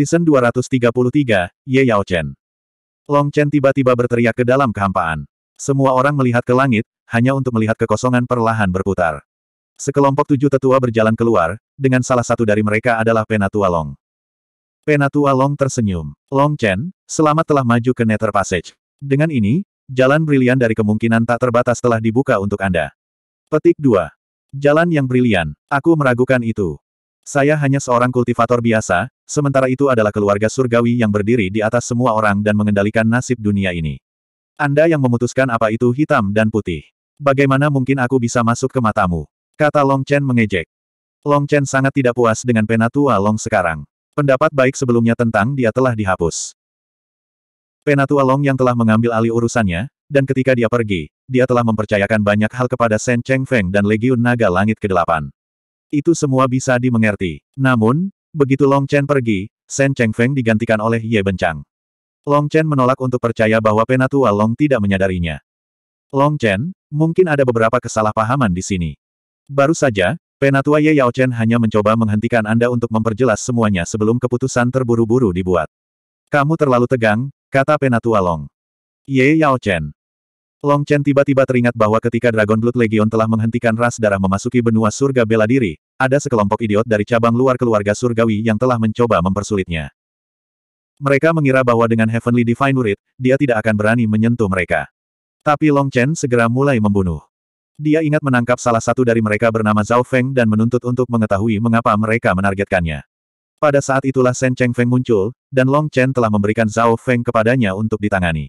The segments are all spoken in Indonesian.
Season 233, Ye Yao Chen. Long Chen tiba-tiba berteriak ke dalam kehampaan. Semua orang melihat ke langit, hanya untuk melihat kekosongan perlahan berputar. Sekelompok tujuh tetua berjalan keluar, dengan salah satu dari mereka adalah Penatua Long. Penatua Long tersenyum. Long Chen, selamat telah maju ke Nether Passage. Dengan ini, jalan brilian dari kemungkinan tak terbatas telah dibuka untuk Anda. Petik 2. Jalan yang brilian, aku meragukan itu. Saya hanya seorang kultivator biasa, Sementara itu adalah keluarga surgawi yang berdiri di atas semua orang dan mengendalikan nasib dunia ini. Anda yang memutuskan apa itu hitam dan putih. Bagaimana mungkin aku bisa masuk ke matamu? Kata Long Chen mengejek. Long Chen sangat tidak puas dengan Penatua Long sekarang. Pendapat baik sebelumnya tentang dia telah dihapus. Penatua Long yang telah mengambil alih urusannya, dan ketika dia pergi, dia telah mempercayakan banyak hal kepada Shen Cheng Feng dan Legiun Naga Langit ke-8. Itu semua bisa dimengerti. Namun, Begitu Long Chen pergi, Shen Feng digantikan oleh Ye Bencang. Long Chen menolak untuk percaya bahwa penatua Long tidak menyadarinya. Long Chen, mungkin ada beberapa kesalahpahaman di sini. Baru saja, penatua Ye Yao Chen hanya mencoba menghentikan Anda untuk memperjelas semuanya sebelum keputusan terburu-buru dibuat. Kamu terlalu tegang, kata penatua Long. Ye Yao Chen. Long Chen tiba-tiba teringat bahwa ketika Dragon Blood Legion telah menghentikan ras darah memasuki benua surga bela diri, ada sekelompok idiot dari cabang luar keluarga surgawi yang telah mencoba mempersulitnya. Mereka mengira bahwa dengan Heavenly Divine Urit, dia tidak akan berani menyentuh mereka. Tapi Long Chen segera mulai membunuh. Dia ingat menangkap salah satu dari mereka bernama Zhao Feng dan menuntut untuk mengetahui mengapa mereka menargetkannya. Pada saat itulah Shen Cheng Feng muncul, dan Long Chen telah memberikan Zhao Feng kepadanya untuk ditangani.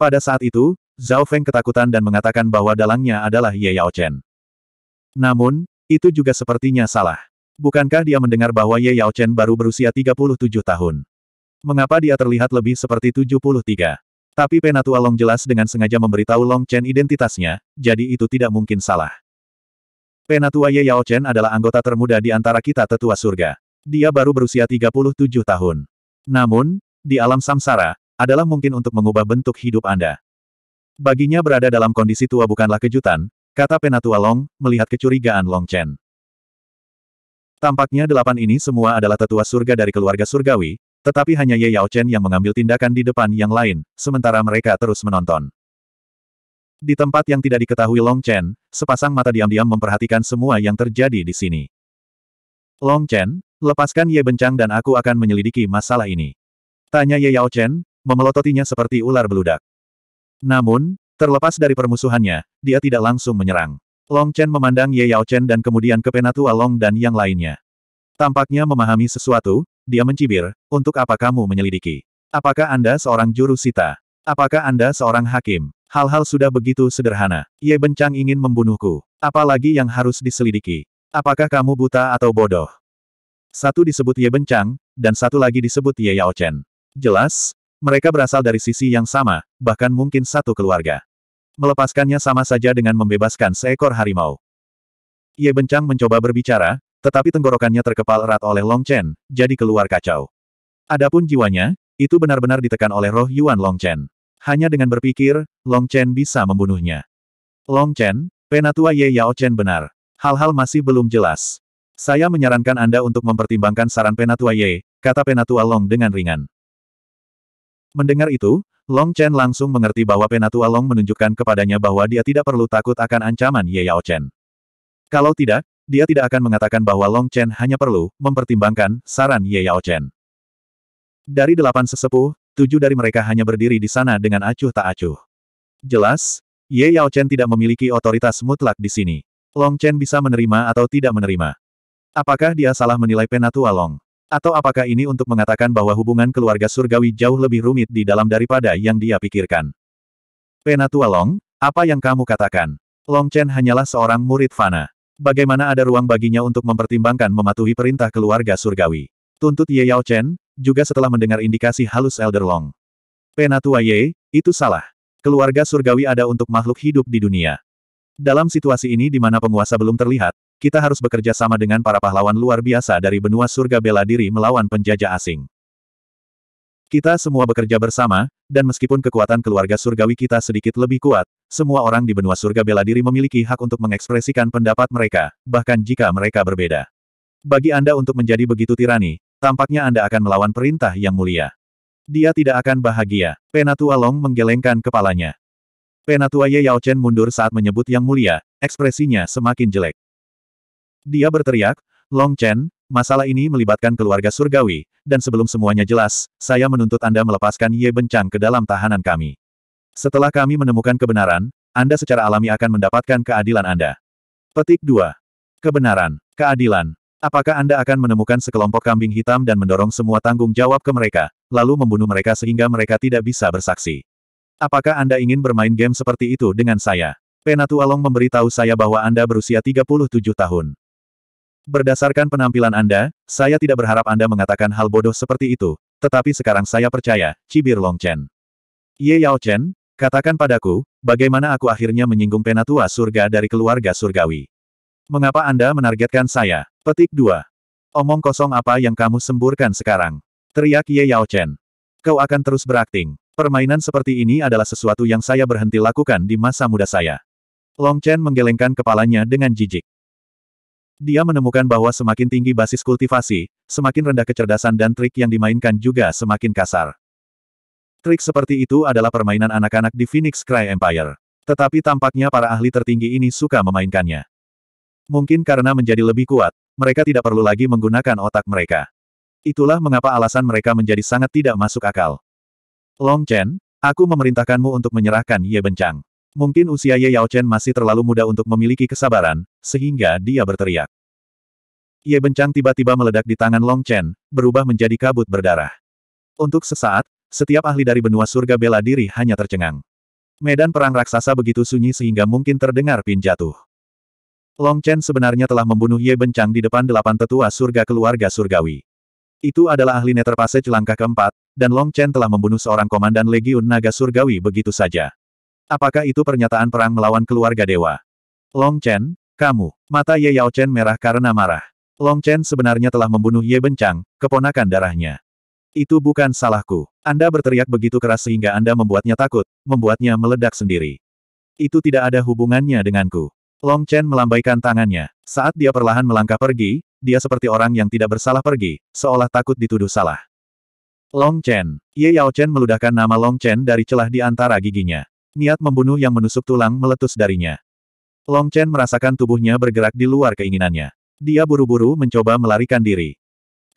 Pada saat itu, Zhao Feng ketakutan dan mengatakan bahwa dalangnya adalah Ye Yao Chen. Namun, itu juga sepertinya salah. Bukankah dia mendengar bahwa Ye Yao Chen baru berusia 37 tahun? Mengapa dia terlihat lebih seperti 73? Tapi Penatua Long jelas dengan sengaja memberitahu Long Chen identitasnya, jadi itu tidak mungkin salah. Penatua Ye Yao Chen adalah anggota termuda di antara kita tetua surga. Dia baru berusia 37 tahun. Namun, di alam samsara, adalah mungkin untuk mengubah bentuk hidup Anda. Baginya berada dalam kondisi tua bukanlah kejutan, Kata penatua Long, melihat kecurigaan Long Chen. Tampaknya delapan ini semua adalah tetua surga dari keluarga surgawi, tetapi hanya Ye Yao Chen yang mengambil tindakan di depan yang lain, sementara mereka terus menonton. Di tempat yang tidak diketahui Long Chen, sepasang mata diam-diam memperhatikan semua yang terjadi di sini. Long Chen, lepaskan Ye Bencang dan aku akan menyelidiki masalah ini. Tanya Ye Yao Chen, memelototinya seperti ular beludak. Namun, Terlepas dari permusuhannya, dia tidak langsung menyerang. Long Chen memandang Ye Yao Chen dan kemudian ke Penatua Long dan yang lainnya. Tampaknya memahami sesuatu, dia mencibir, untuk apa kamu menyelidiki? Apakah Anda seorang juru sita? Apakah Anda seorang hakim? Hal-hal sudah begitu sederhana. Ye Bencang ingin membunuhku. Apalagi yang harus diselidiki? Apakah kamu buta atau bodoh? Satu disebut Ye Bencang, dan satu lagi disebut Ye Yao Chen. Jelas, mereka berasal dari sisi yang sama, bahkan mungkin satu keluarga melepaskannya sama saja dengan membebaskan seekor harimau. Ye Bencang mencoba berbicara, tetapi tenggorokannya terkepal erat oleh Long Chen, jadi keluar kacau. Adapun jiwanya, itu benar-benar ditekan oleh roh Yuan Long Chen. Hanya dengan berpikir, Long Chen bisa membunuhnya. Long Chen, penatua Ye Yao Chen benar. Hal-hal masih belum jelas. Saya menyarankan Anda untuk mempertimbangkan saran penatua Ye, kata penatua Long dengan ringan. Mendengar itu, Long Chen langsung mengerti bahwa Penatua Long menunjukkan kepadanya bahwa dia tidak perlu takut akan ancaman Ye Yao Chen. Kalau tidak, dia tidak akan mengatakan bahwa Long Chen hanya perlu mempertimbangkan saran Ye Yao Chen. Dari delapan sesepuh, tujuh dari mereka hanya berdiri di sana dengan acuh tak acuh. Jelas, Ye Yao Chen tidak memiliki otoritas mutlak di sini. Long Chen bisa menerima atau tidak menerima. Apakah dia salah menilai Penatua Long? Atau apakah ini untuk mengatakan bahwa hubungan keluarga surgawi jauh lebih rumit di dalam daripada yang dia pikirkan? Penatua Long, apa yang kamu katakan? Long Chen hanyalah seorang murid fana. Bagaimana ada ruang baginya untuk mempertimbangkan mematuhi perintah keluarga surgawi? Tuntut Ye Yao Chen, juga setelah mendengar indikasi halus Elder Long. Penatua Ye, itu salah. Keluarga surgawi ada untuk makhluk hidup di dunia. Dalam situasi ini di mana penguasa belum terlihat, kita harus bekerja sama dengan para pahlawan luar biasa dari benua surga bela diri melawan penjajah asing. Kita semua bekerja bersama, dan meskipun kekuatan keluarga surgawi kita sedikit lebih kuat, semua orang di benua surga bela diri memiliki hak untuk mengekspresikan pendapat mereka, bahkan jika mereka berbeda. Bagi Anda untuk menjadi begitu tirani, tampaknya Anda akan melawan perintah yang mulia. Dia tidak akan bahagia. Penatua Long menggelengkan kepalanya. Penatua Ye Yao Chen mundur saat menyebut Yang Mulia, ekspresinya semakin jelek. Dia berteriak, Long Chen, masalah ini melibatkan keluarga surgawi, dan sebelum semuanya jelas, saya menuntut Anda melepaskan Ye Bencang ke dalam tahanan kami. Setelah kami menemukan kebenaran, Anda secara alami akan mendapatkan keadilan Anda. Petik 2. Kebenaran. Keadilan. Apakah Anda akan menemukan sekelompok kambing hitam dan mendorong semua tanggung jawab ke mereka, lalu membunuh mereka sehingga mereka tidak bisa bersaksi? Apakah Anda ingin bermain game seperti itu dengan saya? Penatu Along memberitahu saya bahwa Anda berusia 37 tahun. Berdasarkan penampilan Anda, saya tidak berharap Anda mengatakan hal bodoh seperti itu, tetapi sekarang saya percaya, cibir Long Chen. Ye Yao Chen, katakan padaku, bagaimana aku akhirnya menyinggung penatua surga dari keluarga surgawi. Mengapa Anda menargetkan saya? Petik 2. Omong kosong apa yang kamu semburkan sekarang? Teriak Ye Yao Chen. Kau akan terus berakting. Permainan seperti ini adalah sesuatu yang saya berhenti lakukan di masa muda saya. Long Chen menggelengkan kepalanya dengan jijik. Dia menemukan bahwa semakin tinggi basis kultivasi, semakin rendah kecerdasan dan trik yang dimainkan juga semakin kasar. Trik seperti itu adalah permainan anak-anak di Phoenix Cry Empire. Tetapi tampaknya para ahli tertinggi ini suka memainkannya. Mungkin karena menjadi lebih kuat, mereka tidak perlu lagi menggunakan otak mereka. Itulah mengapa alasan mereka menjadi sangat tidak masuk akal. Long Chen, aku memerintahkanmu untuk menyerahkan Ye Bencang. Mungkin usia Ye Yao Chen masih terlalu muda untuk memiliki kesabaran, sehingga dia berteriak. Ye Bencang tiba-tiba meledak di tangan Long Chen, berubah menjadi kabut berdarah. Untuk sesaat, setiap ahli dari benua surga bela diri hanya tercengang. Medan perang raksasa begitu sunyi sehingga mungkin terdengar pin jatuh. Long Chen sebenarnya telah membunuh Ye Bencang di depan delapan tetua surga keluarga surgawi. Itu adalah ahli Nether pasir langkah keempat, dan Long Chen telah membunuh seorang komandan Legiun Naga Surgawi begitu saja. Apakah itu pernyataan perang melawan keluarga dewa? Long Chen, kamu. Mata Ye Yao Chen merah karena marah. Long Chen sebenarnya telah membunuh Ye Bencang, keponakan darahnya. Itu bukan salahku. Anda berteriak begitu keras sehingga Anda membuatnya takut, membuatnya meledak sendiri. Itu tidak ada hubungannya denganku. Long Chen melambaikan tangannya. Saat dia perlahan melangkah pergi, dia seperti orang yang tidak bersalah pergi, seolah takut dituduh salah. Long Chen. Ye Yao Chen meludahkan nama Long Chen dari celah di antara giginya niat membunuh yang menusuk tulang meletus darinya. Long Chen merasakan tubuhnya bergerak di luar keinginannya. Dia buru-buru mencoba melarikan diri.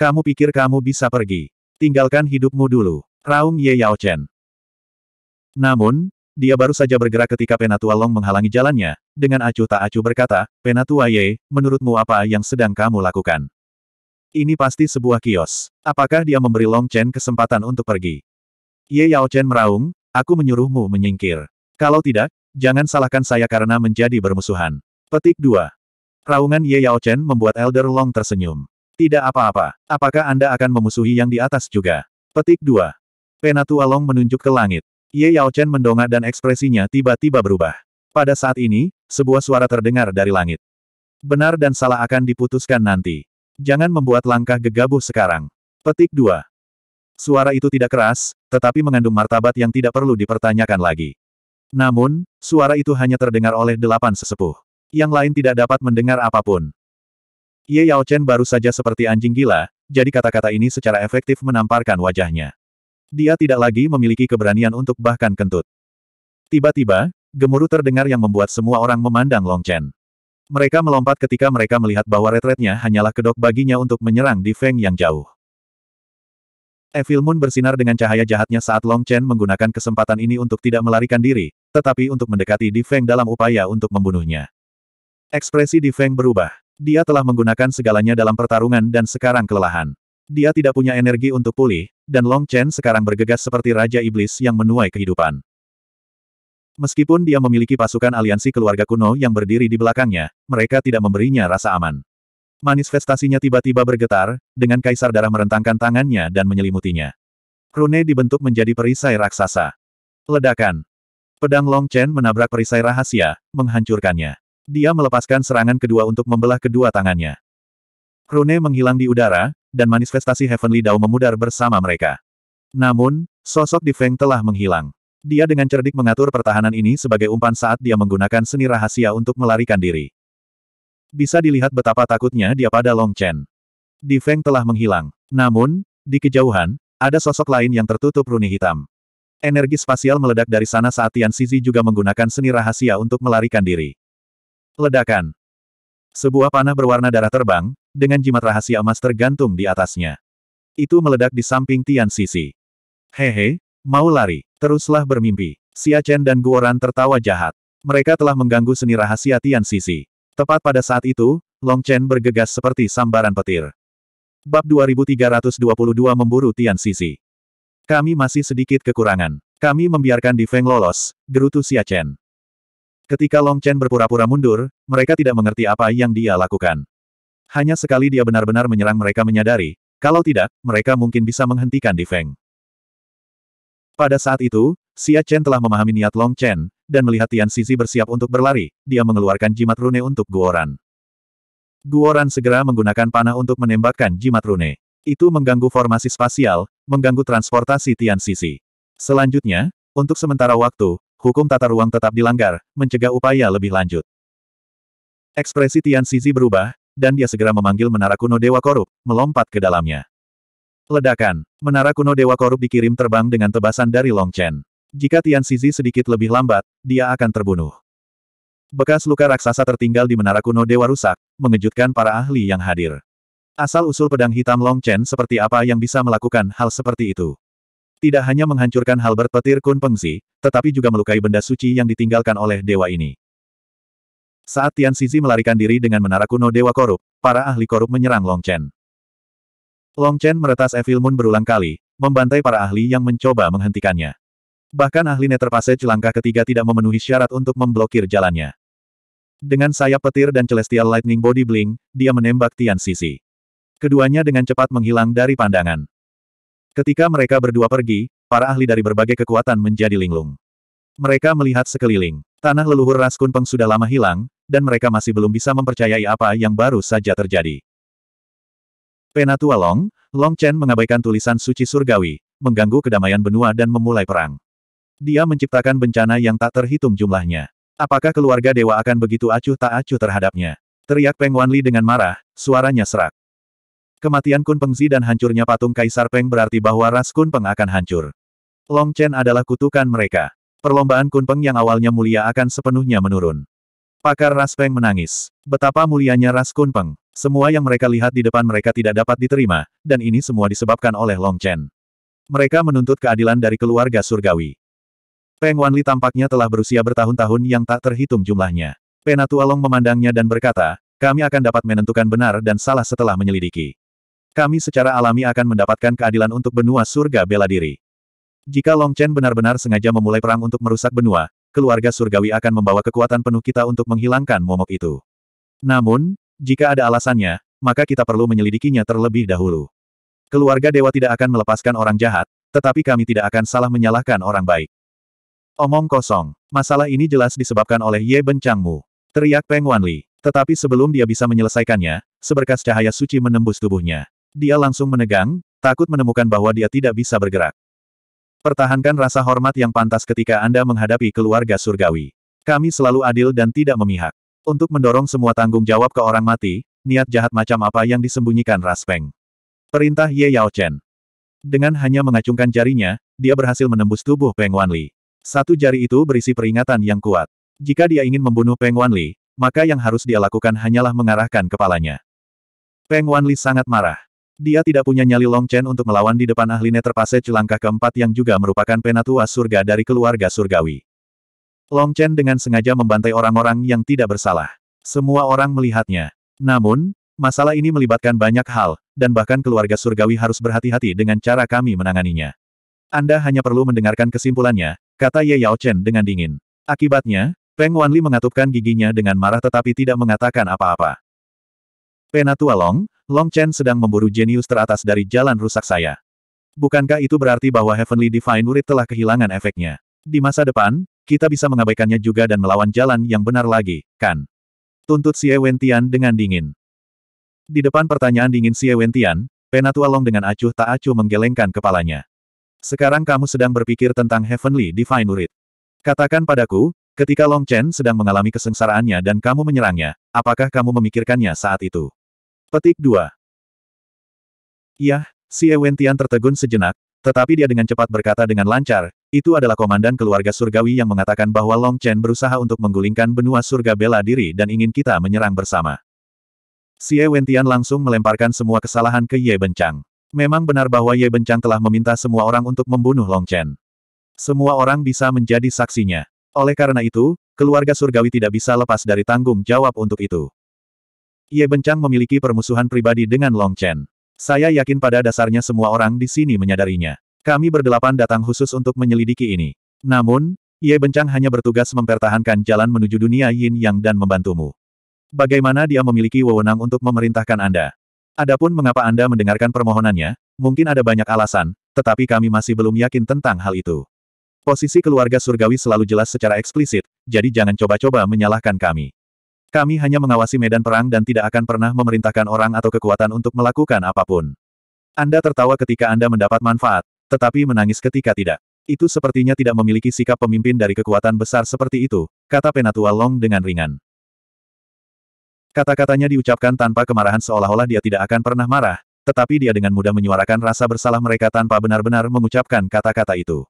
Kamu pikir kamu bisa pergi? Tinggalkan hidupmu dulu. Raung Ye Yao Chen. Namun, dia baru saja bergerak ketika Penatua Long menghalangi jalannya, dengan acuh tak acuh berkata, Penatua Ye, menurutmu apa yang sedang kamu lakukan? Ini pasti sebuah kios. Apakah dia memberi Long Chen kesempatan untuk pergi? Ye Yao Chen meraung, Aku menyuruhmu menyingkir. Kalau tidak, jangan salahkan saya karena menjadi bermusuhan. Petik 2. Raungan Ye Yao Chen membuat Elder Long tersenyum. Tidak apa-apa. Apakah Anda akan memusuhi yang di atas juga? Petik 2. Penatua Long menunjuk ke langit. Ye Yao Chen mendongak dan ekspresinya tiba-tiba berubah. Pada saat ini, sebuah suara terdengar dari langit. Benar dan salah akan diputuskan nanti. Jangan membuat langkah gegabah sekarang. Petik 2. Suara itu tidak keras, tetapi mengandung martabat yang tidak perlu dipertanyakan lagi. Namun, suara itu hanya terdengar oleh delapan sesepuh. Yang lain tidak dapat mendengar apapun. Ye Chen baru saja seperti anjing gila, jadi kata-kata ini secara efektif menamparkan wajahnya. Dia tidak lagi memiliki keberanian untuk bahkan kentut. Tiba-tiba, gemuruh terdengar yang membuat semua orang memandang Long Chen. Mereka melompat ketika mereka melihat bahwa retretnya hanyalah kedok baginya untuk menyerang di Feng yang jauh. Evil Moon bersinar dengan cahaya jahatnya saat Long Chen menggunakan kesempatan ini untuk tidak melarikan diri, tetapi untuk mendekati Di Feng dalam upaya untuk membunuhnya. Ekspresi Di Feng berubah. Dia telah menggunakan segalanya dalam pertarungan dan sekarang kelelahan. Dia tidak punya energi untuk pulih, dan Long Chen sekarang bergegas seperti Raja Iblis yang menuai kehidupan. Meskipun dia memiliki pasukan aliansi keluarga kuno yang berdiri di belakangnya, mereka tidak memberinya rasa aman. Manifestasinya tiba-tiba bergetar, dengan kaisar darah merentangkan tangannya dan menyelimutinya. Rune dibentuk menjadi perisai raksasa. Ledakan. Pedang Long Chen menabrak perisai rahasia, menghancurkannya. Dia melepaskan serangan kedua untuk membelah kedua tangannya. Rune menghilang di udara, dan manifestasi Heavenly Dao memudar bersama mereka. Namun, sosok di Feng telah menghilang. Dia dengan cerdik mengatur pertahanan ini sebagai umpan saat dia menggunakan seni rahasia untuk melarikan diri. Bisa dilihat betapa takutnya dia pada Long Chen. Di Feng telah menghilang. Namun, di kejauhan, ada sosok lain yang tertutup runi hitam. Energi spasial meledak dari sana saat Tian Sizi juga menggunakan seni rahasia untuk melarikan diri. Ledakan. Sebuah panah berwarna darah terbang, dengan jimat rahasia emas tergantung di atasnya. Itu meledak di samping Tian Sisi. Hehe, mau lari, teruslah bermimpi. Xia Chen dan Guoran tertawa jahat. Mereka telah mengganggu seni rahasia Tian Sisi. Tepat pada saat itu, Long Chen bergegas seperti sambaran petir. Bab 2322 memburu Tian Sisi. Kami masih sedikit kekurangan. Kami membiarkan di Feng lolos, gerutu Xia Chen. Ketika Long Chen berpura-pura mundur, mereka tidak mengerti apa yang dia lakukan. Hanya sekali dia benar-benar menyerang mereka menyadari, kalau tidak, mereka mungkin bisa menghentikan Di Feng. Pada saat itu, Xia Chen telah memahami niat Long Chen, dan melihat Tian Sisi bersiap untuk berlari, dia mengeluarkan jimat rune untuk Guoran. Guoran segera menggunakan panah untuk menembakkan jimat rune. Itu mengganggu formasi spasial, mengganggu transportasi Tian Sisi. Selanjutnya, untuk sementara waktu, hukum tata ruang tetap dilanggar, mencegah upaya lebih lanjut. Ekspresi Tian Sisi berubah, dan dia segera memanggil menara kuno Dewa Korup, melompat ke dalamnya. Ledakan, menara kuno Dewa Korup dikirim terbang dengan tebasan dari Long Chen. Jika Tian Sisi sedikit lebih lambat, dia akan terbunuh. Bekas luka raksasa tertinggal di menara kuno Dewa Rusak, mengejutkan para ahli yang hadir. Asal-usul pedang hitam Long Chen seperti apa yang bisa melakukan hal seperti itu. Tidak hanya menghancurkan hal berpetir Kun Pengzi, tetapi juga melukai benda suci yang ditinggalkan oleh dewa ini. Saat Tian Sisi melarikan diri dengan menara kuno Dewa Korup, para ahli korup menyerang Long Chen. Long Chen meretas Evil Moon berulang kali, membantai para ahli yang mencoba menghentikannya. Bahkan ahli Netherpassage langkah ketiga tidak memenuhi syarat untuk memblokir jalannya. Dengan sayap petir dan Celestial Lightning Body Bling, dia menembak Tian Sisi. Keduanya dengan cepat menghilang dari pandangan. Ketika mereka berdua pergi, para ahli dari berbagai kekuatan menjadi linglung. Mereka melihat sekeliling. Tanah leluhur Ras Kunpeng sudah lama hilang, dan mereka masih belum bisa mempercayai apa yang baru saja terjadi. Penatua Long, Long Chen mengabaikan tulisan suci surgawi, mengganggu kedamaian benua dan memulai perang. Dia menciptakan bencana yang tak terhitung jumlahnya. Apakah keluarga dewa akan begitu acuh tak acuh terhadapnya? Teriak Peng Wanli dengan marah, suaranya serak. Kematian Kun Pengzi dan hancurnya patung Kaisar Peng berarti bahwa ras Kun Peng akan hancur. Long Chen adalah kutukan mereka. Perlombaan Kun Peng yang awalnya mulia akan sepenuhnya menurun. Pakar ras Peng menangis. Betapa mulianya ras Kun Peng. Semua yang mereka lihat di depan mereka tidak dapat diterima, dan ini semua disebabkan oleh Long Chen. Mereka menuntut keadilan dari keluarga surgawi. Peng Wanli tampaknya telah berusia bertahun-tahun yang tak terhitung jumlahnya. Penatua Long memandangnya dan berkata, kami akan dapat menentukan benar dan salah setelah menyelidiki. Kami secara alami akan mendapatkan keadilan untuk benua surga bela diri. Jika Long Chen benar-benar sengaja memulai perang untuk merusak benua, keluarga surgawi akan membawa kekuatan penuh kita untuk menghilangkan momok itu. Namun, jika ada alasannya, maka kita perlu menyelidikinya terlebih dahulu. Keluarga dewa tidak akan melepaskan orang jahat, tetapi kami tidak akan salah menyalahkan orang baik. Omong kosong. Masalah ini jelas disebabkan oleh Ye Bencangmu. Teriak Peng Wanli. Tetapi sebelum dia bisa menyelesaikannya, seberkas cahaya suci menembus tubuhnya. Dia langsung menegang, takut menemukan bahwa dia tidak bisa bergerak. Pertahankan rasa hormat yang pantas ketika Anda menghadapi keluarga surgawi. Kami selalu adil dan tidak memihak. Untuk mendorong semua tanggung jawab ke orang mati, niat jahat macam apa yang disembunyikan Ras Peng? Perintah Ye Yao Chen. Dengan hanya mengacungkan jarinya, dia berhasil menembus tubuh Peng Wanli. Satu jari itu berisi peringatan yang kuat. Jika dia ingin membunuh Peng Wanli, maka yang harus dia lakukan hanyalah mengarahkan kepalanya. Peng Wanli sangat marah. Dia tidak punya nyali Long Chen untuk melawan di depan ahli Neterpase langkah keempat yang juga merupakan penatua surga dari keluarga surgawi. Long Chen dengan sengaja membantai orang-orang yang tidak bersalah. Semua orang melihatnya. Namun, masalah ini melibatkan banyak hal, dan bahkan keluarga surgawi harus berhati-hati dengan cara kami menanganinya. Anda hanya perlu mendengarkan kesimpulannya, kata Ye Yao Chen dengan dingin. Akibatnya, Peng Wanli mengatupkan giginya dengan marah tetapi tidak mengatakan apa-apa. Penatua Long, Long Chen sedang memburu jenius teratas dari jalan rusak saya. Bukankah itu berarti bahwa Heavenly Divine Urit telah kehilangan efeknya? Di masa depan, kita bisa mengabaikannya juga dan melawan jalan yang benar lagi, kan? Tuntut Xie Wentian dengan dingin. Di depan pertanyaan dingin Xie Wentian, Penatua Long dengan acuh tak acuh menggelengkan kepalanya. Sekarang kamu sedang berpikir tentang Heavenly Divine Urit. Katakan padaku, ketika Long Chen sedang mengalami kesengsaraannya dan kamu menyerangnya, apakah kamu memikirkannya saat itu? Petik 2. Yah, si Ewentian tertegun sejenak, tetapi dia dengan cepat berkata dengan lancar, itu adalah komandan keluarga surgawi yang mengatakan bahwa Long Chen berusaha untuk menggulingkan benua surga bela diri dan ingin kita menyerang bersama. Si Wentian langsung melemparkan semua kesalahan ke Ye Bencang. Memang benar bahwa Ye Bencang telah meminta semua orang untuk membunuh Long Chen. Semua orang bisa menjadi saksinya. Oleh karena itu, keluarga surgawi tidak bisa lepas dari tanggung jawab untuk itu. Ye Bencang memiliki permusuhan pribadi dengan Long Chen. Saya yakin pada dasarnya semua orang di sini menyadarinya. Kami berdelapan datang khusus untuk menyelidiki ini. Namun, Ye Bencang hanya bertugas mempertahankan jalan menuju dunia yin yang dan membantumu. Bagaimana dia memiliki wewenang untuk memerintahkan Anda? Adapun mengapa Anda mendengarkan permohonannya, mungkin ada banyak alasan, tetapi kami masih belum yakin tentang hal itu. Posisi keluarga surgawi selalu jelas secara eksplisit, jadi jangan coba-coba menyalahkan kami. Kami hanya mengawasi medan perang dan tidak akan pernah memerintahkan orang atau kekuatan untuk melakukan apapun. Anda tertawa ketika Anda mendapat manfaat, tetapi menangis ketika tidak. Itu sepertinya tidak memiliki sikap pemimpin dari kekuatan besar seperti itu, kata Penatua Long dengan ringan. Kata-katanya diucapkan tanpa kemarahan seolah-olah dia tidak akan pernah marah, tetapi dia dengan mudah menyuarakan rasa bersalah mereka tanpa benar-benar mengucapkan kata-kata itu.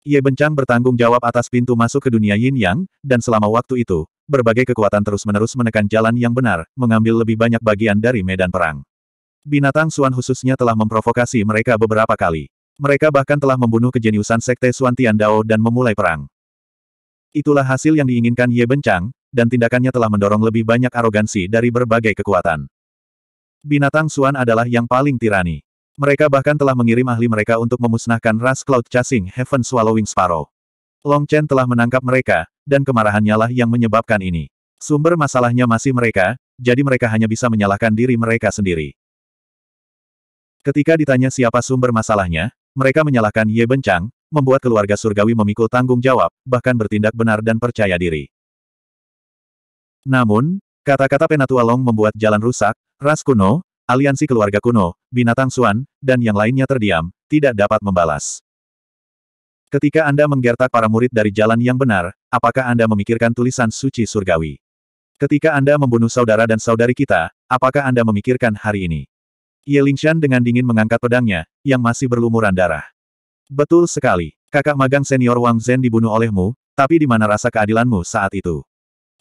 Ye Bencang bertanggung jawab atas pintu masuk ke dunia Yin Yang, dan selama waktu itu, berbagai kekuatan terus-menerus menekan jalan yang benar, mengambil lebih banyak bagian dari medan perang. Binatang Suan khususnya telah memprovokasi mereka beberapa kali. Mereka bahkan telah membunuh kejeniusan Sekte Suan Dao dan memulai perang. Itulah hasil yang diinginkan Ye Bencang, dan tindakannya telah mendorong lebih banyak arogansi dari berbagai kekuatan. Binatang Suan adalah yang paling tirani. Mereka bahkan telah mengirim ahli mereka untuk memusnahkan ras Cloud Chasing Heaven Swallowing Sparrow. Long Chen telah menangkap mereka, dan kemarahannya lah yang menyebabkan ini. Sumber masalahnya masih mereka, jadi mereka hanya bisa menyalahkan diri mereka sendiri. Ketika ditanya siapa sumber masalahnya, mereka menyalahkan Ye Bencang, membuat keluarga surgawi memikul tanggung jawab, bahkan bertindak benar dan percaya diri. Namun, kata-kata Penatua Long membuat jalan rusak, ras kuno, aliansi keluarga kuno, binatang suan, dan yang lainnya terdiam, tidak dapat membalas. Ketika Anda menggertak para murid dari jalan yang benar, apakah Anda memikirkan tulisan suci surgawi? Ketika Anda membunuh saudara dan saudari kita, apakah Anda memikirkan hari ini? Ye Lingshan dengan dingin mengangkat pedangnya, yang masih berlumuran darah. Betul sekali, kakak magang senior Wang Zhen dibunuh olehmu, tapi di mana rasa keadilanmu saat itu?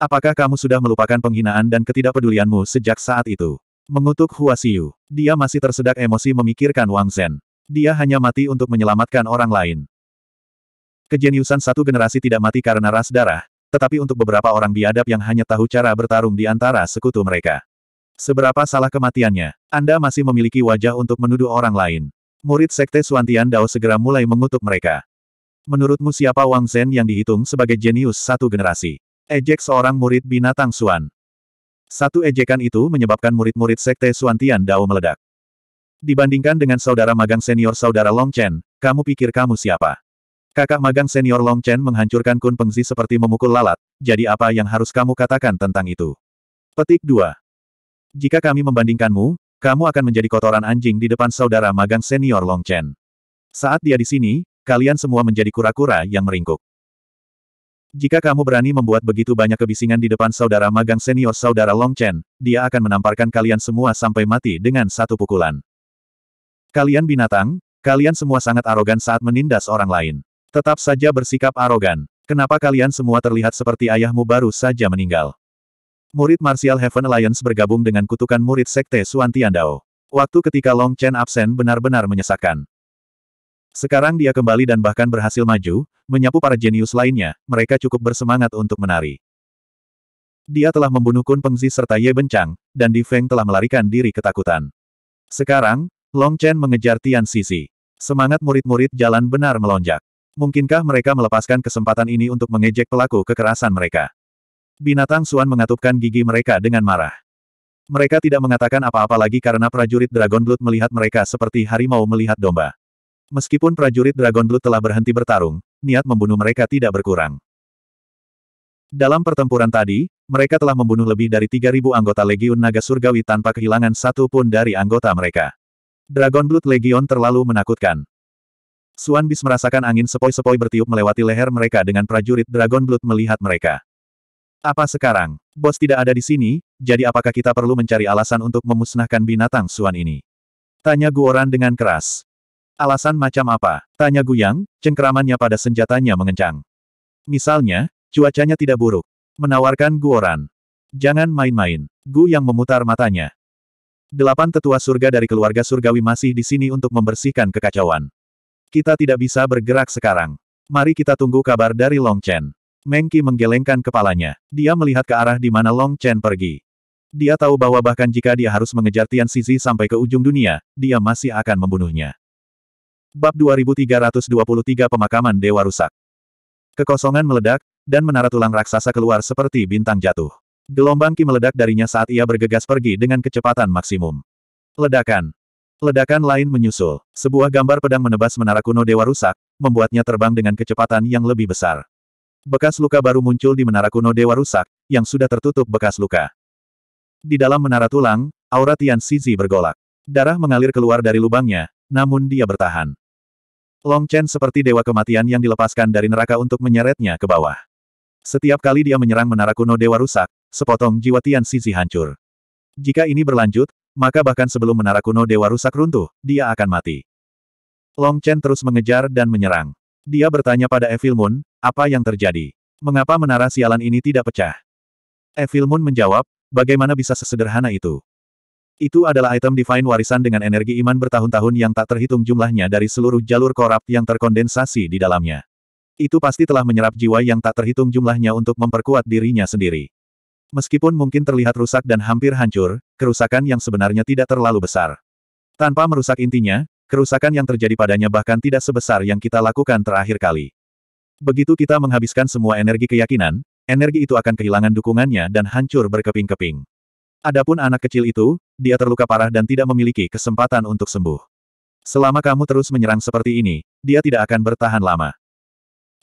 Apakah kamu sudah melupakan penghinaan dan ketidakpedulianmu sejak saat itu? Mengutuk Hua Xiu. Dia masih tersedak emosi memikirkan Wang Zhen. Dia hanya mati untuk menyelamatkan orang lain. Kejeniusan satu generasi tidak mati karena ras darah, tetapi untuk beberapa orang biadab yang hanya tahu cara bertarung di antara sekutu mereka. Seberapa salah kematiannya, Anda masih memiliki wajah untuk menuduh orang lain. Murid Sekte Suantian Dao segera mulai mengutuk mereka. Menurutmu siapa Wang Zhen yang dihitung sebagai jenius satu generasi? Ejek seorang murid binatang Suan. Satu ejekan itu menyebabkan murid-murid sekte Suan Tian Dao meledak. Dibandingkan dengan saudara magang senior saudara Long Chen, kamu pikir kamu siapa? Kakak magang senior Long Chen menghancurkan Kun Pengzi seperti memukul lalat, jadi apa yang harus kamu katakan tentang itu? Petik 2. Jika kami membandingkanmu, kamu akan menjadi kotoran anjing di depan saudara magang senior Long Chen. Saat dia di sini, kalian semua menjadi kura-kura yang meringkuk. Jika kamu berani membuat begitu banyak kebisingan di depan saudara magang senior saudara Long Chen, dia akan menamparkan kalian semua sampai mati dengan satu pukulan. Kalian binatang, kalian semua sangat arogan saat menindas orang lain. Tetap saja bersikap arogan. Kenapa kalian semua terlihat seperti ayahmu baru saja meninggal? Murid Martial Heaven Alliance bergabung dengan kutukan murid Sekte Suantian Dao. Waktu ketika Long Chen absen benar-benar menyesakkan. Sekarang dia kembali dan bahkan berhasil maju, menyapu para jenius lainnya, mereka cukup bersemangat untuk menari. Dia telah membunuh Kun Pengzi serta Ye Bencang, dan Di Feng telah melarikan diri ketakutan. Sekarang, Long Chen mengejar Tian Sisi. Semangat murid-murid jalan benar melonjak. Mungkinkah mereka melepaskan kesempatan ini untuk mengejek pelaku kekerasan mereka? Binatang Suan mengatupkan gigi mereka dengan marah. Mereka tidak mengatakan apa-apa lagi karena prajurit Dragon Blood melihat mereka seperti harimau melihat domba. Meskipun prajurit Dragon Blood telah berhenti bertarung, niat membunuh mereka tidak berkurang. Dalam pertempuran tadi, mereka telah membunuh lebih dari 3.000 anggota Legiun Naga Surgawi tanpa kehilangan satu pun dari anggota mereka. Dragon Blood Legion terlalu menakutkan. Suan Bis merasakan angin sepoi-sepoi bertiup melewati leher mereka dengan prajurit Dragon Blood melihat mereka. Apa sekarang? Bos tidak ada di sini, jadi apakah kita perlu mencari alasan untuk memusnahkan binatang Suan ini? Tanya Guoran dengan keras. Alasan macam apa? Tanya Guyang, cengkeramannya pada senjatanya mengencang. Misalnya, cuacanya tidak buruk. Menawarkan Guoran. Jangan main-main. Gu yang memutar matanya. Delapan tetua surga dari keluarga surgawi masih di sini untuk membersihkan kekacauan. Kita tidak bisa bergerak sekarang. Mari kita tunggu kabar dari Long Chen. Mengki menggelengkan kepalanya. Dia melihat ke arah di mana Long Chen pergi. Dia tahu bahwa bahkan jika dia harus mengejar Tian Sizi sampai ke ujung dunia, dia masih akan membunuhnya. Bab 2323 Pemakaman Dewa Rusak Kekosongan meledak, dan menara tulang raksasa keluar seperti bintang jatuh. Gelombang Ki meledak darinya saat ia bergegas pergi dengan kecepatan maksimum. Ledakan. Ledakan lain menyusul. Sebuah gambar pedang menebas menara kuno Dewa Rusak, membuatnya terbang dengan kecepatan yang lebih besar. Bekas luka baru muncul di menara kuno Dewa Rusak, yang sudah tertutup bekas luka. Di dalam menara tulang, aura Tian Sizi bergolak. Darah mengalir keluar dari lubangnya, namun dia bertahan. Long Chen seperti dewa kematian yang dilepaskan dari neraka untuk menyeretnya ke bawah. Setiap kali dia menyerang menara kuno dewa rusak, sepotong jiwa Tian Sisi hancur. Jika ini berlanjut, maka bahkan sebelum menara kuno dewa rusak runtuh, dia akan mati. Long Chen terus mengejar dan menyerang. Dia bertanya pada Evil Moon, apa yang terjadi? Mengapa menara sialan ini tidak pecah? Evil Moon menjawab, bagaimana bisa sesederhana itu? Itu adalah item divine warisan dengan energi iman bertahun-tahun yang tak terhitung jumlahnya dari seluruh jalur korap yang terkondensasi di dalamnya. Itu pasti telah menyerap jiwa yang tak terhitung jumlahnya untuk memperkuat dirinya sendiri. Meskipun mungkin terlihat rusak dan hampir hancur, kerusakan yang sebenarnya tidak terlalu besar. Tanpa merusak intinya, kerusakan yang terjadi padanya bahkan tidak sebesar yang kita lakukan terakhir kali. Begitu kita menghabiskan semua energi keyakinan, energi itu akan kehilangan dukungannya dan hancur berkeping-keping. Adapun anak kecil itu, dia terluka parah dan tidak memiliki kesempatan untuk sembuh. Selama kamu terus menyerang seperti ini, dia tidak akan bertahan lama.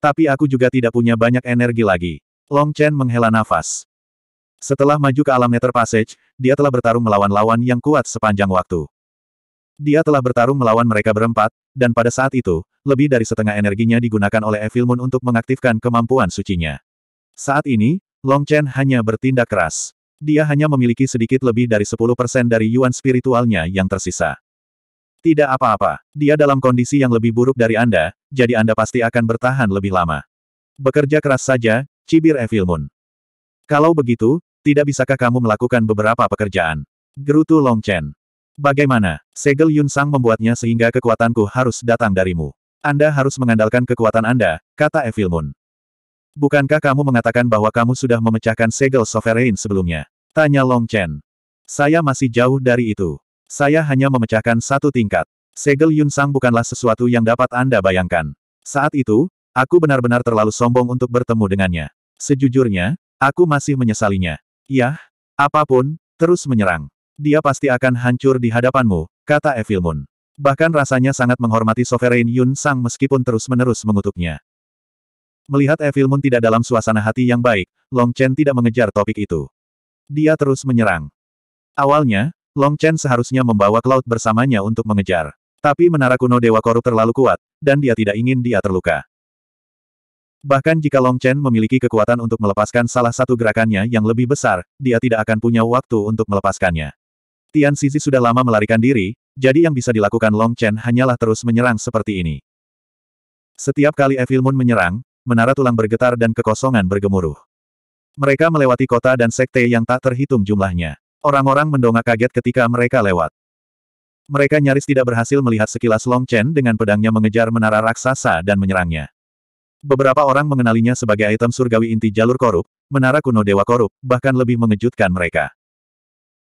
Tapi aku juga tidak punya banyak energi lagi. Long Chen menghela nafas. Setelah maju ke alam Nether Passage, dia telah bertarung melawan lawan yang kuat sepanjang waktu. Dia telah bertarung melawan mereka berempat, dan pada saat itu, lebih dari setengah energinya digunakan oleh Evil Moon untuk mengaktifkan kemampuan sucinya. Saat ini, Long Chen hanya bertindak keras. Dia hanya memiliki sedikit lebih dari 10% dari yuan spiritualnya yang tersisa. Tidak apa-apa, dia dalam kondisi yang lebih buruk dari Anda, jadi Anda pasti akan bertahan lebih lama. Bekerja keras saja, cibir Evil Moon. Kalau begitu, tidak bisakah kamu melakukan beberapa pekerjaan? Gerutu Long Chen. Bagaimana, segel Yun Sang membuatnya sehingga kekuatanku harus datang darimu. Anda harus mengandalkan kekuatan Anda, kata Evil Moon. Bukankah kamu mengatakan bahwa kamu sudah memecahkan segel sovereign sebelumnya? Tanya Long Chen. Saya masih jauh dari itu. Saya hanya memecahkan satu tingkat. Segel Yun Sang bukanlah sesuatu yang dapat Anda bayangkan. Saat itu, aku benar-benar terlalu sombong untuk bertemu dengannya. Sejujurnya, aku masih menyesalinya. Yah, apapun, terus menyerang. Dia pasti akan hancur di hadapanmu, kata Evil Moon. Bahkan rasanya sangat menghormati Sovereign Yun Sang meskipun terus-menerus mengutuknya. Melihat Evil Moon tidak dalam suasana hati yang baik, Long Chen tidak mengejar topik itu. Dia terus menyerang. Awalnya, Long Chen seharusnya membawa Cloud bersamanya untuk mengejar. Tapi menara kuno Dewa Korup terlalu kuat, dan dia tidak ingin dia terluka. Bahkan jika Long Chen memiliki kekuatan untuk melepaskan salah satu gerakannya yang lebih besar, dia tidak akan punya waktu untuk melepaskannya. Tian Sisi sudah lama melarikan diri, jadi yang bisa dilakukan Long Chen hanyalah terus menyerang seperti ini. Setiap kali Evil Moon menyerang, menara tulang bergetar dan kekosongan bergemuruh. Mereka melewati kota dan sekte yang tak terhitung jumlahnya. Orang-orang mendongak kaget ketika mereka lewat. Mereka nyaris tidak berhasil melihat sekilas Long Chen dengan pedangnya mengejar menara raksasa dan menyerangnya. Beberapa orang mengenalinya sebagai item surgawi inti jalur korup, menara kuno dewa korup, bahkan lebih mengejutkan mereka.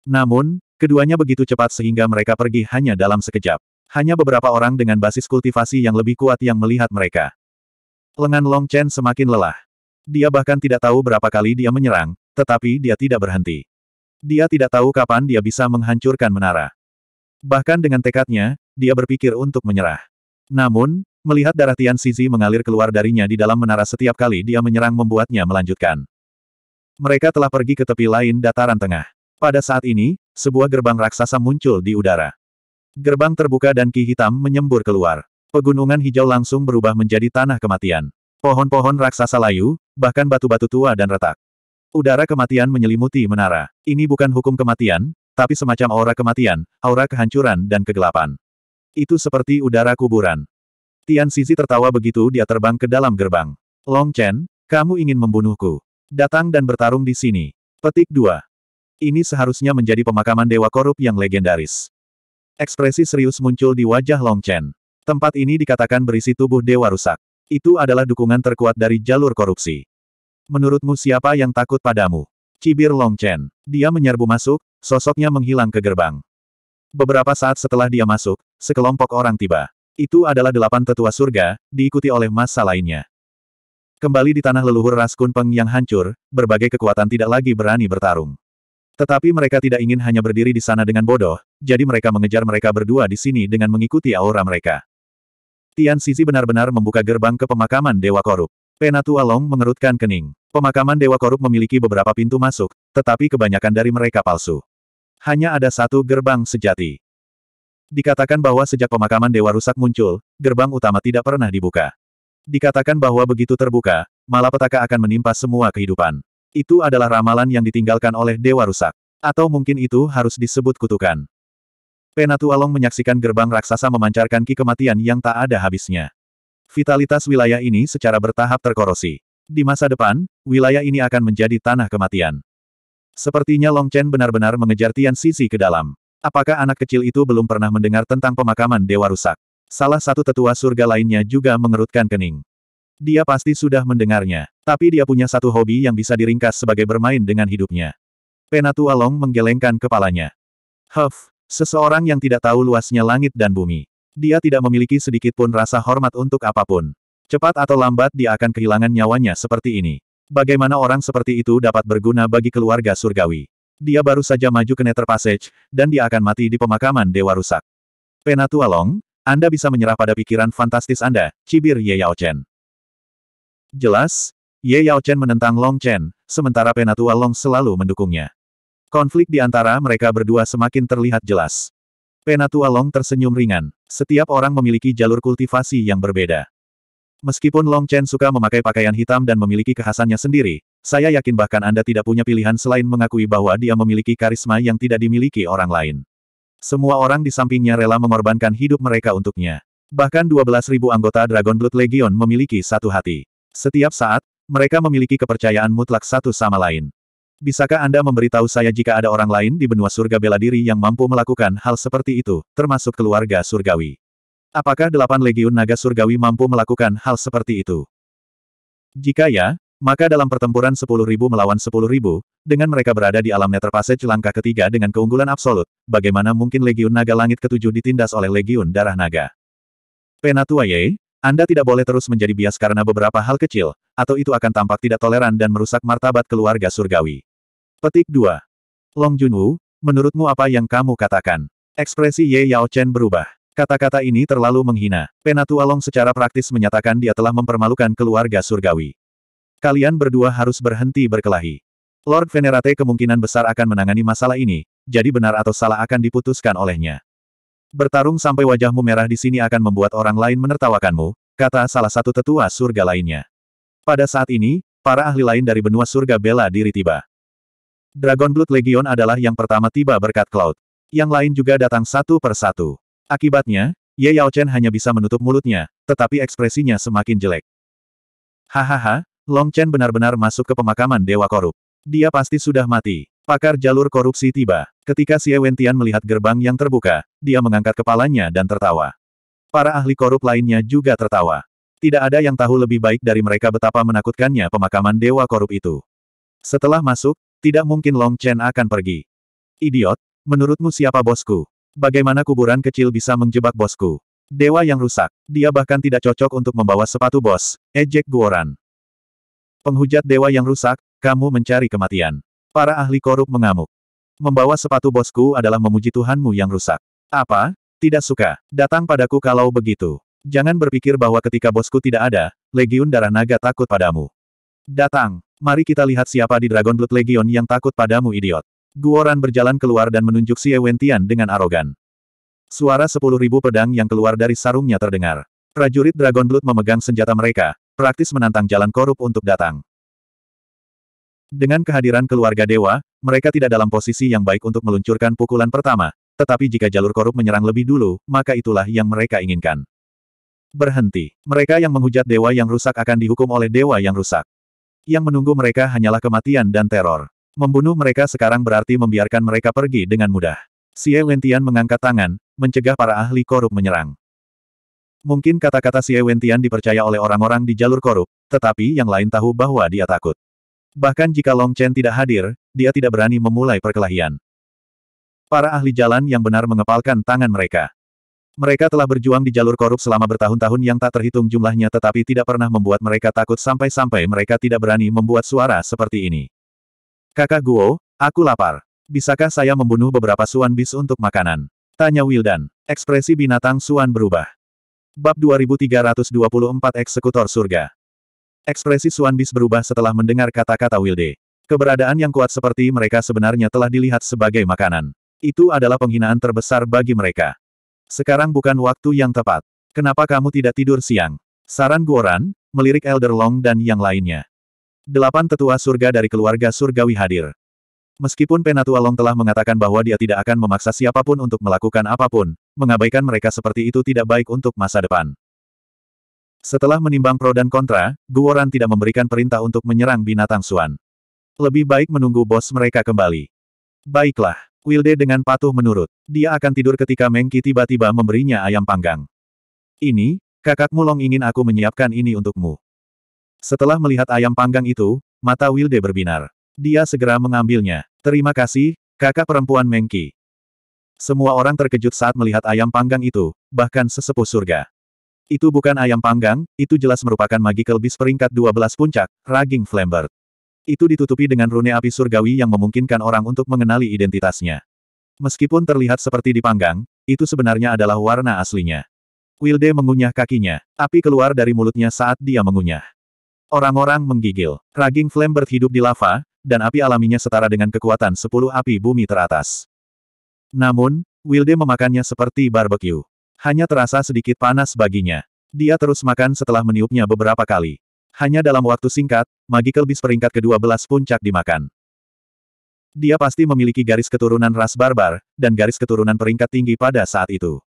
Namun, keduanya begitu cepat sehingga mereka pergi hanya dalam sekejap. Hanya beberapa orang dengan basis kultivasi yang lebih kuat yang melihat mereka. Lengan Long Chen semakin lelah. Dia bahkan tidak tahu berapa kali dia menyerang, tetapi dia tidak berhenti. Dia tidak tahu kapan dia bisa menghancurkan menara. Bahkan dengan tekadnya, dia berpikir untuk menyerah. Namun, melihat darah Tian Sizi mengalir keluar darinya di dalam menara setiap kali dia menyerang membuatnya melanjutkan. Mereka telah pergi ke tepi lain dataran tengah. Pada saat ini, sebuah gerbang raksasa muncul di udara. Gerbang terbuka dan ki hitam menyembur keluar. Pegunungan hijau langsung berubah menjadi tanah kematian. Pohon-pohon raksasa layu, bahkan batu-batu tua dan retak. Udara kematian menyelimuti menara. Ini bukan hukum kematian, tapi semacam aura kematian, aura kehancuran dan kegelapan. Itu seperti udara kuburan. Tian Sisi tertawa begitu dia terbang ke dalam gerbang. Long Chen, kamu ingin membunuhku. Datang dan bertarung di sini. Petik 2. Ini seharusnya menjadi pemakaman dewa korup yang legendaris. Ekspresi serius muncul di wajah Long Chen. Tempat ini dikatakan berisi tubuh dewa rusak. Itu adalah dukungan terkuat dari jalur korupsi. Menurutmu siapa yang takut padamu? Cibir Long Chen. Dia menyerbu masuk, sosoknya menghilang ke gerbang. Beberapa saat setelah dia masuk, sekelompok orang tiba. Itu adalah delapan tetua surga, diikuti oleh massa lainnya. Kembali di tanah leluhur ras Kunpeng yang hancur, berbagai kekuatan tidak lagi berani bertarung. Tetapi mereka tidak ingin hanya berdiri di sana dengan bodoh, jadi mereka mengejar mereka berdua di sini dengan mengikuti aura mereka. Tian Sizi benar-benar membuka gerbang ke pemakaman Dewa Korup. Penatua Long mengerutkan kening. Pemakaman Dewa Korup memiliki beberapa pintu masuk, tetapi kebanyakan dari mereka palsu. Hanya ada satu gerbang sejati. Dikatakan bahwa sejak pemakaman Dewa Rusak muncul, gerbang utama tidak pernah dibuka. Dikatakan bahwa begitu terbuka, malapetaka akan menimpa semua kehidupan. Itu adalah ramalan yang ditinggalkan oleh Dewa Rusak. Atau mungkin itu harus disebut kutukan. Penatu Along menyaksikan gerbang raksasa memancarkan ki kematian yang tak ada habisnya. Vitalitas wilayah ini secara bertahap terkorosi. Di masa depan, wilayah ini akan menjadi tanah kematian. Sepertinya Long Chen benar-benar mengejar Tian Sisi ke dalam. Apakah anak kecil itu belum pernah mendengar tentang pemakaman Dewa Rusak? Salah satu tetua surga lainnya juga mengerutkan kening. Dia pasti sudah mendengarnya, tapi dia punya satu hobi yang bisa diringkas sebagai bermain dengan hidupnya. Penatua Long menggelengkan kepalanya. Huff, Seseorang yang tidak tahu luasnya langit dan bumi. Dia tidak memiliki sedikitpun rasa hormat untuk apapun. Cepat atau lambat dia akan kehilangan nyawanya seperti ini. Bagaimana orang seperti itu dapat berguna bagi keluarga surgawi? Dia baru saja maju ke Nether Passage, dan dia akan mati di pemakaman Dewa Rusak. Penatua Long, Anda bisa menyerah pada pikiran fantastis Anda, cibir Ye Yao Chen. Jelas, Ye Yao Chen menentang Long Chen, sementara Penatua Long selalu mendukungnya. Konflik di antara mereka berdua semakin terlihat jelas. Penatua Long tersenyum ringan. Setiap orang memiliki jalur kultivasi yang berbeda. Meskipun Long Chen suka memakai pakaian hitam dan memiliki kekhasannya sendiri, saya yakin bahkan Anda tidak punya pilihan selain mengakui bahwa dia memiliki karisma yang tidak dimiliki orang lain. Semua orang di sampingnya rela mengorbankan hidup mereka untuknya. Bahkan 12.000 anggota Dragon Blood Legion memiliki satu hati. Setiap saat, mereka memiliki kepercayaan mutlak satu sama lain. Bisakah Anda memberitahu saya jika ada orang lain di benua surga bela diri yang mampu melakukan hal seperti itu, termasuk keluarga surgawi? Apakah delapan legiun naga surgawi mampu melakukan hal seperti itu? Jika ya, maka dalam pertempuran 10.000 melawan 10.000, dengan mereka berada di alam Nether Passage ketiga dengan keunggulan absolut, bagaimana mungkin legiun naga langit ketujuh ditindas oleh legiun darah naga? Penatua Ye, anda tidak boleh terus menjadi bias karena beberapa hal kecil, atau itu akan tampak tidak toleran dan merusak martabat keluarga surgawi. Petik 2. Long Junwu, menurutmu apa yang kamu katakan? Ekspresi Ye Yao Chen berubah. Kata-kata ini terlalu menghina. Penatua Long secara praktis menyatakan dia telah mempermalukan keluarga surgawi. Kalian berdua harus berhenti berkelahi. Lord Venerate kemungkinan besar akan menangani masalah ini, jadi benar atau salah akan diputuskan olehnya. Bertarung sampai wajahmu merah di sini akan membuat orang lain menertawakanmu, kata salah satu tetua surga lainnya. Pada saat ini, para ahli lain dari benua surga bela diri tiba. Dragon Blood Legion adalah yang pertama tiba berkat Cloud. Yang lain juga datang satu per satu. Akibatnya, Ye Yao Chen hanya bisa menutup mulutnya, tetapi ekspresinya semakin jelek. Hahaha, Long Chen benar-benar masuk ke pemakaman Dewa Korup. Dia pasti sudah mati. Pakar jalur korupsi tiba. Ketika Xie Wentian melihat gerbang yang terbuka, dia mengangkat kepalanya dan tertawa. Para ahli korup lainnya juga tertawa. Tidak ada yang tahu lebih baik dari mereka betapa menakutkannya pemakaman dewa korup itu. Setelah masuk, tidak mungkin Long Chen akan pergi. Idiot, menurutmu siapa bosku? Bagaimana kuburan kecil bisa menjebak bosku? Dewa yang rusak, dia bahkan tidak cocok untuk membawa sepatu bos, ejek Guoran. Penghujat dewa yang rusak, kamu mencari kematian. Para ahli korup mengamuk. Membawa sepatu bosku adalah memuji Tuhanmu yang rusak. Apa? Tidak suka. Datang padaku kalau begitu. Jangan berpikir bahwa ketika bosku tidak ada, Legiun Darah Naga takut padamu. Datang. Mari kita lihat siapa di Dragon Blood Legion yang takut padamu idiot. Guoran berjalan keluar dan menunjuk si Wentian dengan arogan. Suara sepuluh ribu pedang yang keluar dari sarungnya terdengar. Prajurit Dragon Blood memegang senjata mereka, praktis menantang jalan korup untuk datang. Dengan kehadiran keluarga dewa, mereka tidak dalam posisi yang baik untuk meluncurkan pukulan pertama, tetapi jika jalur korup menyerang lebih dulu, maka itulah yang mereka inginkan. Berhenti. Mereka yang menghujat dewa yang rusak akan dihukum oleh dewa yang rusak. Yang menunggu mereka hanyalah kematian dan teror. Membunuh mereka sekarang berarti membiarkan mereka pergi dengan mudah. Xie Wentian mengangkat tangan, mencegah para ahli korup menyerang. Mungkin kata-kata Xie Wentian dipercaya oleh orang-orang di jalur korup, tetapi yang lain tahu bahwa dia takut. Bahkan jika Long Chen tidak hadir, dia tidak berani memulai perkelahian. Para ahli jalan yang benar mengepalkan tangan mereka. Mereka telah berjuang di jalur korup selama bertahun-tahun yang tak terhitung jumlahnya tetapi tidak pernah membuat mereka takut sampai-sampai mereka tidak berani membuat suara seperti ini. Kakak Guo, aku lapar. Bisakah saya membunuh beberapa suan bis untuk makanan? Tanya Wildan. Ekspresi binatang suan berubah. Bab 2324 Eksekutor Surga Ekspresi Suan Bis berubah setelah mendengar kata-kata Wilde. Keberadaan yang kuat seperti mereka sebenarnya telah dilihat sebagai makanan. Itu adalah penghinaan terbesar bagi mereka. Sekarang bukan waktu yang tepat. Kenapa kamu tidak tidur siang? Saran Guoran, melirik Elder Long dan yang lainnya. Delapan tetua surga dari keluarga surgawi hadir. Meskipun Penatua Long telah mengatakan bahwa dia tidak akan memaksa siapapun untuk melakukan apapun, mengabaikan mereka seperti itu tidak baik untuk masa depan. Setelah menimbang pro dan kontra, Guoran tidak memberikan perintah untuk menyerang binatang Suan. Lebih baik menunggu bos mereka kembali. Baiklah, Wilde dengan patuh menurut. Dia akan tidur ketika Mengki tiba-tiba memberinya ayam panggang. Ini, kakak Long ingin aku menyiapkan ini untukmu. Setelah melihat ayam panggang itu, mata Wilde berbinar. Dia segera mengambilnya. Terima kasih, kakak perempuan Mengki. Semua orang terkejut saat melihat ayam panggang itu, bahkan sesepuh surga. Itu bukan ayam panggang, itu jelas merupakan magical beast peringkat 12 puncak, Raging Flambert. Itu ditutupi dengan rune api surgawi yang memungkinkan orang untuk mengenali identitasnya. Meskipun terlihat seperti dipanggang, itu sebenarnya adalah warna aslinya. Wilde mengunyah kakinya. Api keluar dari mulutnya saat dia mengunyah. Orang-orang menggigil. Raging Flambert hidup di lava, dan api alaminya setara dengan kekuatan 10 api bumi teratas. Namun, Wilde memakannya seperti barbeque. Hanya terasa sedikit panas baginya. Dia terus makan setelah meniupnya beberapa kali. Hanya dalam waktu singkat, Magical Beast peringkat ke-12 puncak dimakan. Dia pasti memiliki garis keturunan ras barbar, dan garis keturunan peringkat tinggi pada saat itu.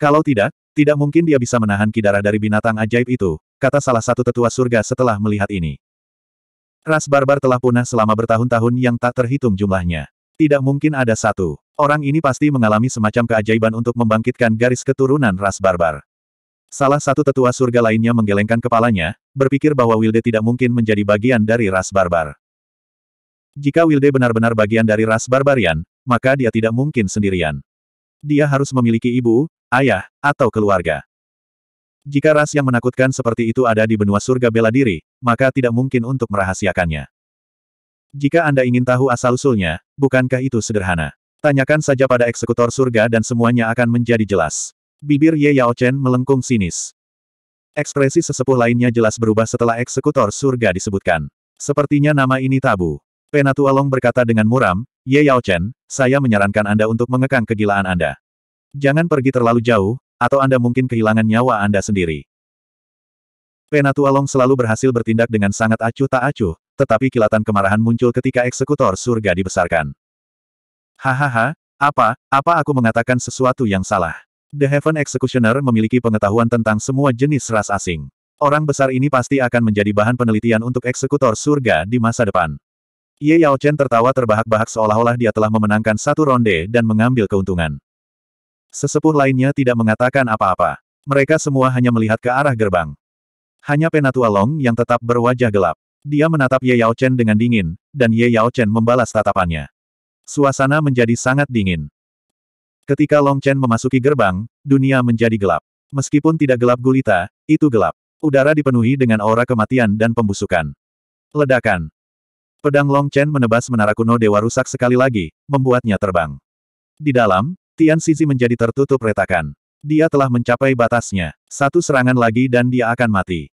Kalau tidak, tidak mungkin dia bisa menahan kidara dari binatang ajaib itu, kata salah satu tetua surga setelah melihat ini. Ras barbar telah punah selama bertahun-tahun yang tak terhitung jumlahnya. Tidak mungkin ada satu. Orang ini pasti mengalami semacam keajaiban untuk membangkitkan garis keturunan ras barbar. Salah satu tetua surga lainnya menggelengkan kepalanya, berpikir bahwa Wilde tidak mungkin menjadi bagian dari ras barbar. Jika Wilde benar-benar bagian dari ras barbarian, maka dia tidak mungkin sendirian. Dia harus memiliki ibu, ayah, atau keluarga. Jika ras yang menakutkan seperti itu ada di benua surga bela diri, maka tidak mungkin untuk merahasiakannya. Jika Anda ingin tahu asal-usulnya, bukankah itu sederhana? Tanyakan saja pada eksekutor surga dan semuanya akan menjadi jelas. Bibir Ye Yao Chen melengkung sinis. Ekspresi sesepuh lainnya jelas berubah setelah eksekutor surga disebutkan. Sepertinya nama ini tabu. Penatua Long berkata dengan muram, Ye Yao Chen, saya menyarankan Anda untuk mengekang kegilaan Anda. Jangan pergi terlalu jauh, atau Anda mungkin kehilangan nyawa Anda sendiri. Penatua Long selalu berhasil bertindak dengan sangat acuh tak acuh, tetapi kilatan kemarahan muncul ketika eksekutor surga dibesarkan. Hahaha, apa, apa aku mengatakan sesuatu yang salah? The Heaven Executioner memiliki pengetahuan tentang semua jenis ras asing. Orang besar ini pasti akan menjadi bahan penelitian untuk eksekutor surga di masa depan. Ye Yao Chen tertawa terbahak-bahak seolah-olah dia telah memenangkan satu ronde dan mengambil keuntungan. Sesepuh lainnya tidak mengatakan apa-apa. Mereka semua hanya melihat ke arah gerbang. Hanya Penatua Long yang tetap berwajah gelap. Dia menatap Ye Yao Chen dengan dingin, dan Ye Yao Chen membalas tatapannya. Suasana menjadi sangat dingin. Ketika Long Chen memasuki gerbang, dunia menjadi gelap. Meskipun tidak gelap gulita, itu gelap. Udara dipenuhi dengan aura kematian dan pembusukan. Ledakan. Pedang Long Chen menebas menara kuno dewa rusak sekali lagi, membuatnya terbang. Di dalam, Tian Sizi menjadi tertutup retakan. Dia telah mencapai batasnya. Satu serangan lagi dan dia akan mati.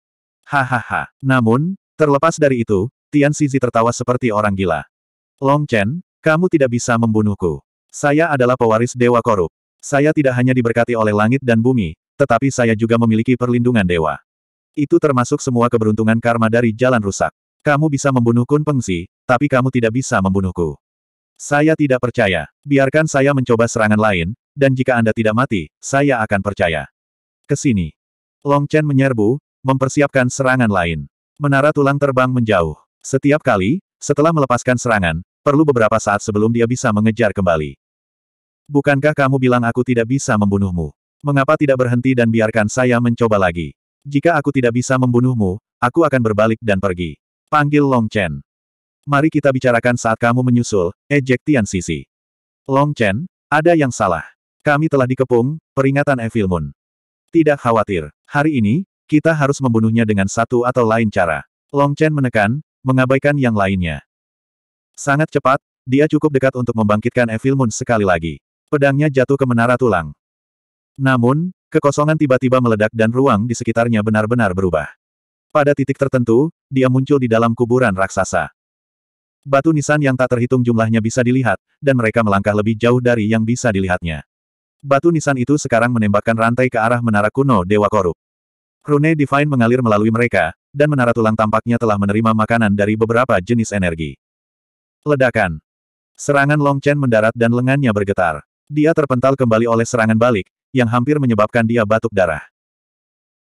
Hahaha. Namun, terlepas dari itu, Tian Sizi tertawa seperti orang gila. Long Chen, kamu tidak bisa membunuhku. Saya adalah pewaris dewa korup. Saya tidak hanya diberkati oleh langit dan bumi, tetapi saya juga memiliki perlindungan dewa. Itu termasuk semua keberuntungan karma dari jalan rusak. Kamu bisa membunuh Kun Pengsi, tapi kamu tidak bisa membunuhku. Saya tidak percaya. Biarkan saya mencoba serangan lain, dan jika Anda tidak mati, saya akan percaya. Kesini. Long Chen menyerbu, mempersiapkan serangan lain. Menara tulang terbang menjauh. Setiap kali, setelah melepaskan serangan, perlu beberapa saat sebelum dia bisa mengejar kembali. Bukankah kamu bilang aku tidak bisa membunuhmu? Mengapa tidak berhenti dan biarkan saya mencoba lagi? Jika aku tidak bisa membunuhmu, aku akan berbalik dan pergi. Panggil Long Chen. Mari kita bicarakan saat kamu menyusul, ejek eh, Tian Sisi. Long Chen, ada yang salah. Kami telah dikepung, peringatan Evil Moon. Tidak khawatir. Hari ini, kita harus membunuhnya dengan satu atau lain cara. Long Chen menekan, mengabaikan yang lainnya. Sangat cepat, dia cukup dekat untuk membangkitkan Evil Moon sekali lagi. Pedangnya jatuh ke menara tulang. Namun, kekosongan tiba-tiba meledak dan ruang di sekitarnya benar-benar berubah. Pada titik tertentu, dia muncul di dalam kuburan raksasa. Batu nisan yang tak terhitung jumlahnya bisa dilihat, dan mereka melangkah lebih jauh dari yang bisa dilihatnya. Batu nisan itu sekarang menembakkan rantai ke arah menara kuno Dewa Korup. Rune Divine mengalir melalui mereka, dan menara tulang tampaknya telah menerima makanan dari beberapa jenis energi. Ledakan. Serangan Long Chen mendarat dan lengannya bergetar. Dia terpental kembali oleh serangan balik, yang hampir menyebabkan dia batuk darah.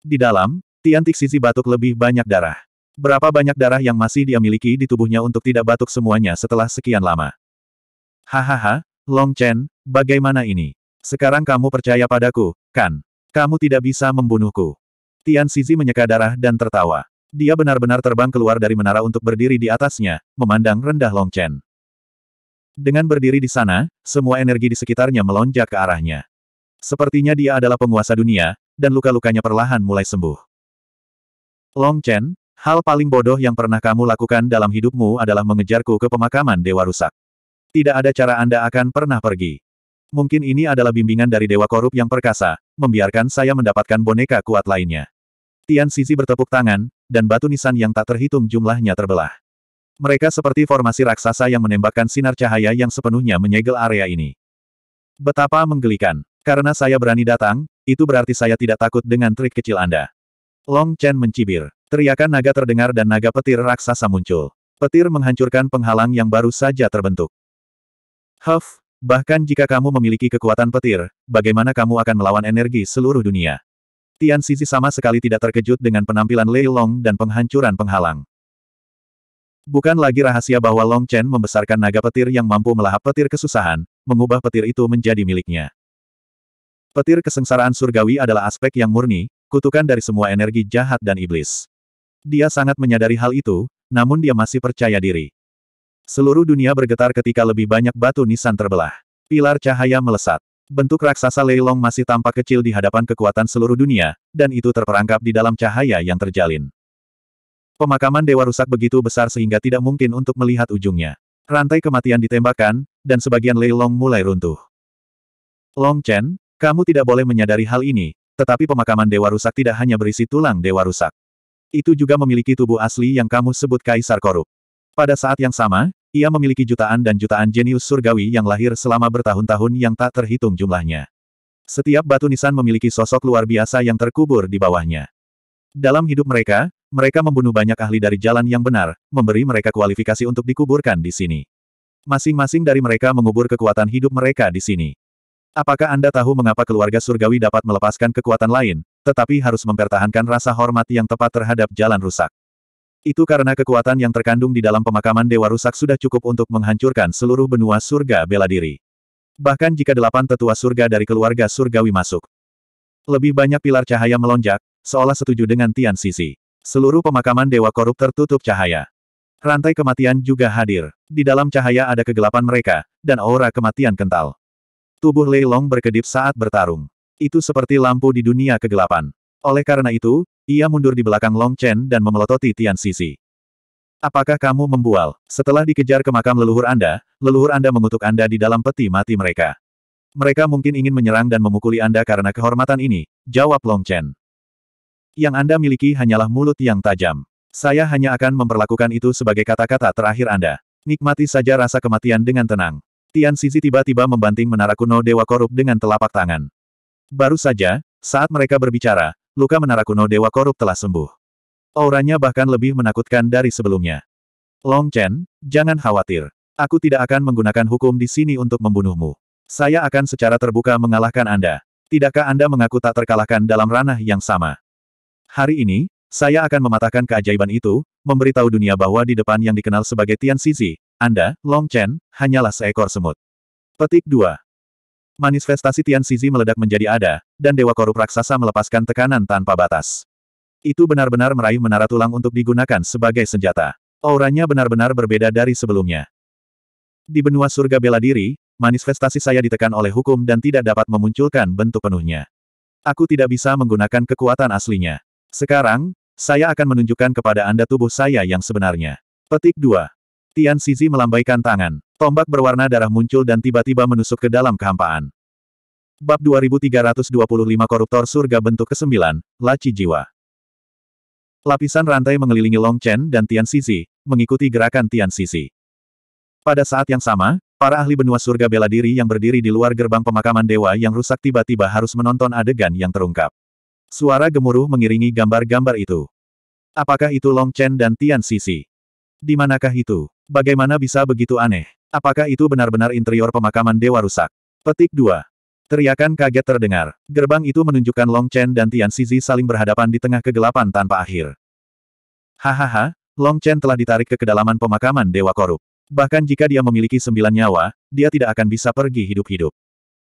Di dalam, Tian Sisi batuk lebih banyak darah. Berapa banyak darah yang masih dia miliki di tubuhnya untuk tidak batuk semuanya setelah sekian lama. Hahaha, Long Chen, bagaimana ini? Sekarang kamu percaya padaku, kan? Kamu tidak bisa membunuhku. Tian Sisi menyeka darah dan tertawa. Dia benar-benar terbang keluar dari menara untuk berdiri di atasnya, memandang rendah Long Chen. Dengan berdiri di sana, semua energi di sekitarnya melonjak ke arahnya. Sepertinya dia adalah penguasa dunia, dan luka-lukanya perlahan mulai sembuh. Long Chen, hal paling bodoh yang pernah kamu lakukan dalam hidupmu adalah mengejarku ke pemakaman Dewa Rusak. Tidak ada cara Anda akan pernah pergi. Mungkin ini adalah bimbingan dari Dewa Korup yang perkasa, membiarkan saya mendapatkan boneka kuat lainnya. Tian Sisi bertepuk tangan, dan batu nisan yang tak terhitung jumlahnya terbelah. Mereka seperti formasi raksasa yang menembakkan sinar cahaya yang sepenuhnya menyegel area ini. Betapa menggelikan. Karena saya berani datang, itu berarti saya tidak takut dengan trik kecil Anda. Long Chen mencibir. Teriakan naga terdengar dan naga petir raksasa muncul. Petir menghancurkan penghalang yang baru saja terbentuk. Huff, bahkan jika kamu memiliki kekuatan petir, bagaimana kamu akan melawan energi seluruh dunia? Tian Sisi sama sekali tidak terkejut dengan penampilan Lei Long dan penghancuran penghalang. Bukan lagi rahasia bahwa Long Chen membesarkan naga petir yang mampu melahap petir kesusahan, mengubah petir itu menjadi miliknya. Petir kesengsaraan surgawi adalah aspek yang murni, kutukan dari semua energi jahat dan iblis. Dia sangat menyadari hal itu, namun dia masih percaya diri. Seluruh dunia bergetar ketika lebih banyak batu nisan terbelah. Pilar cahaya melesat. Bentuk raksasa Leilong masih tampak kecil di hadapan kekuatan seluruh dunia, dan itu terperangkap di dalam cahaya yang terjalin. Pemakaman Dewa Rusak begitu besar sehingga tidak mungkin untuk melihat ujungnya. Rantai kematian ditembakkan, dan sebagian Leilong mulai runtuh. Long Chen, kamu tidak boleh menyadari hal ini, tetapi pemakaman Dewa Rusak tidak hanya berisi tulang Dewa Rusak. Itu juga memiliki tubuh asli yang kamu sebut Kaisar Korup. Pada saat yang sama, ia memiliki jutaan dan jutaan jenius surgawi yang lahir selama bertahun-tahun yang tak terhitung jumlahnya. Setiap batu nisan memiliki sosok luar biasa yang terkubur di bawahnya. Dalam hidup mereka, mereka membunuh banyak ahli dari jalan yang benar, memberi mereka kualifikasi untuk dikuburkan di sini. Masing-masing dari mereka mengubur kekuatan hidup mereka di sini. Apakah Anda tahu mengapa keluarga surgawi dapat melepaskan kekuatan lain, tetapi harus mempertahankan rasa hormat yang tepat terhadap jalan rusak? Itu karena kekuatan yang terkandung di dalam pemakaman Dewa Rusak sudah cukup untuk menghancurkan seluruh benua surga bela diri. Bahkan jika delapan tetua surga dari keluarga surgawi masuk. Lebih banyak pilar cahaya melonjak, seolah setuju dengan Tian Sisi. Seluruh pemakaman Dewa Korup tertutup cahaya. Rantai kematian juga hadir. Di dalam cahaya ada kegelapan mereka, dan aura kematian kental. Tubuh Lei Long berkedip saat bertarung. Itu seperti lampu di dunia kegelapan. Oleh karena itu, ia mundur di belakang Long Chen dan memelototi Tian Sisi. Apakah kamu membual? Setelah dikejar ke makam leluhur Anda, leluhur Anda mengutuk Anda di dalam peti mati mereka. Mereka mungkin ingin menyerang dan memukuli Anda karena kehormatan ini, jawab Long Chen. Yang Anda miliki hanyalah mulut yang tajam. Saya hanya akan memperlakukan itu sebagai kata-kata terakhir Anda. Nikmati saja rasa kematian dengan tenang. Tian Sisi tiba-tiba membanting menara kuno Dewa Korup dengan telapak tangan. Baru saja, saat mereka berbicara, luka menara kuno Dewa Korup telah sembuh. Auranya bahkan lebih menakutkan dari sebelumnya. Long Chen, jangan khawatir. Aku tidak akan menggunakan hukum di sini untuk membunuhmu. Saya akan secara terbuka mengalahkan Anda. Tidakkah Anda mengaku tak terkalahkan dalam ranah yang sama? Hari ini, saya akan mematahkan keajaiban itu, memberitahu dunia bahwa di depan yang dikenal sebagai Tian Sisi, Anda, Long Chen, hanyalah seekor semut. Petik 2. Manifestasi Tian Sizi meledak menjadi ada, dan Dewa Korup Raksasa melepaskan tekanan tanpa batas. Itu benar-benar meraih menara tulang untuk digunakan sebagai senjata. Auranya benar-benar berbeda dari sebelumnya. Di benua surga bela diri, manifestasi saya ditekan oleh hukum dan tidak dapat memunculkan bentuk penuhnya. Aku tidak bisa menggunakan kekuatan aslinya. Sekarang, saya akan menunjukkan kepada Anda tubuh saya yang sebenarnya. Petik 2. Tian Sizi melambaikan tangan. Tombak berwarna darah muncul dan tiba-tiba menusuk ke dalam kehampaan. Bab 2325 Koruptor Surga Bentuk ke-9, Laci Jiwa Lapisan rantai mengelilingi Long Chen dan Tian Sizi, mengikuti gerakan Tian Sizi. Pada saat yang sama, para ahli benua surga bela diri yang berdiri di luar gerbang pemakaman dewa yang rusak tiba-tiba harus menonton adegan yang terungkap. Suara gemuruh mengiringi gambar-gambar itu. Apakah itu Long Chen dan Tian Sisi? Di manakah itu? Bagaimana bisa begitu aneh? Apakah itu benar-benar interior pemakaman dewa rusak? Petik 2. Teriakan kaget terdengar. Gerbang itu menunjukkan Long Chen dan Tian Sizi saling berhadapan di tengah kegelapan tanpa akhir. Hahaha, Long Chen telah ditarik ke kedalaman pemakaman dewa korup. Bahkan jika dia memiliki sembilan nyawa, dia tidak akan bisa pergi hidup-hidup.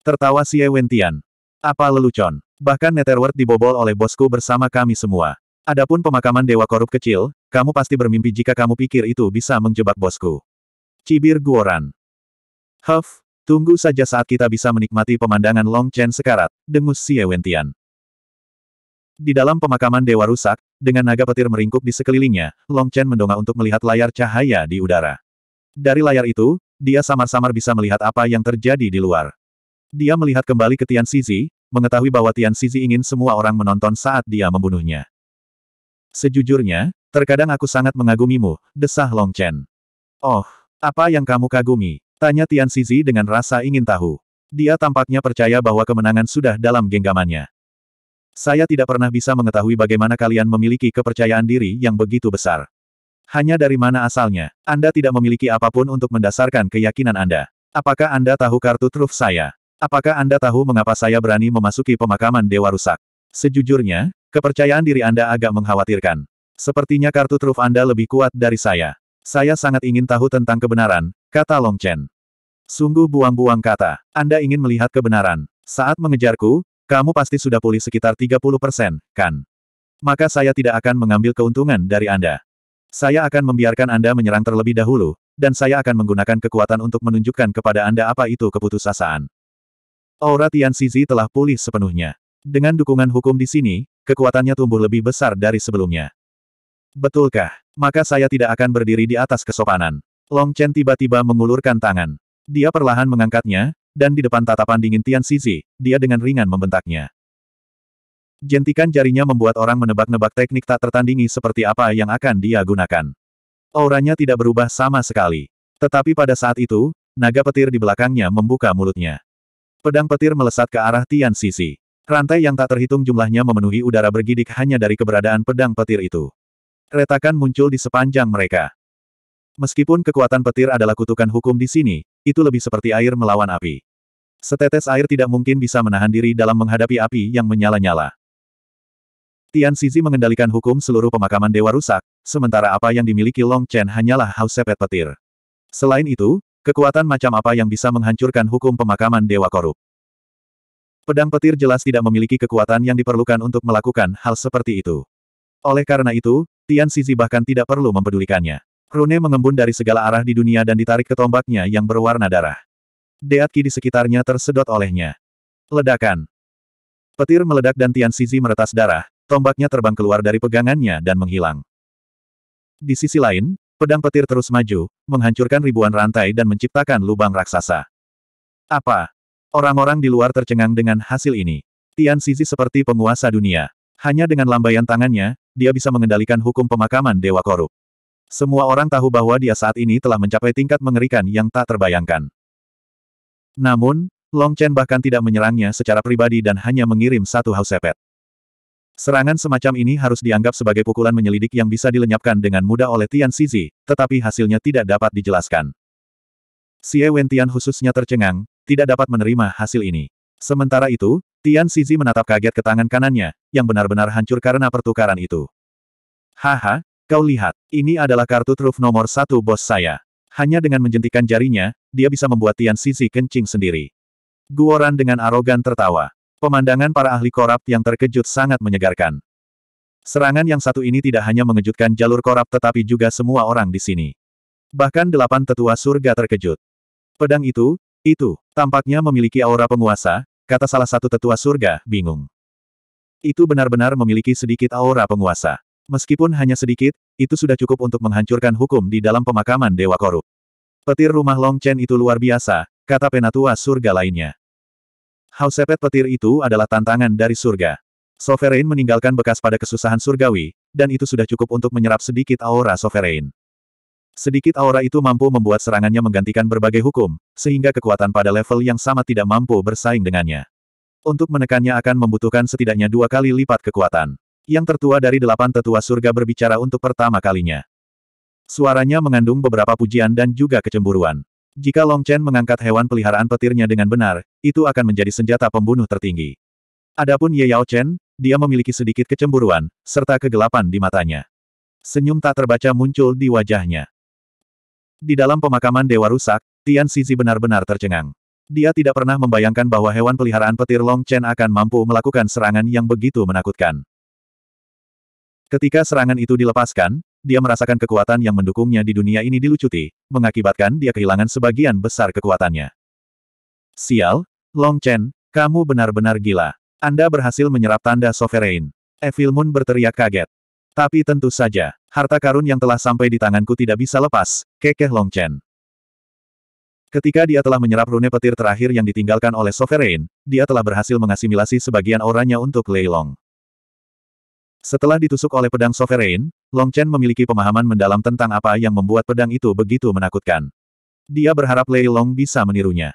Tertawa Xie Wentian. Apa lelucon? Bahkan Netherworld dibobol oleh bosku bersama kami semua. Adapun pemakaman dewa korup kecil, kamu pasti bermimpi jika kamu pikir itu bisa menjebak bosku. Cibir Guoran. Huff, tunggu saja saat kita bisa menikmati pemandangan Long Chen sekarat, dengus Xie Wentian. Di dalam pemakaman dewa rusak, dengan naga petir meringkuk di sekelilingnya, Long Chen mendongak untuk melihat layar cahaya di udara. Dari layar itu, dia samar-samar bisa melihat apa yang terjadi di luar. Dia melihat kembali ke Tian Sizi, mengetahui bahwa Tian Sizi ingin semua orang menonton saat dia membunuhnya. Sejujurnya, terkadang aku sangat mengagumimu, desah Long Chen. Oh, apa yang kamu kagumi? Tanya Tian Sizi dengan rasa ingin tahu. Dia tampaknya percaya bahwa kemenangan sudah dalam genggamannya. Saya tidak pernah bisa mengetahui bagaimana kalian memiliki kepercayaan diri yang begitu besar. Hanya dari mana asalnya, Anda tidak memiliki apapun untuk mendasarkan keyakinan Anda. Apakah Anda tahu kartu truf saya? Apakah Anda tahu mengapa saya berani memasuki pemakaman Dewa Rusak? Sejujurnya, Kepercayaan diri Anda agak mengkhawatirkan. Sepertinya kartu truf Anda lebih kuat dari saya. Saya sangat ingin tahu tentang kebenaran, kata Long Chen. Sungguh buang-buang kata. Anda ingin melihat kebenaran. Saat mengejarku, kamu pasti sudah pulih sekitar 30 persen, kan? Maka saya tidak akan mengambil keuntungan dari Anda. Saya akan membiarkan Anda menyerang terlebih dahulu, dan saya akan menggunakan kekuatan untuk menunjukkan kepada Anda apa itu keputusasaan. Aura Tian Sisi telah pulih sepenuhnya. Dengan dukungan hukum di sini, kekuatannya tumbuh lebih besar dari sebelumnya. Betulkah? Maka saya tidak akan berdiri di atas kesopanan. Long Chen tiba-tiba mengulurkan tangan. Dia perlahan mengangkatnya, dan di depan tatapan dingin Tian Sizi, dia dengan ringan membentaknya. Jentikan jarinya membuat orang menebak-nebak teknik tak tertandingi seperti apa yang akan dia gunakan. Auranya tidak berubah sama sekali. Tetapi pada saat itu, naga petir di belakangnya membuka mulutnya. Pedang petir melesat ke arah Tian Sisi. Rantai yang tak terhitung jumlahnya memenuhi udara bergidik hanya dari keberadaan pedang petir itu. Retakan muncul di sepanjang mereka. Meskipun kekuatan petir adalah kutukan hukum di sini, itu lebih seperti air melawan api. Setetes air tidak mungkin bisa menahan diri dalam menghadapi api yang menyala-nyala. Tian Sizi mengendalikan hukum seluruh pemakaman dewa rusak, sementara apa yang dimiliki Long Chen hanyalah haus sepet petir. Selain itu, kekuatan macam apa yang bisa menghancurkan hukum pemakaman dewa korup. Pedang petir jelas tidak memiliki kekuatan yang diperlukan untuk melakukan hal seperti itu. Oleh karena itu, Tian Sizi bahkan tidak perlu mempedulikannya. Rune mengembun dari segala arah di dunia dan ditarik ke tombaknya yang berwarna darah. Deatki di sekitarnya tersedot olehnya. Ledakan. Petir meledak dan Tian Sizi meretas darah, tombaknya terbang keluar dari pegangannya dan menghilang. Di sisi lain, pedang petir terus maju, menghancurkan ribuan rantai dan menciptakan lubang raksasa. Apa? Orang-orang di luar tercengang dengan hasil ini. Tian Sisi seperti penguasa dunia. Hanya dengan lambaian tangannya, dia bisa mengendalikan hukum pemakaman Dewa Korup. Semua orang tahu bahwa dia saat ini telah mencapai tingkat mengerikan yang tak terbayangkan. Namun, Long Chen bahkan tidak menyerangnya secara pribadi dan hanya mengirim satu hausepet. Serangan semacam ini harus dianggap sebagai pukulan menyelidik yang bisa dilenyapkan dengan mudah oleh Tian Sizi, tetapi hasilnya tidak dapat dijelaskan. Xie Wentian khususnya tercengang, tidak dapat menerima hasil ini. Sementara itu, Tian Sizi menatap kaget ke tangan kanannya, yang benar-benar hancur karena pertukaran itu. Haha, kau lihat, ini adalah kartu truf nomor satu bos saya. Hanya dengan menjentikan jarinya, dia bisa membuat Tian Sizi kencing sendiri. Guoran dengan arogan tertawa. Pemandangan para ahli korap yang terkejut sangat menyegarkan. Serangan yang satu ini tidak hanya mengejutkan jalur korap tetapi juga semua orang di sini. Bahkan delapan tetua surga terkejut. Pedang itu, itu, tampaknya memiliki aura penguasa, kata salah satu tetua surga, bingung. Itu benar-benar memiliki sedikit aura penguasa. Meskipun hanya sedikit, itu sudah cukup untuk menghancurkan hukum di dalam pemakaman Dewa Korup. Petir rumah Long Chen itu luar biasa, kata penatua surga lainnya. sepet petir itu adalah tantangan dari surga. Sovereign meninggalkan bekas pada kesusahan surgawi, dan itu sudah cukup untuk menyerap sedikit aura Sovereign. Sedikit aura itu mampu membuat serangannya menggantikan berbagai hukum, sehingga kekuatan pada level yang sama tidak mampu bersaing dengannya. Untuk menekannya akan membutuhkan setidaknya dua kali lipat kekuatan. Yang tertua dari delapan tetua surga berbicara untuk pertama kalinya. Suaranya mengandung beberapa pujian dan juga kecemburuan. Jika Long Chen mengangkat hewan peliharaan petirnya dengan benar, itu akan menjadi senjata pembunuh tertinggi. Adapun Ye Yao Chen, dia memiliki sedikit kecemburuan, serta kegelapan di matanya. Senyum tak terbaca muncul di wajahnya. Di dalam pemakaman Dewa Rusak, Tian Sizi benar-benar tercengang. Dia tidak pernah membayangkan bahwa hewan peliharaan petir Long Chen akan mampu melakukan serangan yang begitu menakutkan. Ketika serangan itu dilepaskan, dia merasakan kekuatan yang mendukungnya di dunia ini dilucuti, mengakibatkan dia kehilangan sebagian besar kekuatannya. Sial, Long Chen, kamu benar-benar gila. Anda berhasil menyerap tanda sovereign. Evil Moon berteriak kaget. Tapi tentu saja, harta karun yang telah sampai di tanganku tidak bisa lepas, kekeh Long Chen. Ketika dia telah menyerap rune petir terakhir yang ditinggalkan oleh Sovereign, dia telah berhasil mengasimilasi sebagian auranya untuk Lei Long. Setelah ditusuk oleh pedang Sovereign, Long Chen memiliki pemahaman mendalam tentang apa yang membuat pedang itu begitu menakutkan. Dia berharap Lei Long bisa menirunya.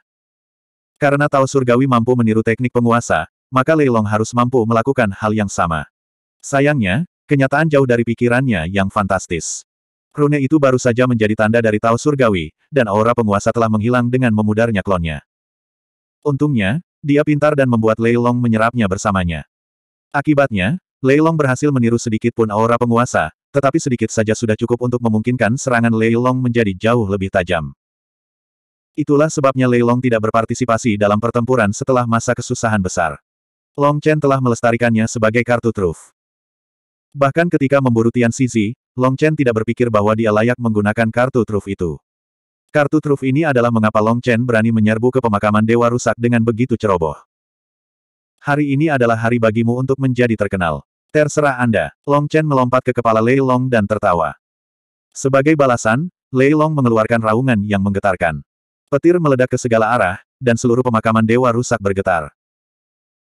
Karena Tao Surgawi mampu meniru teknik penguasa, maka Lei Long harus mampu melakukan hal yang sama. Sayangnya, Kenyataan jauh dari pikirannya yang fantastis. Rune itu baru saja menjadi tanda dari Tao Surgawi, dan aura penguasa telah menghilang dengan memudarnya klonnya. Untungnya, dia pintar dan membuat Leilong menyerapnya bersamanya. Akibatnya, Leilong berhasil meniru sedikit pun aura penguasa, tetapi sedikit saja sudah cukup untuk memungkinkan serangan Leilong menjadi jauh lebih tajam. Itulah sebabnya Leilong tidak berpartisipasi dalam pertempuran setelah masa kesusahan besar. Long Chen telah melestarikannya sebagai kartu truf. Bahkan ketika memburu Tian Sisi, Long Chen tidak berpikir bahwa dia layak menggunakan kartu truf itu. Kartu truf ini adalah mengapa Long Chen berani menyerbu ke pemakaman Dewa Rusak dengan begitu ceroboh. Hari ini adalah hari bagimu untuk menjadi terkenal. Terserah Anda. Long Chen melompat ke kepala Lei Long dan tertawa. Sebagai balasan, Lei Long mengeluarkan raungan yang menggetarkan. Petir meledak ke segala arah, dan seluruh pemakaman Dewa Rusak bergetar.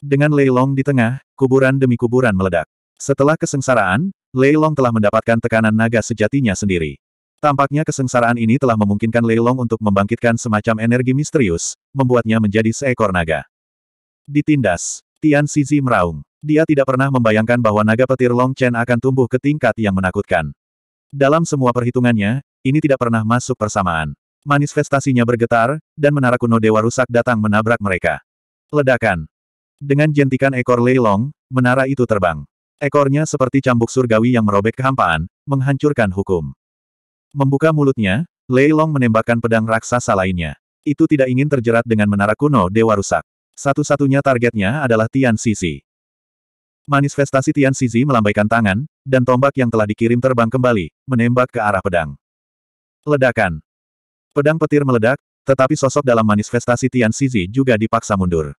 Dengan Lei Long di tengah, kuburan demi kuburan meledak. Setelah kesengsaraan, Leilong telah mendapatkan tekanan naga sejatinya sendiri. Tampaknya kesengsaraan ini telah memungkinkan Leilong untuk membangkitkan semacam energi misterius, membuatnya menjadi seekor naga. Ditindas, Tian Sizi meraung. Dia tidak pernah membayangkan bahwa naga petir Long Chen akan tumbuh ke tingkat yang menakutkan. Dalam semua perhitungannya, ini tidak pernah masuk persamaan. Manifestasinya bergetar, dan menara kuno Dewa Rusak datang menabrak mereka. Ledakan. Dengan jentikan ekor Leilong, menara itu terbang. Ekornya seperti cambuk surgawi yang merobek kehampaan, menghancurkan hukum. Membuka mulutnya, Lei Long menembakkan pedang raksasa lainnya. Itu tidak ingin terjerat dengan menara kuno Dewa Rusak. Satu-satunya targetnya adalah Tian Sisi. Manifestasi Tian Sisi melambaikan tangan, dan tombak yang telah dikirim terbang kembali, menembak ke arah pedang. Ledakan. Pedang petir meledak, tetapi sosok dalam manifestasi Tian Sisi juga dipaksa mundur.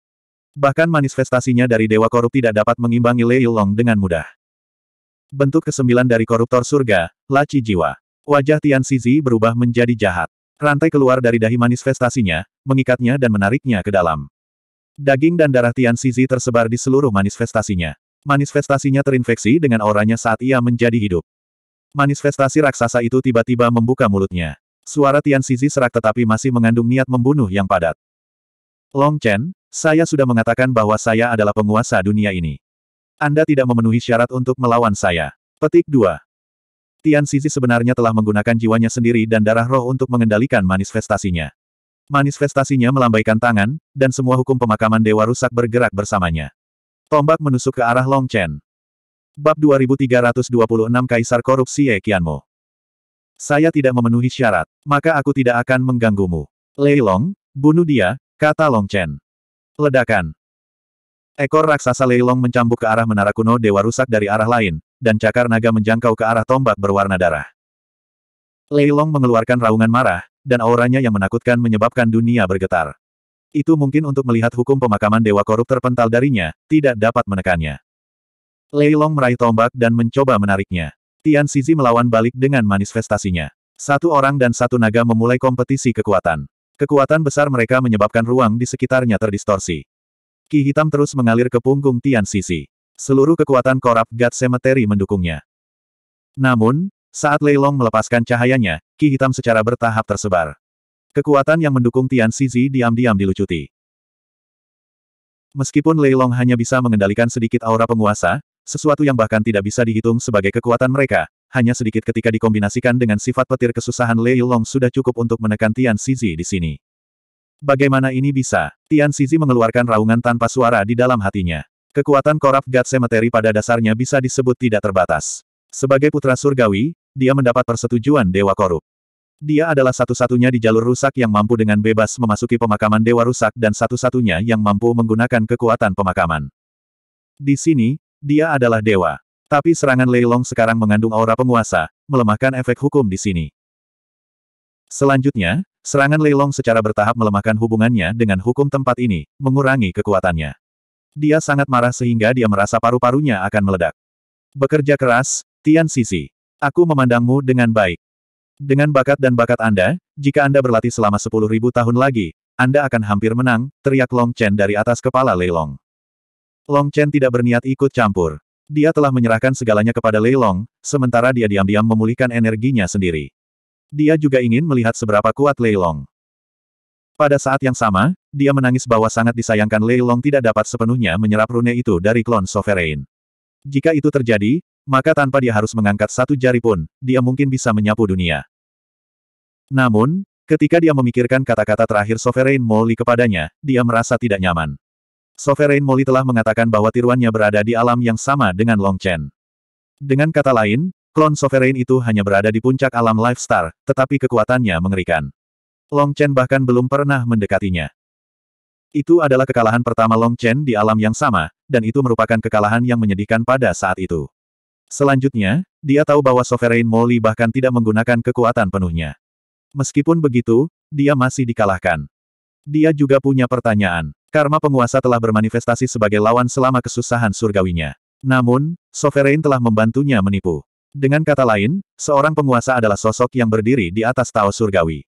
Bahkan manifestasinya dari dewa korup tidak dapat mengimbangi Lei Yulong dengan mudah. Bentuk kesembilan dari koruptor surga, laci jiwa. Wajah Tian Sizi berubah menjadi jahat. Rantai keluar dari dahi manifestasinya, mengikatnya dan menariknya ke dalam. Daging dan darah Tian Sizi tersebar di seluruh manifestasinya. Manifestasinya terinfeksi dengan auranya saat ia menjadi hidup. Manifestasi raksasa itu tiba-tiba membuka mulutnya. Suara Tian Sizi serak tetapi masih mengandung niat membunuh yang padat. Long Chen, saya sudah mengatakan bahwa saya adalah penguasa dunia ini. Anda tidak memenuhi syarat untuk melawan saya. Petik 2. Tian Sisi sebenarnya telah menggunakan jiwanya sendiri dan darah roh untuk mengendalikan manifestasinya. Manifestasinya melambaikan tangan, dan semua hukum pemakaman dewa rusak bergerak bersamanya. Tombak menusuk ke arah Long Chen. Bab 2326 Kaisar Korupsi Ye Qianmo. Saya tidak memenuhi syarat, maka aku tidak akan mengganggumu. Lei Long, bunuh dia, kata Long Chen. Ledakan. Ekor raksasa Leilong mencambuk ke arah menara kuno Dewa Rusak dari arah lain, dan cakar naga menjangkau ke arah tombak berwarna darah. Leilong mengeluarkan raungan marah, dan auranya yang menakutkan menyebabkan dunia bergetar. Itu mungkin untuk melihat hukum pemakaman Dewa Korup terpental darinya, tidak dapat menekannya. Leilong meraih tombak dan mencoba menariknya. Tian Sisi melawan balik dengan manifestasinya. Satu orang dan satu naga memulai kompetisi kekuatan. Kekuatan besar mereka menyebabkan ruang di sekitarnya terdistorsi. Ki hitam terus mengalir ke punggung Tian Sisi. Seluruh kekuatan korap God Cemetery mendukungnya. Namun, saat Lei Long melepaskan cahayanya, ki hitam secara bertahap tersebar. Kekuatan yang mendukung Tian Sisi diam-diam dilucuti. Meskipun Lei Long hanya bisa mengendalikan sedikit aura penguasa, sesuatu yang bahkan tidak bisa dihitung sebagai kekuatan mereka, hanya sedikit ketika dikombinasikan dengan sifat petir kesusahan Lei Long sudah cukup untuk menekan Tian Sizi di sini. Bagaimana ini bisa? Tian Sizi mengeluarkan raungan tanpa suara di dalam hatinya. Kekuatan Korab God Cemetery pada dasarnya bisa disebut tidak terbatas. Sebagai putra surgawi, dia mendapat persetujuan Dewa Korup. Dia adalah satu-satunya di jalur rusak yang mampu dengan bebas memasuki pemakaman Dewa Rusak dan satu-satunya yang mampu menggunakan kekuatan pemakaman. Di sini, dia adalah dewa. Tapi serangan Leilong sekarang mengandung aura penguasa, melemahkan efek hukum di sini. Selanjutnya, serangan Leilong secara bertahap melemahkan hubungannya dengan hukum tempat ini, mengurangi kekuatannya. Dia sangat marah sehingga dia merasa paru-parunya akan meledak. Bekerja keras, Tian Sisi. Aku memandangmu dengan baik. Dengan bakat dan bakat Anda, jika Anda berlatih selama 10.000 tahun lagi, Anda akan hampir menang, teriak Long Chen dari atas kepala Leilong. Long Chen tidak berniat ikut campur. Dia telah menyerahkan segalanya kepada Leilong, sementara dia diam-diam memulihkan energinya sendiri. Dia juga ingin melihat seberapa kuat Leilong. Pada saat yang sama, dia menangis bahwa sangat disayangkan Leilong tidak dapat sepenuhnya menyerap rune itu dari klon Sovereign. Jika itu terjadi, maka tanpa dia harus mengangkat satu jari pun, dia mungkin bisa menyapu dunia. Namun, ketika dia memikirkan kata-kata terakhir Sovereign Molly kepadanya, dia merasa tidak nyaman. Sovereign Moli telah mengatakan bahwa tiruannya berada di alam yang sama dengan Long Chen. Dengan kata lain, klon Sovereign itu hanya berada di puncak alam Life Star, tetapi kekuatannya mengerikan. Long Chen bahkan belum pernah mendekatinya. Itu adalah kekalahan pertama Long Chen di alam yang sama, dan itu merupakan kekalahan yang menyedihkan pada saat itu. Selanjutnya, dia tahu bahwa Sovereign Moli bahkan tidak menggunakan kekuatan penuhnya. Meskipun begitu, dia masih dikalahkan. Dia juga punya pertanyaan. Karma penguasa telah bermanifestasi sebagai lawan selama kesusahan surgawinya. Namun, Sovereign telah membantunya menipu. Dengan kata lain, seorang penguasa adalah sosok yang berdiri di atas Tao Surgawi.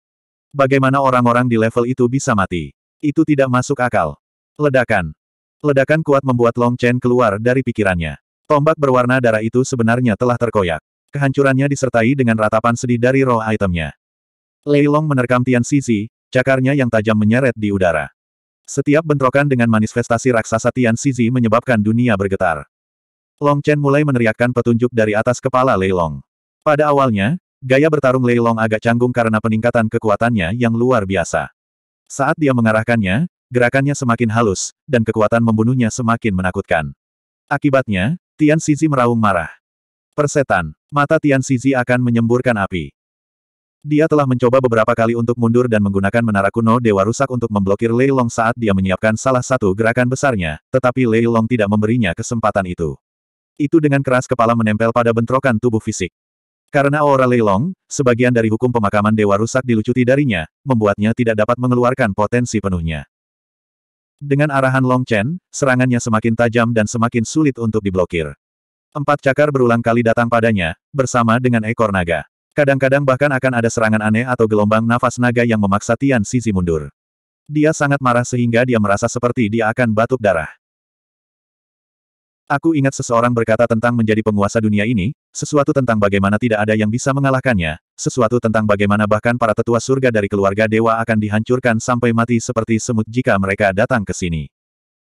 Bagaimana orang-orang di level itu bisa mati? Itu tidak masuk akal. Ledakan. Ledakan kuat membuat Long Chen keluar dari pikirannya. Tombak berwarna darah itu sebenarnya telah terkoyak. Kehancurannya disertai dengan ratapan sedih dari roh itemnya. Lei Long menerkam Tian Sisi, cakarnya yang tajam menyeret di udara. Setiap bentrokan dengan manifestasi raksasa Tian Sizi menyebabkan dunia bergetar. Long Chen mulai meneriakkan petunjuk dari atas kepala Lei Long. Pada awalnya, gaya bertarung Lei Long agak canggung karena peningkatan kekuatannya yang luar biasa. Saat dia mengarahkannya, gerakannya semakin halus, dan kekuatan membunuhnya semakin menakutkan. Akibatnya, Tian Sizi meraung marah. Persetan, mata Tian Sizi akan menyemburkan api. Dia telah mencoba beberapa kali untuk mundur dan menggunakan menara kuno Dewa Rusak untuk memblokir Lei Long saat dia menyiapkan salah satu gerakan besarnya, tetapi Lei Long tidak memberinya kesempatan itu. Itu dengan keras kepala menempel pada bentrokan tubuh fisik. Karena aura Lei Long, sebagian dari hukum pemakaman Dewa Rusak dilucuti darinya, membuatnya tidak dapat mengeluarkan potensi penuhnya. Dengan arahan Long Chen, serangannya semakin tajam dan semakin sulit untuk diblokir. Empat cakar berulang kali datang padanya, bersama dengan ekor naga. Kadang-kadang bahkan akan ada serangan aneh atau gelombang nafas naga yang memaksa Tian Sizi mundur. Dia sangat marah sehingga dia merasa seperti dia akan batuk darah. Aku ingat seseorang berkata tentang menjadi penguasa dunia ini, sesuatu tentang bagaimana tidak ada yang bisa mengalahkannya, sesuatu tentang bagaimana bahkan para tetua surga dari keluarga dewa akan dihancurkan sampai mati seperti semut jika mereka datang ke sini.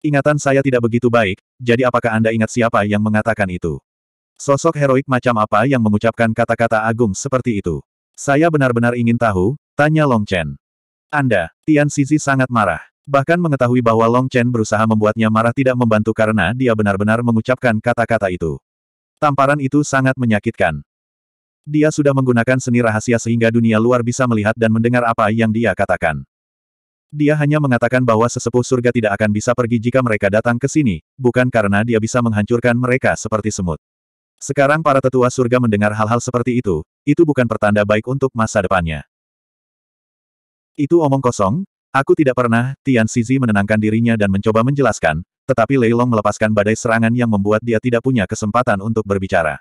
Ingatan saya tidak begitu baik, jadi apakah Anda ingat siapa yang mengatakan itu? Sosok heroik macam apa yang mengucapkan kata-kata agung seperti itu? Saya benar-benar ingin tahu, tanya Long Chen. Anda, Tian Sisi sangat marah. Bahkan mengetahui bahwa Long Chen berusaha membuatnya marah tidak membantu karena dia benar-benar mengucapkan kata-kata itu. Tamparan itu sangat menyakitkan. Dia sudah menggunakan seni rahasia sehingga dunia luar bisa melihat dan mendengar apa yang dia katakan. Dia hanya mengatakan bahwa sesepuh surga tidak akan bisa pergi jika mereka datang ke sini, bukan karena dia bisa menghancurkan mereka seperti semut. Sekarang para tetua surga mendengar hal-hal seperti itu, itu bukan pertanda baik untuk masa depannya. Itu omong kosong, aku tidak pernah, Tian Sizi menenangkan dirinya dan mencoba menjelaskan, tetapi Lei Long melepaskan badai serangan yang membuat dia tidak punya kesempatan untuk berbicara.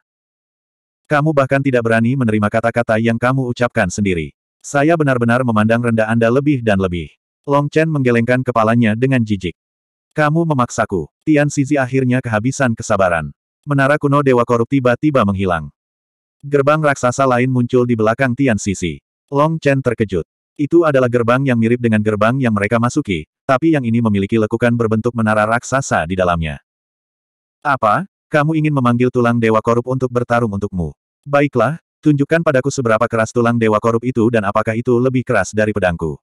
Kamu bahkan tidak berani menerima kata-kata yang kamu ucapkan sendiri. Saya benar-benar memandang rendah Anda lebih dan lebih. Long Chen menggelengkan kepalanya dengan jijik. Kamu memaksaku. Tian Sizi akhirnya kehabisan kesabaran menara kuno Dewa Korup tiba-tiba menghilang. Gerbang raksasa lain muncul di belakang Tian Sisi. Long Chen terkejut. Itu adalah gerbang yang mirip dengan gerbang yang mereka masuki, tapi yang ini memiliki lekukan berbentuk menara raksasa di dalamnya. Apa? Kamu ingin memanggil tulang Dewa Korup untuk bertarung untukmu? Baiklah, tunjukkan padaku seberapa keras tulang Dewa Korup itu dan apakah itu lebih keras dari pedangku.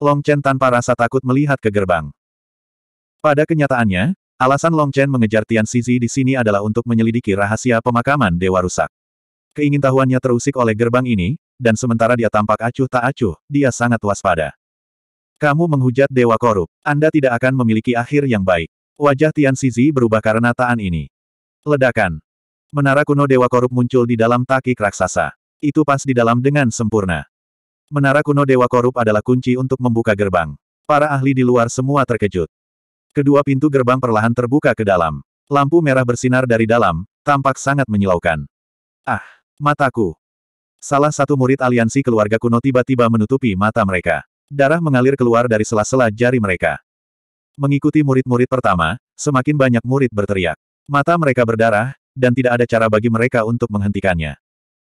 Long Chen tanpa rasa takut melihat ke gerbang. Pada kenyataannya, Alasan Long Chen mengejar Tian Sizi di sini adalah untuk menyelidiki rahasia pemakaman Dewa Rusak. Keingintahuannya terusik oleh gerbang ini, dan sementara dia tampak acuh tak acuh, dia sangat waspada. Kamu menghujat Dewa Korup, Anda tidak akan memiliki akhir yang baik. Wajah Tian Sizi berubah karena taan ini. Ledakan. Menara kuno Dewa Korup muncul di dalam takik raksasa. Itu pas di dalam dengan sempurna. Menara kuno Dewa Korup adalah kunci untuk membuka gerbang. Para ahli di luar semua terkejut. Kedua pintu gerbang perlahan terbuka ke dalam. Lampu merah bersinar dari dalam, tampak sangat menyilaukan. Ah, mataku. Salah satu murid aliansi keluarga kuno tiba-tiba menutupi mata mereka. Darah mengalir keluar dari sela-sela jari mereka. Mengikuti murid-murid pertama, semakin banyak murid berteriak. Mata mereka berdarah, dan tidak ada cara bagi mereka untuk menghentikannya.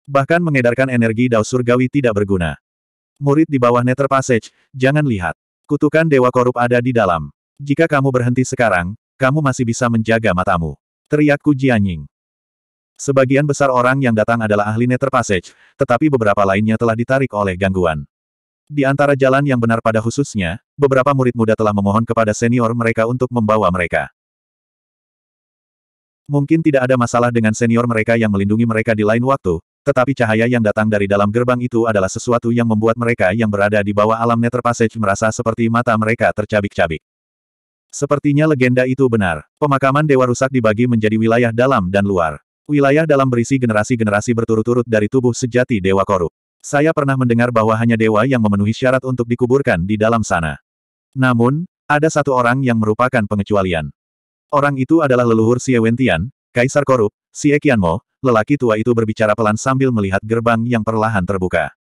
Bahkan mengedarkan energi dao surgawi tidak berguna. Murid di bawah Nether Passage, jangan lihat. Kutukan Dewa Korup ada di dalam. Jika kamu berhenti sekarang, kamu masih bisa menjaga matamu. Teriakku Jianying. Sebagian besar orang yang datang adalah ahli Nether Passage, tetapi beberapa lainnya telah ditarik oleh gangguan. Di antara jalan yang benar pada khususnya, beberapa murid muda telah memohon kepada senior mereka untuk membawa mereka. Mungkin tidak ada masalah dengan senior mereka yang melindungi mereka di lain waktu, tetapi cahaya yang datang dari dalam gerbang itu adalah sesuatu yang membuat mereka yang berada di bawah alam Nether Passage merasa seperti mata mereka tercabik-cabik. Sepertinya legenda itu benar. Pemakaman dewa rusak dibagi menjadi wilayah dalam dan luar. Wilayah dalam berisi generasi-generasi berturut-turut dari tubuh sejati dewa korup. Saya pernah mendengar bahwa hanya dewa yang memenuhi syarat untuk dikuburkan di dalam sana. Namun, ada satu orang yang merupakan pengecualian. Orang itu adalah leluhur Wentian, Kaisar Korup, Xie Qianmo, lelaki tua itu berbicara pelan sambil melihat gerbang yang perlahan terbuka.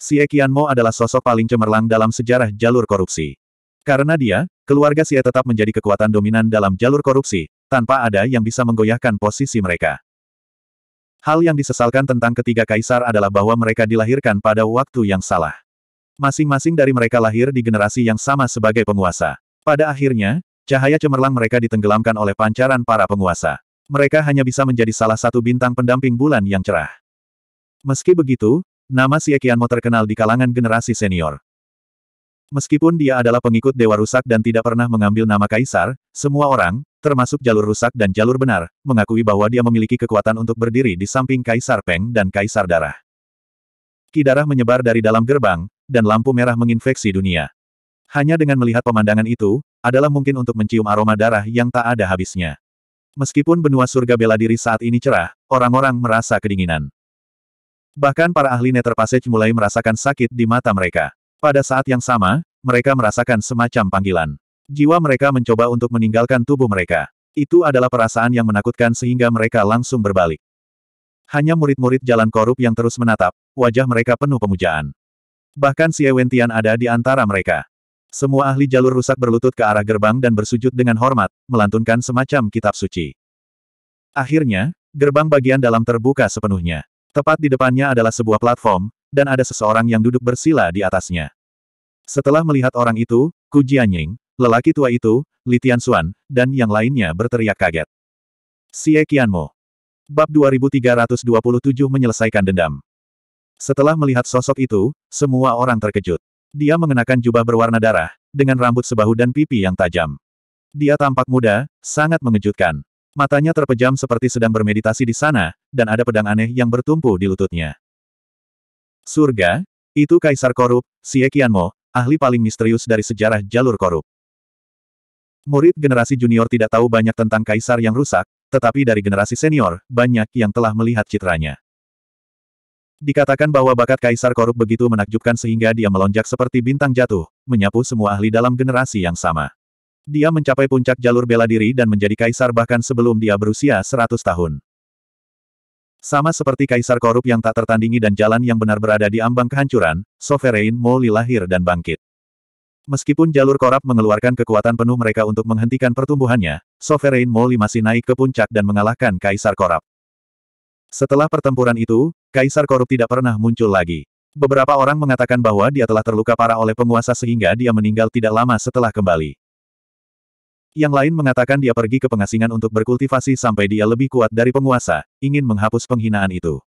Xie Qianmo adalah sosok paling cemerlang dalam sejarah jalur korupsi. Karena dia, keluarga Xie tetap menjadi kekuatan dominan dalam jalur korupsi, tanpa ada yang bisa menggoyahkan posisi mereka. Hal yang disesalkan tentang ketiga kaisar adalah bahwa mereka dilahirkan pada waktu yang salah. Masing-masing dari mereka lahir di generasi yang sama sebagai penguasa. Pada akhirnya, cahaya cemerlang mereka ditenggelamkan oleh pancaran para penguasa. Mereka hanya bisa menjadi salah satu bintang pendamping bulan yang cerah. Meski begitu, nama Xie Qianmo terkenal di kalangan generasi senior. Meskipun dia adalah pengikut Dewa Rusak dan tidak pernah mengambil nama Kaisar, semua orang, termasuk jalur rusak dan jalur benar, mengakui bahwa dia memiliki kekuatan untuk berdiri di samping Kaisar Peng dan Kaisar Darah. Kidarah menyebar dari dalam gerbang, dan lampu merah menginfeksi dunia. Hanya dengan melihat pemandangan itu, adalah mungkin untuk mencium aroma darah yang tak ada habisnya. Meskipun benua surga bela diri saat ini cerah, orang-orang merasa kedinginan. Bahkan para ahli Nether Passage mulai merasakan sakit di mata mereka. Pada saat yang sama, mereka merasakan semacam panggilan. Jiwa mereka mencoba untuk meninggalkan tubuh mereka. Itu adalah perasaan yang menakutkan sehingga mereka langsung berbalik. Hanya murid-murid jalan korup yang terus menatap, wajah mereka penuh pemujaan. Bahkan si Ewentian ada di antara mereka. Semua ahli jalur rusak berlutut ke arah gerbang dan bersujud dengan hormat, melantunkan semacam kitab suci. Akhirnya, gerbang bagian dalam terbuka sepenuhnya. Tepat di depannya adalah sebuah platform, dan ada seseorang yang duduk bersila di atasnya. Setelah melihat orang itu, Ku Jianying, lelaki tua itu, Li Tianxuan, dan yang lainnya berteriak kaget. Xie Qianmo. Bab 2327 menyelesaikan dendam. Setelah melihat sosok itu, semua orang terkejut. Dia mengenakan jubah berwarna darah, dengan rambut sebahu dan pipi yang tajam. Dia tampak muda, sangat mengejutkan. Matanya terpejam seperti sedang bermeditasi di sana, dan ada pedang aneh yang bertumpu di lututnya. Surga? Itu kaisar korup, Xie Qianmo, ahli paling misterius dari sejarah jalur korup. Murid generasi junior tidak tahu banyak tentang kaisar yang rusak, tetapi dari generasi senior, banyak yang telah melihat citranya. Dikatakan bahwa bakat kaisar korup begitu menakjubkan sehingga dia melonjak seperti bintang jatuh, menyapu semua ahli dalam generasi yang sama. Dia mencapai puncak jalur bela diri dan menjadi kaisar bahkan sebelum dia berusia 100 tahun. Sama seperti kaisar korup yang tak tertandingi dan jalan yang benar berada di ambang kehancuran, Sovereign Moli lahir dan bangkit. Meskipun jalur Korup mengeluarkan kekuatan penuh mereka untuk menghentikan pertumbuhannya, Sovereign Moli masih naik ke puncak dan mengalahkan kaisar Korup. Setelah pertempuran itu, kaisar korup tidak pernah muncul lagi. Beberapa orang mengatakan bahwa dia telah terluka parah oleh penguasa sehingga dia meninggal tidak lama setelah kembali. Yang lain mengatakan dia pergi ke pengasingan untuk berkultivasi sampai dia lebih kuat dari penguasa, ingin menghapus penghinaan itu.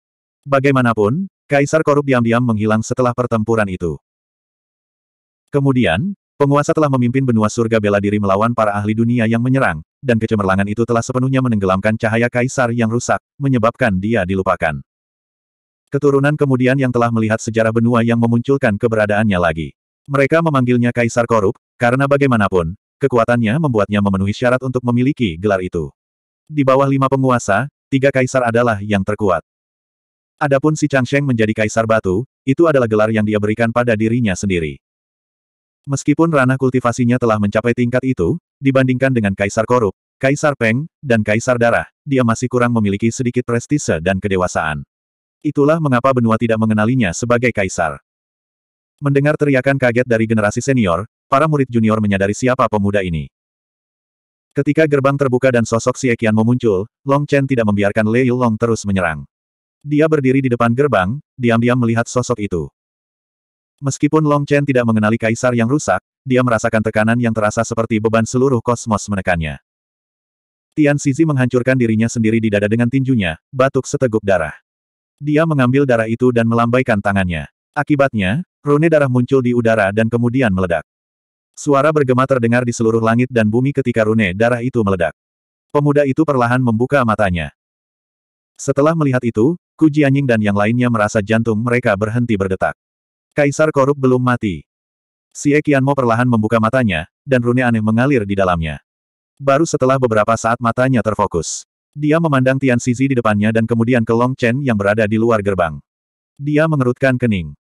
Bagaimanapun, Kaisar korup diam-diam menghilang setelah pertempuran itu. Kemudian, penguasa telah memimpin benua surga bela diri melawan para ahli dunia yang menyerang, dan kecemerlangan itu telah sepenuhnya menenggelamkan cahaya Kaisar yang rusak, menyebabkan dia dilupakan. Keturunan kemudian yang telah melihat sejarah benua yang memunculkan keberadaannya lagi. Mereka memanggilnya Kaisar Korup, karena bagaimanapun, Kekuatannya membuatnya memenuhi syarat untuk memiliki gelar itu. Di bawah lima penguasa, tiga kaisar adalah yang terkuat. Adapun si Changsheng menjadi kaisar batu, itu adalah gelar yang dia berikan pada dirinya sendiri. Meskipun ranah kultivasinya telah mencapai tingkat itu, dibandingkan dengan kaisar korup, kaisar Peng, dan kaisar darah, dia masih kurang memiliki sedikit prestise dan kedewasaan. Itulah mengapa benua tidak mengenalinya sebagai kaisar. Mendengar teriakan kaget dari generasi senior, Para murid junior menyadari siapa pemuda ini. Ketika gerbang terbuka dan sosok Xie Qian memuncul, Long Chen tidak membiarkan Lei Long terus menyerang. Dia berdiri di depan gerbang, diam-diam melihat sosok itu. Meskipun Long Chen tidak mengenali kaisar yang rusak, dia merasakan tekanan yang terasa seperti beban seluruh kosmos menekannya. Tian Sizi menghancurkan dirinya sendiri di dada dengan tinjunya, batuk seteguk darah. Dia mengambil darah itu dan melambaikan tangannya. Akibatnya, rune darah muncul di udara dan kemudian meledak. Suara bergema terdengar di seluruh langit dan bumi ketika rune darah itu meledak. Pemuda itu perlahan membuka matanya. Setelah melihat itu, Ku Jianying dan yang lainnya merasa jantung mereka berhenti berdetak. Kaisar korup belum mati. Si Ekianmo perlahan membuka matanya, dan rune aneh mengalir di dalamnya. Baru setelah beberapa saat matanya terfokus. Dia memandang Tian Sizi di depannya dan kemudian ke Long Chen yang berada di luar gerbang. Dia mengerutkan kening.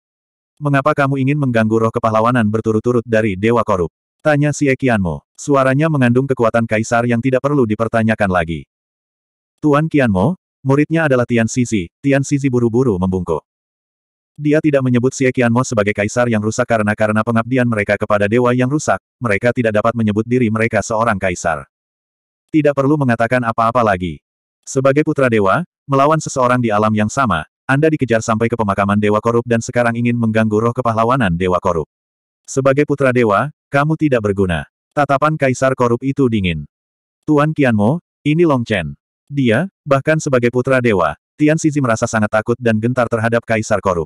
Mengapa kamu ingin mengganggu roh kepahlawanan berturut-turut dari Dewa Korup? Tanya si Ekianmo. Suaranya mengandung kekuatan kaisar yang tidak perlu dipertanyakan lagi. Tuan Kianmo, muridnya adalah Tian Sisi. Tian Sisi buru-buru membungkuk. Dia tidak menyebut si Ekianmo sebagai kaisar yang rusak karena karena pengabdian mereka kepada dewa yang rusak, mereka tidak dapat menyebut diri mereka seorang kaisar. Tidak perlu mengatakan apa-apa lagi. Sebagai putra dewa, melawan seseorang di alam yang sama, anda dikejar sampai ke pemakaman Dewa Korup dan sekarang ingin mengganggu roh kepahlawanan Dewa Korup. Sebagai putra dewa, kamu tidak berguna. Tatapan Kaisar Korup itu dingin. Tuan Qianmo, ini Long Chen. Dia, bahkan sebagai putra dewa, Tian Sisi merasa sangat takut dan gentar terhadap Kaisar Korup.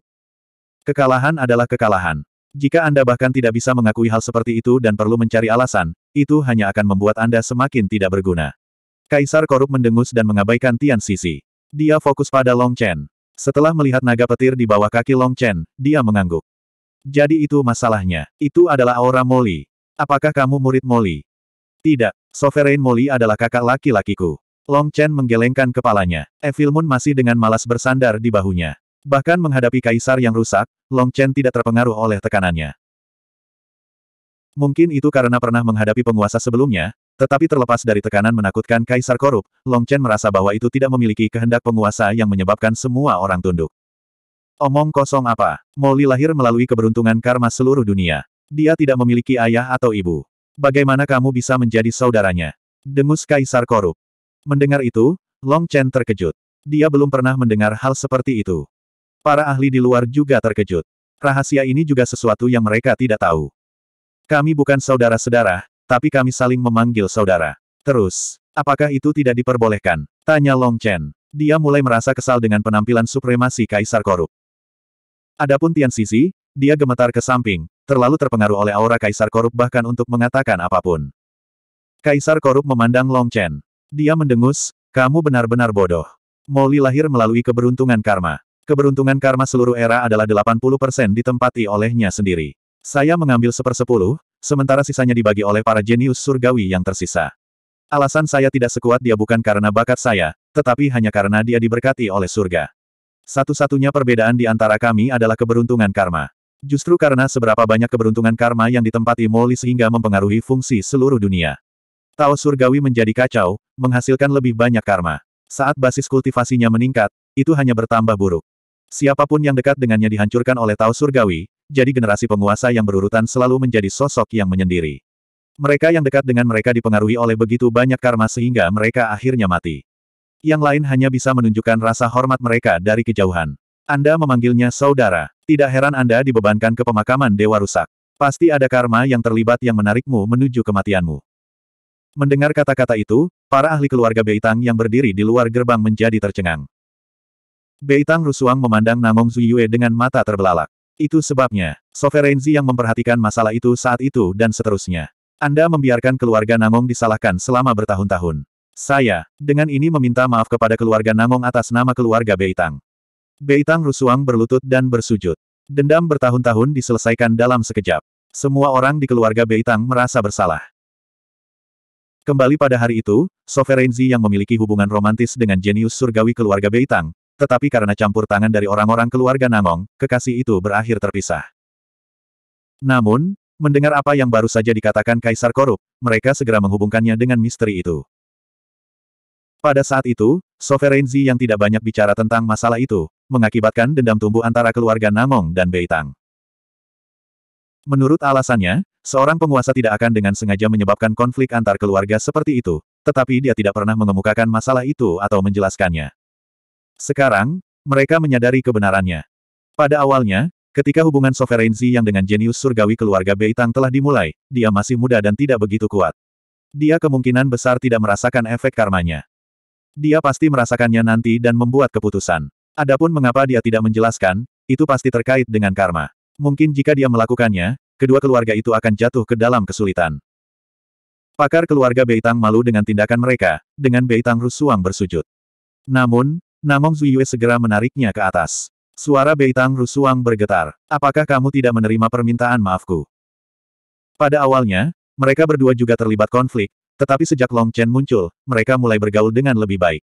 Kekalahan adalah kekalahan. Jika Anda bahkan tidak bisa mengakui hal seperti itu dan perlu mencari alasan, itu hanya akan membuat Anda semakin tidak berguna. Kaisar korup mendengus dan mengabaikan Tian Sisi. Dia fokus pada Long Chen. Setelah melihat naga petir di bawah kaki Long Chen, dia mengangguk. Jadi itu masalahnya. Itu adalah aura Molly. Apakah kamu murid Molly? Tidak. Sovereign Molly adalah kakak laki-lakiku. Long Chen menggelengkan kepalanya. Evil Moon masih dengan malas bersandar di bahunya. Bahkan menghadapi kaisar yang rusak, Long Chen tidak terpengaruh oleh tekanannya. Mungkin itu karena pernah menghadapi penguasa sebelumnya, tetapi terlepas dari tekanan menakutkan kaisar korup, Long Chen merasa bahwa itu tidak memiliki kehendak penguasa yang menyebabkan semua orang tunduk. Omong kosong apa? Molly lahir melalui keberuntungan karma seluruh dunia. Dia tidak memiliki ayah atau ibu. Bagaimana kamu bisa menjadi saudaranya? Dengus kaisar korup. Mendengar itu, Long Chen terkejut. Dia belum pernah mendengar hal seperti itu. Para ahli di luar juga terkejut. Rahasia ini juga sesuatu yang mereka tidak tahu. Kami bukan saudara-saudara, tapi kami saling memanggil saudara. Terus, apakah itu tidak diperbolehkan? Tanya Long Chen. Dia mulai merasa kesal dengan penampilan supremasi kaisar korup. Adapun Tian Sisi, dia gemetar ke samping, terlalu terpengaruh oleh aura kaisar korup bahkan untuk mengatakan apapun. Kaisar korup memandang Long Chen. Dia mendengus, kamu benar-benar bodoh. Moli lahir melalui keberuntungan karma. Keberuntungan karma seluruh era adalah 80% ditempati olehnya sendiri. Saya mengambil sepersepuluh, sementara sisanya dibagi oleh para jenius surgawi yang tersisa. Alasan saya tidak sekuat dia bukan karena bakat saya, tetapi hanya karena dia diberkati oleh surga. Satu-satunya perbedaan di antara kami adalah keberuntungan karma. Justru karena seberapa banyak keberuntungan karma yang ditempati Moli sehingga mempengaruhi fungsi seluruh dunia. Tao surgawi menjadi kacau, menghasilkan lebih banyak karma. Saat basis kultivasinya meningkat, itu hanya bertambah buruk. Siapapun yang dekat dengannya dihancurkan oleh Tao surgawi, jadi generasi penguasa yang berurutan selalu menjadi sosok yang menyendiri. Mereka yang dekat dengan mereka dipengaruhi oleh begitu banyak karma sehingga mereka akhirnya mati. Yang lain hanya bisa menunjukkan rasa hormat mereka dari kejauhan. Anda memanggilnya saudara. Tidak heran Anda dibebankan ke pemakaman dewa rusak. Pasti ada karma yang terlibat yang menarikmu menuju kematianmu. Mendengar kata-kata itu, para ahli keluarga Beitang yang berdiri di luar gerbang menjadi tercengang. Beitang Rusuang memandang Namong Zuyue dengan mata terbelalak. Itu sebabnya, Soverenzi yang memperhatikan masalah itu saat itu dan seterusnya. Anda membiarkan keluarga Nangong disalahkan selama bertahun-tahun. Saya, dengan ini meminta maaf kepada keluarga Nangong atas nama keluarga Beitang. Beitang Rusuang berlutut dan bersujud. Dendam bertahun-tahun diselesaikan dalam sekejap. Semua orang di keluarga Beitang merasa bersalah. Kembali pada hari itu, Soverenzi yang memiliki hubungan romantis dengan jenius surgawi keluarga Beitang, tetapi karena campur tangan dari orang-orang keluarga Nangong, kekasih itu berakhir terpisah. Namun, mendengar apa yang baru saja dikatakan Kaisar Korup, mereka segera menghubungkannya dengan misteri itu. Pada saat itu, Sovereign yang tidak banyak bicara tentang masalah itu, mengakibatkan dendam tumbuh antara keluarga Namong dan Beitang. Menurut alasannya, seorang penguasa tidak akan dengan sengaja menyebabkan konflik antar keluarga seperti itu, tetapi dia tidak pernah mengemukakan masalah itu atau menjelaskannya. Sekarang, mereka menyadari kebenarannya. Pada awalnya, ketika hubungan sovereignty yang dengan jenius surgawi keluarga Beitang telah dimulai, dia masih muda dan tidak begitu kuat. Dia kemungkinan besar tidak merasakan efek karmanya. Dia pasti merasakannya nanti dan membuat keputusan. Adapun mengapa dia tidak menjelaskan, itu pasti terkait dengan karma. Mungkin jika dia melakukannya, kedua keluarga itu akan jatuh ke dalam kesulitan. Pakar keluarga Beitang malu dengan tindakan mereka, dengan Beitang Rusuang bersujud. Namun, Namong Zuyue segera menariknya ke atas. Suara Beitang Rusuang bergetar. Apakah kamu tidak menerima permintaan maafku? Pada awalnya, mereka berdua juga terlibat konflik, tetapi sejak Long Chen muncul, mereka mulai bergaul dengan lebih baik.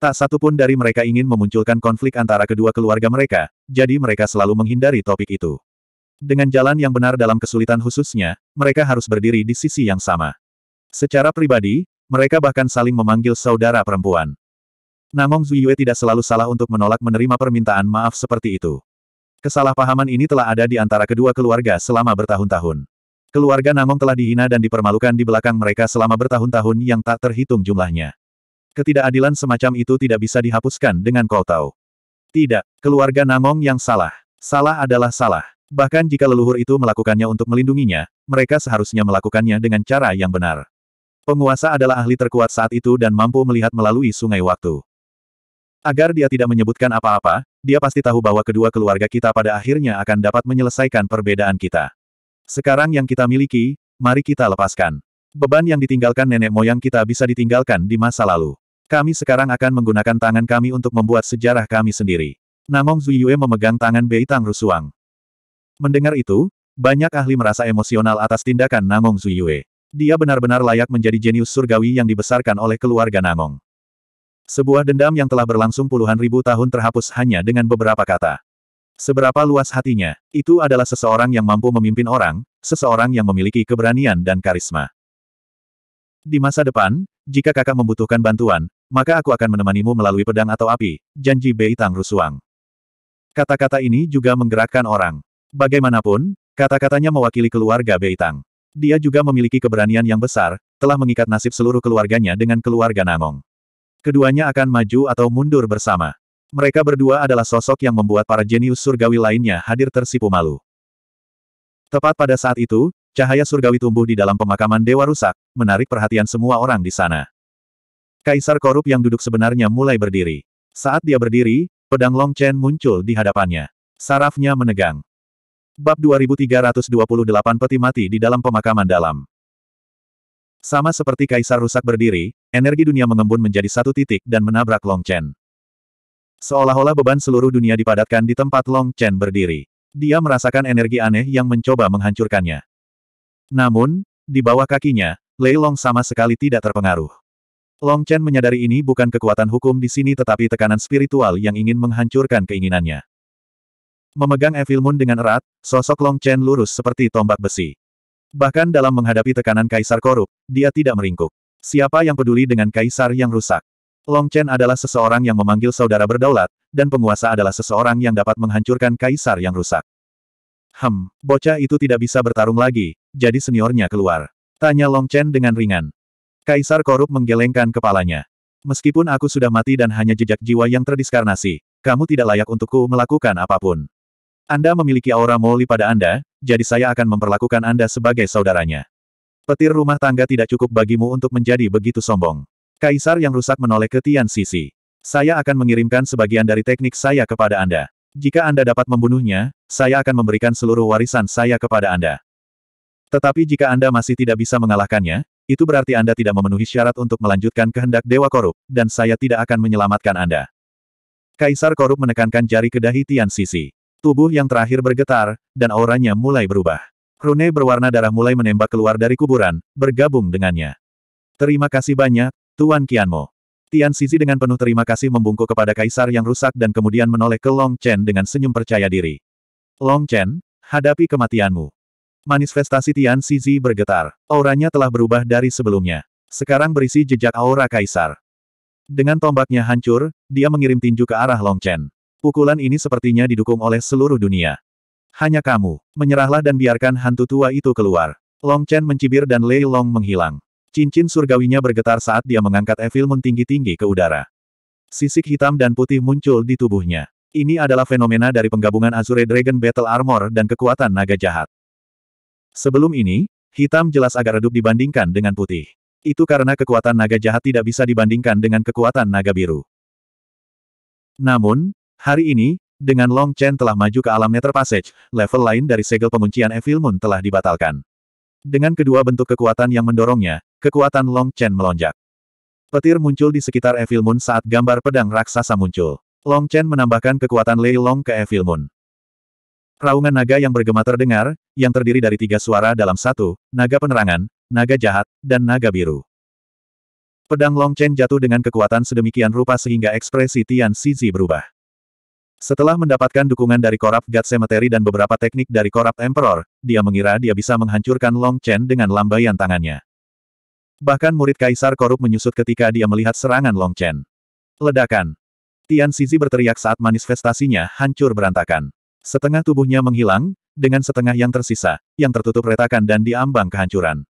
Tak satu pun dari mereka ingin memunculkan konflik antara kedua keluarga mereka, jadi mereka selalu menghindari topik itu. Dengan jalan yang benar dalam kesulitan khususnya, mereka harus berdiri di sisi yang sama. Secara pribadi, mereka bahkan saling memanggil saudara perempuan. Namong Zuyue tidak selalu salah untuk menolak menerima permintaan maaf seperti itu. Kesalahpahaman ini telah ada di antara kedua keluarga selama bertahun-tahun. Keluarga Namong telah dihina dan dipermalukan di belakang mereka selama bertahun-tahun yang tak terhitung jumlahnya. Ketidakadilan semacam itu tidak bisa dihapuskan dengan kau tahu. Tidak, keluarga Namong yang salah. Salah adalah salah. Bahkan jika leluhur itu melakukannya untuk melindunginya, mereka seharusnya melakukannya dengan cara yang benar. Penguasa adalah ahli terkuat saat itu dan mampu melihat melalui sungai waktu. Agar dia tidak menyebutkan apa-apa, dia pasti tahu bahwa kedua keluarga kita pada akhirnya akan dapat menyelesaikan perbedaan kita. Sekarang yang kita miliki, mari kita lepaskan. Beban yang ditinggalkan nenek moyang kita bisa ditinggalkan di masa lalu. Kami sekarang akan menggunakan tangan kami untuk membuat sejarah kami sendiri. Namong Zuyue memegang tangan Bei Tang Rusuang. Mendengar itu, banyak ahli merasa emosional atas tindakan Namong Zuyue. Dia benar-benar layak menjadi jenius surgawi yang dibesarkan oleh keluarga Namong. Sebuah dendam yang telah berlangsung puluhan ribu tahun terhapus hanya dengan beberapa kata. Seberapa luas hatinya, itu adalah seseorang yang mampu memimpin orang, seseorang yang memiliki keberanian dan karisma. Di masa depan, jika kakak membutuhkan bantuan, maka aku akan menemanimu melalui pedang atau api, janji Bei Tang Rusuang. Kata-kata ini juga menggerakkan orang. Bagaimanapun, kata-katanya mewakili keluarga Bei Tang. Dia juga memiliki keberanian yang besar, telah mengikat nasib seluruh keluarganya dengan keluarga Nangong. Keduanya akan maju atau mundur bersama. Mereka berdua adalah sosok yang membuat para jenius surgawi lainnya hadir tersipu malu. Tepat pada saat itu, cahaya surgawi tumbuh di dalam pemakaman dewa rusak, menarik perhatian semua orang di sana. Kaisar korup yang duduk sebenarnya mulai berdiri. Saat dia berdiri, pedang Long Chen muncul di hadapannya. Sarafnya menegang. Bab 2328 Peti Mati di dalam pemakaman dalam sama seperti kaisar rusak berdiri, energi dunia mengembun menjadi satu titik dan menabrak Long Chen. Seolah-olah beban seluruh dunia dipadatkan di tempat Long Chen berdiri. Dia merasakan energi aneh yang mencoba menghancurkannya. Namun, di bawah kakinya, Lei Long sama sekali tidak terpengaruh. Long Chen menyadari ini bukan kekuatan hukum di sini tetapi tekanan spiritual yang ingin menghancurkan keinginannya. Memegang Evil Moon dengan erat, sosok Long Chen lurus seperti tombak besi. Bahkan dalam menghadapi tekanan kaisar korup, dia tidak meringkuk. Siapa yang peduli dengan kaisar yang rusak? Long Chen adalah seseorang yang memanggil saudara berdaulat, dan penguasa adalah seseorang yang dapat menghancurkan kaisar yang rusak. Hem, bocah itu tidak bisa bertarung lagi, jadi seniornya keluar. Tanya Long Chen dengan ringan. Kaisar korup menggelengkan kepalanya. Meskipun aku sudah mati dan hanya jejak jiwa yang terdiskarnasi, kamu tidak layak untukku melakukan apapun. Anda memiliki aura Moli pada Anda, jadi saya akan memperlakukan Anda sebagai saudaranya. Petir rumah tangga tidak cukup bagimu untuk menjadi begitu sombong. Kaisar yang rusak menoleh ke Tian Sisi. Saya akan mengirimkan sebagian dari teknik saya kepada Anda. Jika Anda dapat membunuhnya, saya akan memberikan seluruh warisan saya kepada Anda. Tetapi jika Anda masih tidak bisa mengalahkannya, itu berarti Anda tidak memenuhi syarat untuk melanjutkan kehendak Dewa Korup, dan saya tidak akan menyelamatkan Anda. Kaisar Korup menekankan jari ke dahi Tian Sisi. Tubuh yang terakhir bergetar, dan auranya mulai berubah. Rune berwarna darah mulai menembak keluar dari kuburan, bergabung dengannya. Terima kasih banyak, Tuan Qianmo. Tian Sisi dengan penuh terima kasih membungkuk kepada kaisar yang rusak dan kemudian menoleh ke Long Chen dengan senyum percaya diri. Long Chen, hadapi kematianmu. Manifestasi Tian Sisi bergetar. Auranya telah berubah dari sebelumnya. Sekarang berisi jejak aura kaisar. Dengan tombaknya hancur, dia mengirim tinju ke arah Long Chen. Pukulan ini sepertinya didukung oleh seluruh dunia. Hanya kamu, menyerahlah dan biarkan hantu tua itu keluar. Long Chen mencibir dan Lei Long menghilang. Cincin surgawinya bergetar saat dia mengangkat Evil Moon tinggi-tinggi ke udara. Sisik hitam dan putih muncul di tubuhnya. Ini adalah fenomena dari penggabungan Azure Dragon Battle Armor dan kekuatan naga jahat. Sebelum ini, hitam jelas agak redup dibandingkan dengan putih. Itu karena kekuatan naga jahat tidak bisa dibandingkan dengan kekuatan naga biru. Namun, Hari ini, dengan Long Chen telah maju ke alam Nether Passage, level lain dari segel penguncian Evil Moon telah dibatalkan. Dengan kedua bentuk kekuatan yang mendorongnya, kekuatan Long Chen melonjak. Petir muncul di sekitar Evil Moon saat gambar pedang raksasa muncul. Long Chen menambahkan kekuatan Lei Long ke Evil Moon. Raungan naga yang bergema terdengar, yang terdiri dari tiga suara dalam satu, naga penerangan, naga jahat, dan naga biru. Pedang Long Chen jatuh dengan kekuatan sedemikian rupa sehingga ekspresi Tian Sisi berubah. Setelah mendapatkan dukungan dari Korup God Cemetery dan beberapa teknik dari Korup Emperor, dia mengira dia bisa menghancurkan Long Chen dengan lambaian tangannya. Bahkan murid Kaisar Korup menyusut ketika dia melihat serangan Long Chen. Ledakan. Tian Sizi berteriak saat manifestasinya hancur berantakan. Setengah tubuhnya menghilang, dengan setengah yang tersisa, yang tertutup retakan dan diambang kehancuran.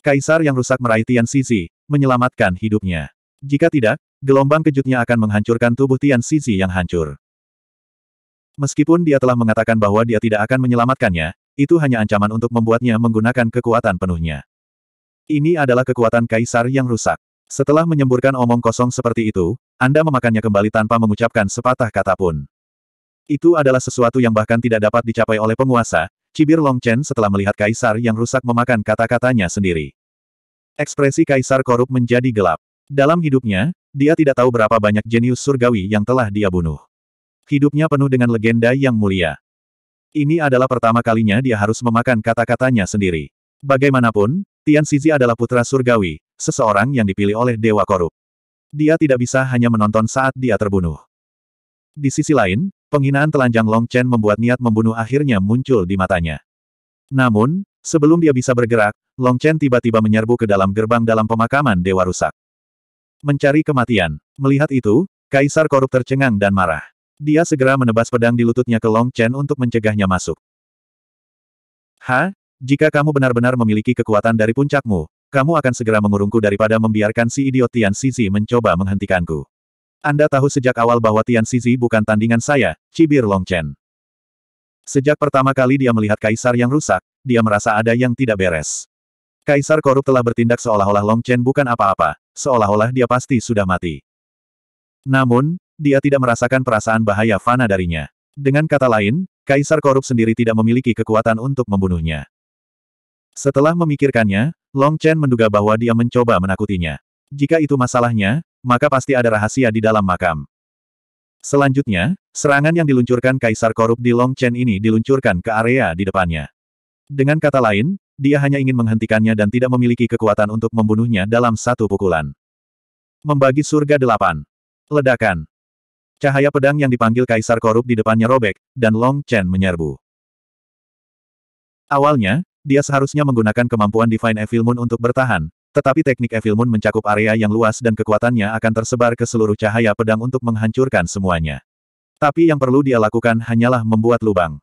Kaisar yang rusak meraih Tian Sizi, menyelamatkan hidupnya. Jika tidak, Gelombang kejutnya akan menghancurkan tubuh Tian Sisi yang hancur. Meskipun dia telah mengatakan bahwa dia tidak akan menyelamatkannya, itu hanya ancaman untuk membuatnya menggunakan kekuatan penuhnya. Ini adalah kekuatan kaisar yang rusak. Setelah menyemburkan omong kosong seperti itu, Anda memakannya kembali tanpa mengucapkan sepatah kata pun. Itu adalah sesuatu yang bahkan tidak dapat dicapai oleh penguasa, cibir Long Chen setelah melihat kaisar yang rusak memakan kata-katanya sendiri. Ekspresi kaisar korup menjadi gelap. Dalam hidupnya, dia tidak tahu berapa banyak jenius surgawi yang telah dia bunuh. Hidupnya penuh dengan legenda yang mulia. Ini adalah pertama kalinya dia harus memakan kata-katanya sendiri. Bagaimanapun, Tian Sizi adalah putra surgawi, seseorang yang dipilih oleh Dewa Korup. Dia tidak bisa hanya menonton saat dia terbunuh. Di sisi lain, penghinaan telanjang Long Chen membuat niat membunuh akhirnya muncul di matanya. Namun, sebelum dia bisa bergerak, Long Chen tiba-tiba menyerbu ke dalam gerbang dalam pemakaman Dewa Rusak. Mencari kematian. Melihat itu, Kaisar korup tercengang dan marah. Dia segera menebas pedang di lututnya ke Long Chen untuk mencegahnya masuk. Ha? Jika kamu benar-benar memiliki kekuatan dari puncakmu, kamu akan segera mengurungku daripada membiarkan si idiot Tian Sisi mencoba menghentikanku. Anda tahu sejak awal bahwa Tian Sisi bukan tandingan saya, cibir Long Chen. Sejak pertama kali dia melihat kaisar yang rusak, dia merasa ada yang tidak beres. Kaisar korup telah bertindak seolah-olah Long Chen bukan apa-apa, seolah-olah dia pasti sudah mati. Namun, dia tidak merasakan perasaan bahaya fana darinya. Dengan kata lain, Kaisar Korup sendiri tidak memiliki kekuatan untuk membunuhnya. Setelah memikirkannya, Long Chen menduga bahwa dia mencoba menakutinya. Jika itu masalahnya, maka pasti ada rahasia di dalam makam. Selanjutnya, serangan yang diluncurkan Kaisar Korup di Long Chen ini diluncurkan ke area di depannya. Dengan kata lain, dia hanya ingin menghentikannya dan tidak memiliki kekuatan untuk membunuhnya dalam satu pukulan. Membagi surga delapan. Ledakan. Cahaya pedang yang dipanggil Kaisar Korup di depannya robek, dan Long Chen menyerbu. Awalnya, dia seharusnya menggunakan kemampuan Divine Evil Moon untuk bertahan, tetapi teknik Evil Moon mencakup area yang luas dan kekuatannya akan tersebar ke seluruh cahaya pedang untuk menghancurkan semuanya. Tapi yang perlu dia lakukan hanyalah membuat lubang.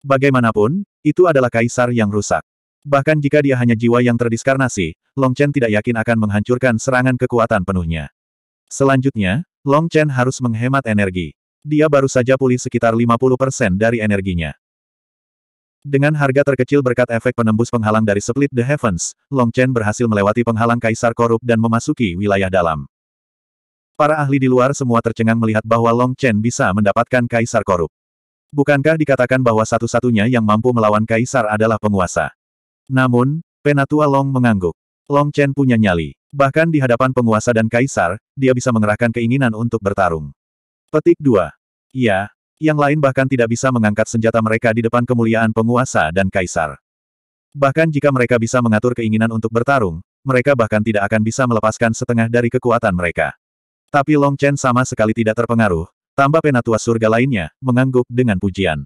Bagaimanapun, itu adalah kaisar yang rusak. Bahkan jika dia hanya jiwa yang terdiskarnasi, Long Chen tidak yakin akan menghancurkan serangan kekuatan penuhnya. Selanjutnya, Long Chen harus menghemat energi. Dia baru saja pulih sekitar 50% dari energinya. Dengan harga terkecil berkat efek penembus penghalang dari Split the Heavens, Long Chen berhasil melewati penghalang kaisar korup dan memasuki wilayah dalam. Para ahli di luar semua tercengang melihat bahwa Long Chen bisa mendapatkan kaisar korup. Bukankah dikatakan bahwa satu-satunya yang mampu melawan kaisar adalah penguasa? Namun, Penatua Long mengangguk. Long Chen punya nyali. Bahkan di hadapan penguasa dan kaisar, dia bisa mengerahkan keinginan untuk bertarung. Petik 2. Iya, yang lain bahkan tidak bisa mengangkat senjata mereka di depan kemuliaan penguasa dan kaisar. Bahkan jika mereka bisa mengatur keinginan untuk bertarung, mereka bahkan tidak akan bisa melepaskan setengah dari kekuatan mereka. Tapi Long Chen sama sekali tidak terpengaruh, tambah penatua surga lainnya, mengangguk dengan pujian.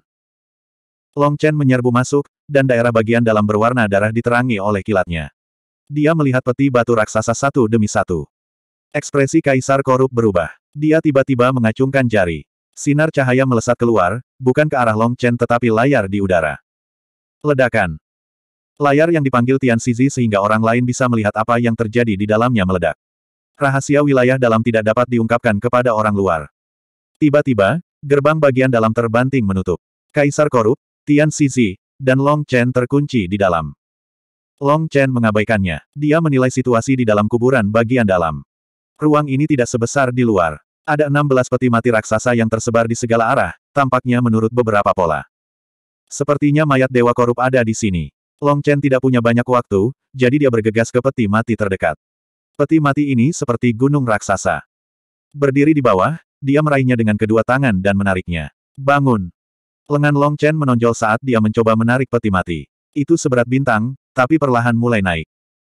Long Chen menyerbu masuk, dan daerah bagian dalam berwarna darah diterangi oleh kilatnya. Dia melihat peti batu raksasa satu demi satu. Ekspresi kaisar korup berubah. Dia tiba-tiba mengacungkan jari. Sinar cahaya melesat keluar, bukan ke arah Long Chen tetapi layar di udara. Ledakan. Layar yang dipanggil Tian Sizi sehingga orang lain bisa melihat apa yang terjadi di dalamnya meledak. Rahasia wilayah dalam tidak dapat diungkapkan kepada orang luar. Tiba-tiba, gerbang bagian dalam terbanting menutup. Kaisar korup, Tian Xizi, dan Long Chen terkunci di dalam. Long Chen mengabaikannya. Dia menilai situasi di dalam kuburan bagian dalam. Ruang ini tidak sebesar di luar. Ada 16 peti mati raksasa yang tersebar di segala arah, tampaknya menurut beberapa pola. Sepertinya mayat dewa korup ada di sini. Long Chen tidak punya banyak waktu, jadi dia bergegas ke peti mati terdekat. Peti mati ini seperti gunung raksasa. Berdiri di bawah, dia meraihnya dengan kedua tangan dan menariknya. Bangun! Lengan Long Chen menonjol saat dia mencoba menarik peti mati. Itu seberat bintang, tapi perlahan mulai naik.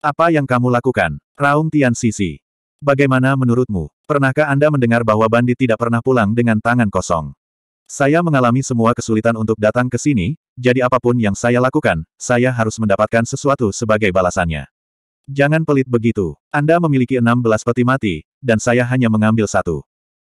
Apa yang kamu lakukan? Raung Tian Sisi. Bagaimana menurutmu? Pernahkah Anda mendengar bahwa bandit tidak pernah pulang dengan tangan kosong? Saya mengalami semua kesulitan untuk datang ke sini, jadi apapun yang saya lakukan, saya harus mendapatkan sesuatu sebagai balasannya. Jangan pelit begitu. Anda memiliki 16 peti mati, dan saya hanya mengambil satu.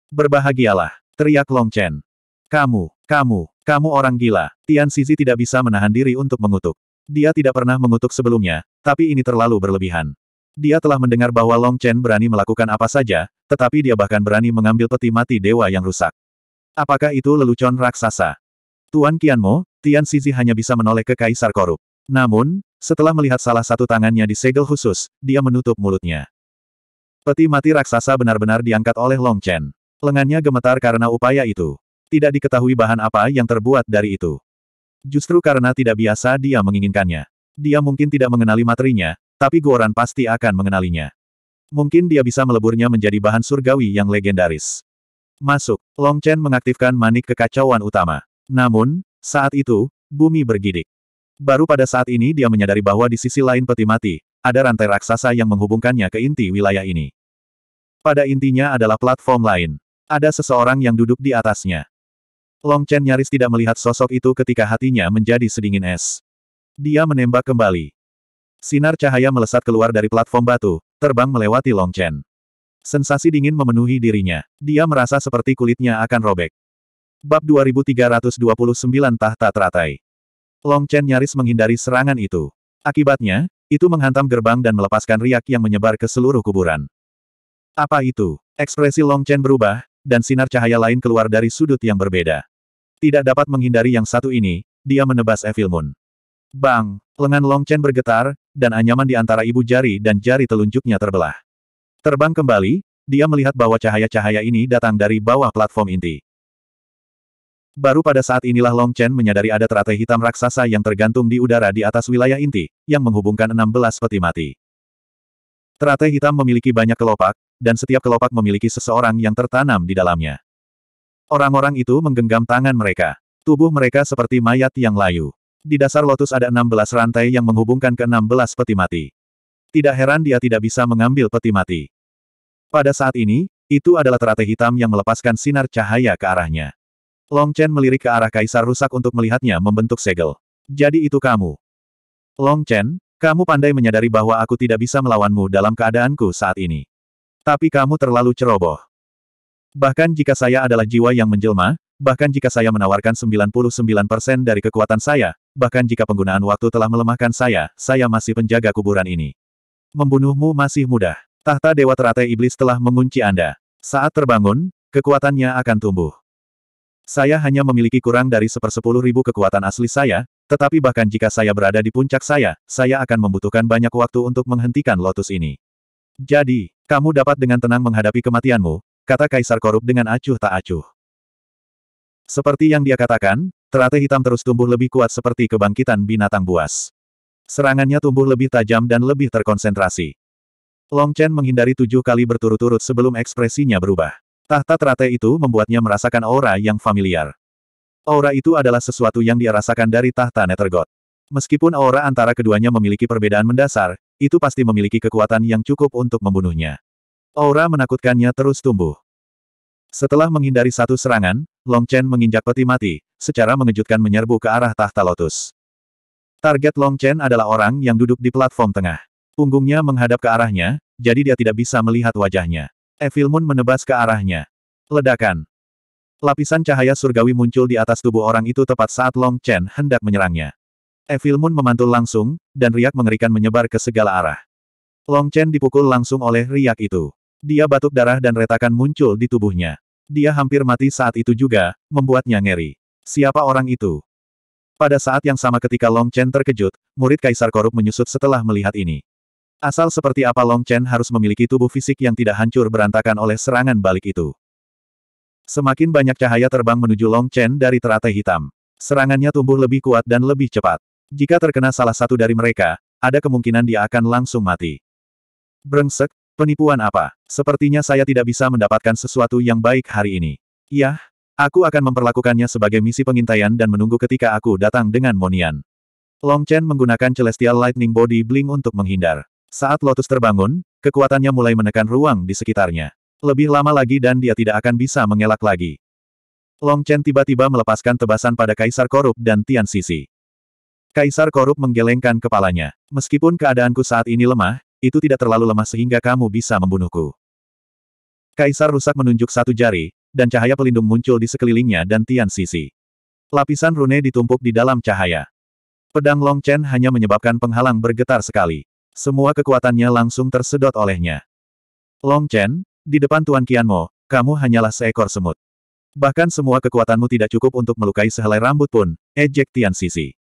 Berbahagialah, teriak Long Chen. Kamu, kamu, kamu orang gila. Tian Sizi tidak bisa menahan diri untuk mengutuk. Dia tidak pernah mengutuk sebelumnya, tapi ini terlalu berlebihan. Dia telah mendengar bahwa Long Chen berani melakukan apa saja, tetapi dia bahkan berani mengambil peti mati dewa yang rusak. Apakah itu lelucon raksasa? Tuan Qianmo, Tian Sizi hanya bisa menoleh ke kaisar korup. Namun, setelah melihat salah satu tangannya disegel khusus, dia menutup mulutnya. Peti mati raksasa benar-benar diangkat oleh Long Chen. Lengannya gemetar karena upaya itu. Tidak diketahui bahan apa yang terbuat dari itu. Justru karena tidak biasa dia menginginkannya. Dia mungkin tidak mengenali materinya, tapi Goran pasti akan mengenalinya. Mungkin dia bisa meleburnya menjadi bahan surgawi yang legendaris. Masuk, Long Chen mengaktifkan manik kekacauan utama. Namun, saat itu, bumi bergidik. Baru pada saat ini dia menyadari bahwa di sisi lain peti mati, ada rantai raksasa yang menghubungkannya ke inti wilayah ini. Pada intinya adalah platform lain. Ada seseorang yang duduk di atasnya. Long Chen nyaris tidak melihat sosok itu ketika hatinya menjadi sedingin es. Dia menembak kembali. Sinar cahaya melesat keluar dari platform batu, terbang melewati Long Chen. Sensasi dingin memenuhi dirinya. Dia merasa seperti kulitnya akan robek. Bab 2329 Tahta Teratai Long Chen nyaris menghindari serangan itu. Akibatnya, itu menghantam gerbang dan melepaskan riak yang menyebar ke seluruh kuburan. Apa itu? Ekspresi Long Chen berubah, dan sinar cahaya lain keluar dari sudut yang berbeda. Tidak dapat menghindari yang satu ini, dia menebas Evil Moon. Bang! Lengan Long Chen bergetar, dan anyaman di antara ibu jari dan jari telunjuknya terbelah. Terbang kembali, dia melihat bahwa cahaya-cahaya ini datang dari bawah platform inti. Baru pada saat inilah Long Chen menyadari ada teratai hitam raksasa yang tergantung di udara di atas wilayah inti, yang menghubungkan 16 peti mati. Teratai hitam memiliki banyak kelopak, dan setiap kelopak memiliki seseorang yang tertanam di dalamnya. Orang-orang itu menggenggam tangan mereka. Tubuh mereka seperti mayat yang layu. Di dasar lotus ada 16 rantai yang menghubungkan ke 16 peti mati. Tidak heran dia tidak bisa mengambil peti mati. Pada saat ini, itu adalah teratai hitam yang melepaskan sinar cahaya ke arahnya. Long Chen melirik ke arah kaisar rusak untuk melihatnya membentuk segel. Jadi itu kamu. Long Chen, kamu pandai menyadari bahwa aku tidak bisa melawanmu dalam keadaanku saat ini. Tapi kamu terlalu ceroboh. Bahkan jika saya adalah jiwa yang menjelma, bahkan jika saya menawarkan 99% dari kekuatan saya, bahkan jika penggunaan waktu telah melemahkan saya, saya masih penjaga kuburan ini. Membunuhmu masih mudah. Tahta Dewa Teratai Iblis telah mengunci Anda. Saat terbangun, kekuatannya akan tumbuh. Saya hanya memiliki kurang dari sepersepuluh ribu kekuatan asli saya, tetapi bahkan jika saya berada di puncak saya, saya akan membutuhkan banyak waktu untuk menghentikan lotus ini. Jadi, kamu dapat dengan tenang menghadapi kematianmu, kata Kaisar Korup dengan acuh tak acuh. Seperti yang dia katakan, teratai hitam terus tumbuh lebih kuat seperti kebangkitan binatang buas. Serangannya tumbuh lebih tajam dan lebih terkonsentrasi. Long Chen menghindari tujuh kali berturut-turut sebelum ekspresinya berubah. Tahta teratai itu membuatnya merasakan aura yang familiar. Aura itu adalah sesuatu yang dia rasakan dari tahta Nethergod. Meskipun aura antara keduanya memiliki perbedaan mendasar, itu pasti memiliki kekuatan yang cukup untuk membunuhnya. Aura menakutkannya terus tumbuh. Setelah menghindari satu serangan, Long Chen menginjak peti mati, secara mengejutkan menyerbu ke arah tahta lotus. Target Long Chen adalah orang yang duduk di platform tengah. Punggungnya menghadap ke arahnya, jadi dia tidak bisa melihat wajahnya. Evil Moon menebas ke arahnya. Ledakan. Lapisan cahaya surgawi muncul di atas tubuh orang itu tepat saat Long Chen hendak menyerangnya. Evil Moon memantul langsung, dan riak mengerikan menyebar ke segala arah. Long Chen dipukul langsung oleh riak itu. Dia batuk darah dan retakan muncul di tubuhnya. Dia hampir mati saat itu juga, membuatnya ngeri. Siapa orang itu? Pada saat yang sama ketika Long Chen terkejut, murid Kaisar Korup menyusut setelah melihat ini. Asal seperti apa Long Chen harus memiliki tubuh fisik yang tidak hancur berantakan oleh serangan balik itu. Semakin banyak cahaya terbang menuju Long Chen dari teratai hitam. Serangannya tumbuh lebih kuat dan lebih cepat. Jika terkena salah satu dari mereka, ada kemungkinan dia akan langsung mati. Brengsek, penipuan apa? Sepertinya saya tidak bisa mendapatkan sesuatu yang baik hari ini. Yah, aku akan memperlakukannya sebagai misi pengintaian dan menunggu ketika aku datang dengan Monian. Long Chen menggunakan Celestial Lightning Body Bling untuk menghindar. Saat Lotus terbangun, kekuatannya mulai menekan ruang di sekitarnya. Lebih lama lagi dan dia tidak akan bisa mengelak lagi. Long Chen tiba-tiba melepaskan tebasan pada Kaisar Korup dan Tian Sisi. Kaisar korup menggelengkan kepalanya. Meskipun keadaanku saat ini lemah, itu tidak terlalu lemah sehingga kamu bisa membunuhku. Kaisar rusak menunjuk satu jari, dan cahaya pelindung muncul di sekelilingnya dan Tian Sisi. Lapisan rune ditumpuk di dalam cahaya. Pedang Long Chen hanya menyebabkan penghalang bergetar sekali. Semua kekuatannya langsung tersedot olehnya. Long Chen, di depan Tuan Qianmo, kamu hanyalah seekor semut. Bahkan semua kekuatanmu tidak cukup untuk melukai sehelai rambut pun, ejek Tian Sisi.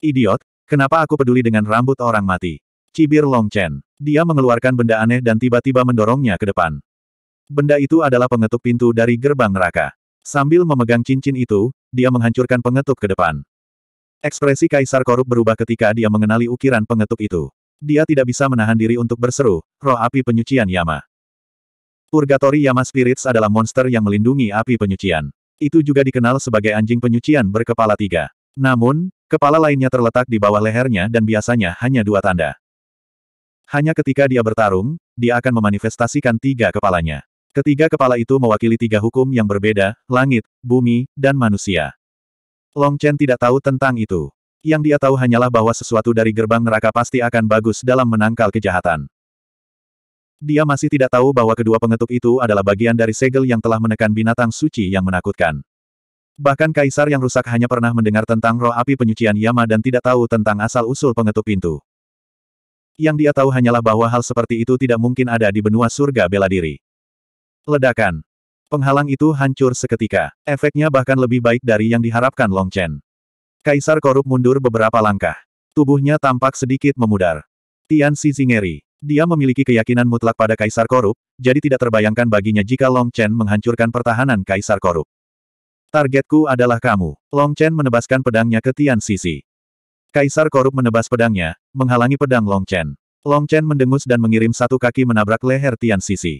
Idiot, kenapa aku peduli dengan rambut orang mati? Cibir Long Chen. Dia mengeluarkan benda aneh dan tiba-tiba mendorongnya ke depan. Benda itu adalah pengetuk pintu dari gerbang neraka. Sambil memegang cincin itu, dia menghancurkan pengetuk ke depan. Ekspresi Kaisar Korup berubah ketika dia mengenali ukiran pengetuk itu. Dia tidak bisa menahan diri untuk berseru, roh api penyucian Yama. Purgatory Yama Spirits adalah monster yang melindungi api penyucian. Itu juga dikenal sebagai anjing penyucian berkepala tiga. Namun, Kepala lainnya terletak di bawah lehernya dan biasanya hanya dua tanda. Hanya ketika dia bertarung, dia akan memanifestasikan tiga kepalanya. Ketiga kepala itu mewakili tiga hukum yang berbeda, langit, bumi, dan manusia. Long Chen tidak tahu tentang itu. Yang dia tahu hanyalah bahwa sesuatu dari gerbang neraka pasti akan bagus dalam menangkal kejahatan. Dia masih tidak tahu bahwa kedua pengetuk itu adalah bagian dari segel yang telah menekan binatang suci yang menakutkan. Bahkan kaisar yang rusak hanya pernah mendengar tentang roh api penyucian Yama dan tidak tahu tentang asal-usul pengetuk pintu. Yang dia tahu hanyalah bahwa hal seperti itu tidak mungkin ada di benua surga bela diri. Ledakan. Penghalang itu hancur seketika. Efeknya bahkan lebih baik dari yang diharapkan Long Chen. Kaisar korup mundur beberapa langkah. Tubuhnya tampak sedikit memudar. Tian Si Zingeri. Dia memiliki keyakinan mutlak pada Kaisar Korup, jadi tidak terbayangkan baginya jika Long Chen menghancurkan pertahanan Kaisar Korup. Targetku adalah kamu. Long Chen menebaskan pedangnya ke Tian Sisi. Kaisar korup menebas pedangnya, menghalangi pedang Long Chen. Long Chen mendengus dan mengirim satu kaki menabrak leher Tian Sisi.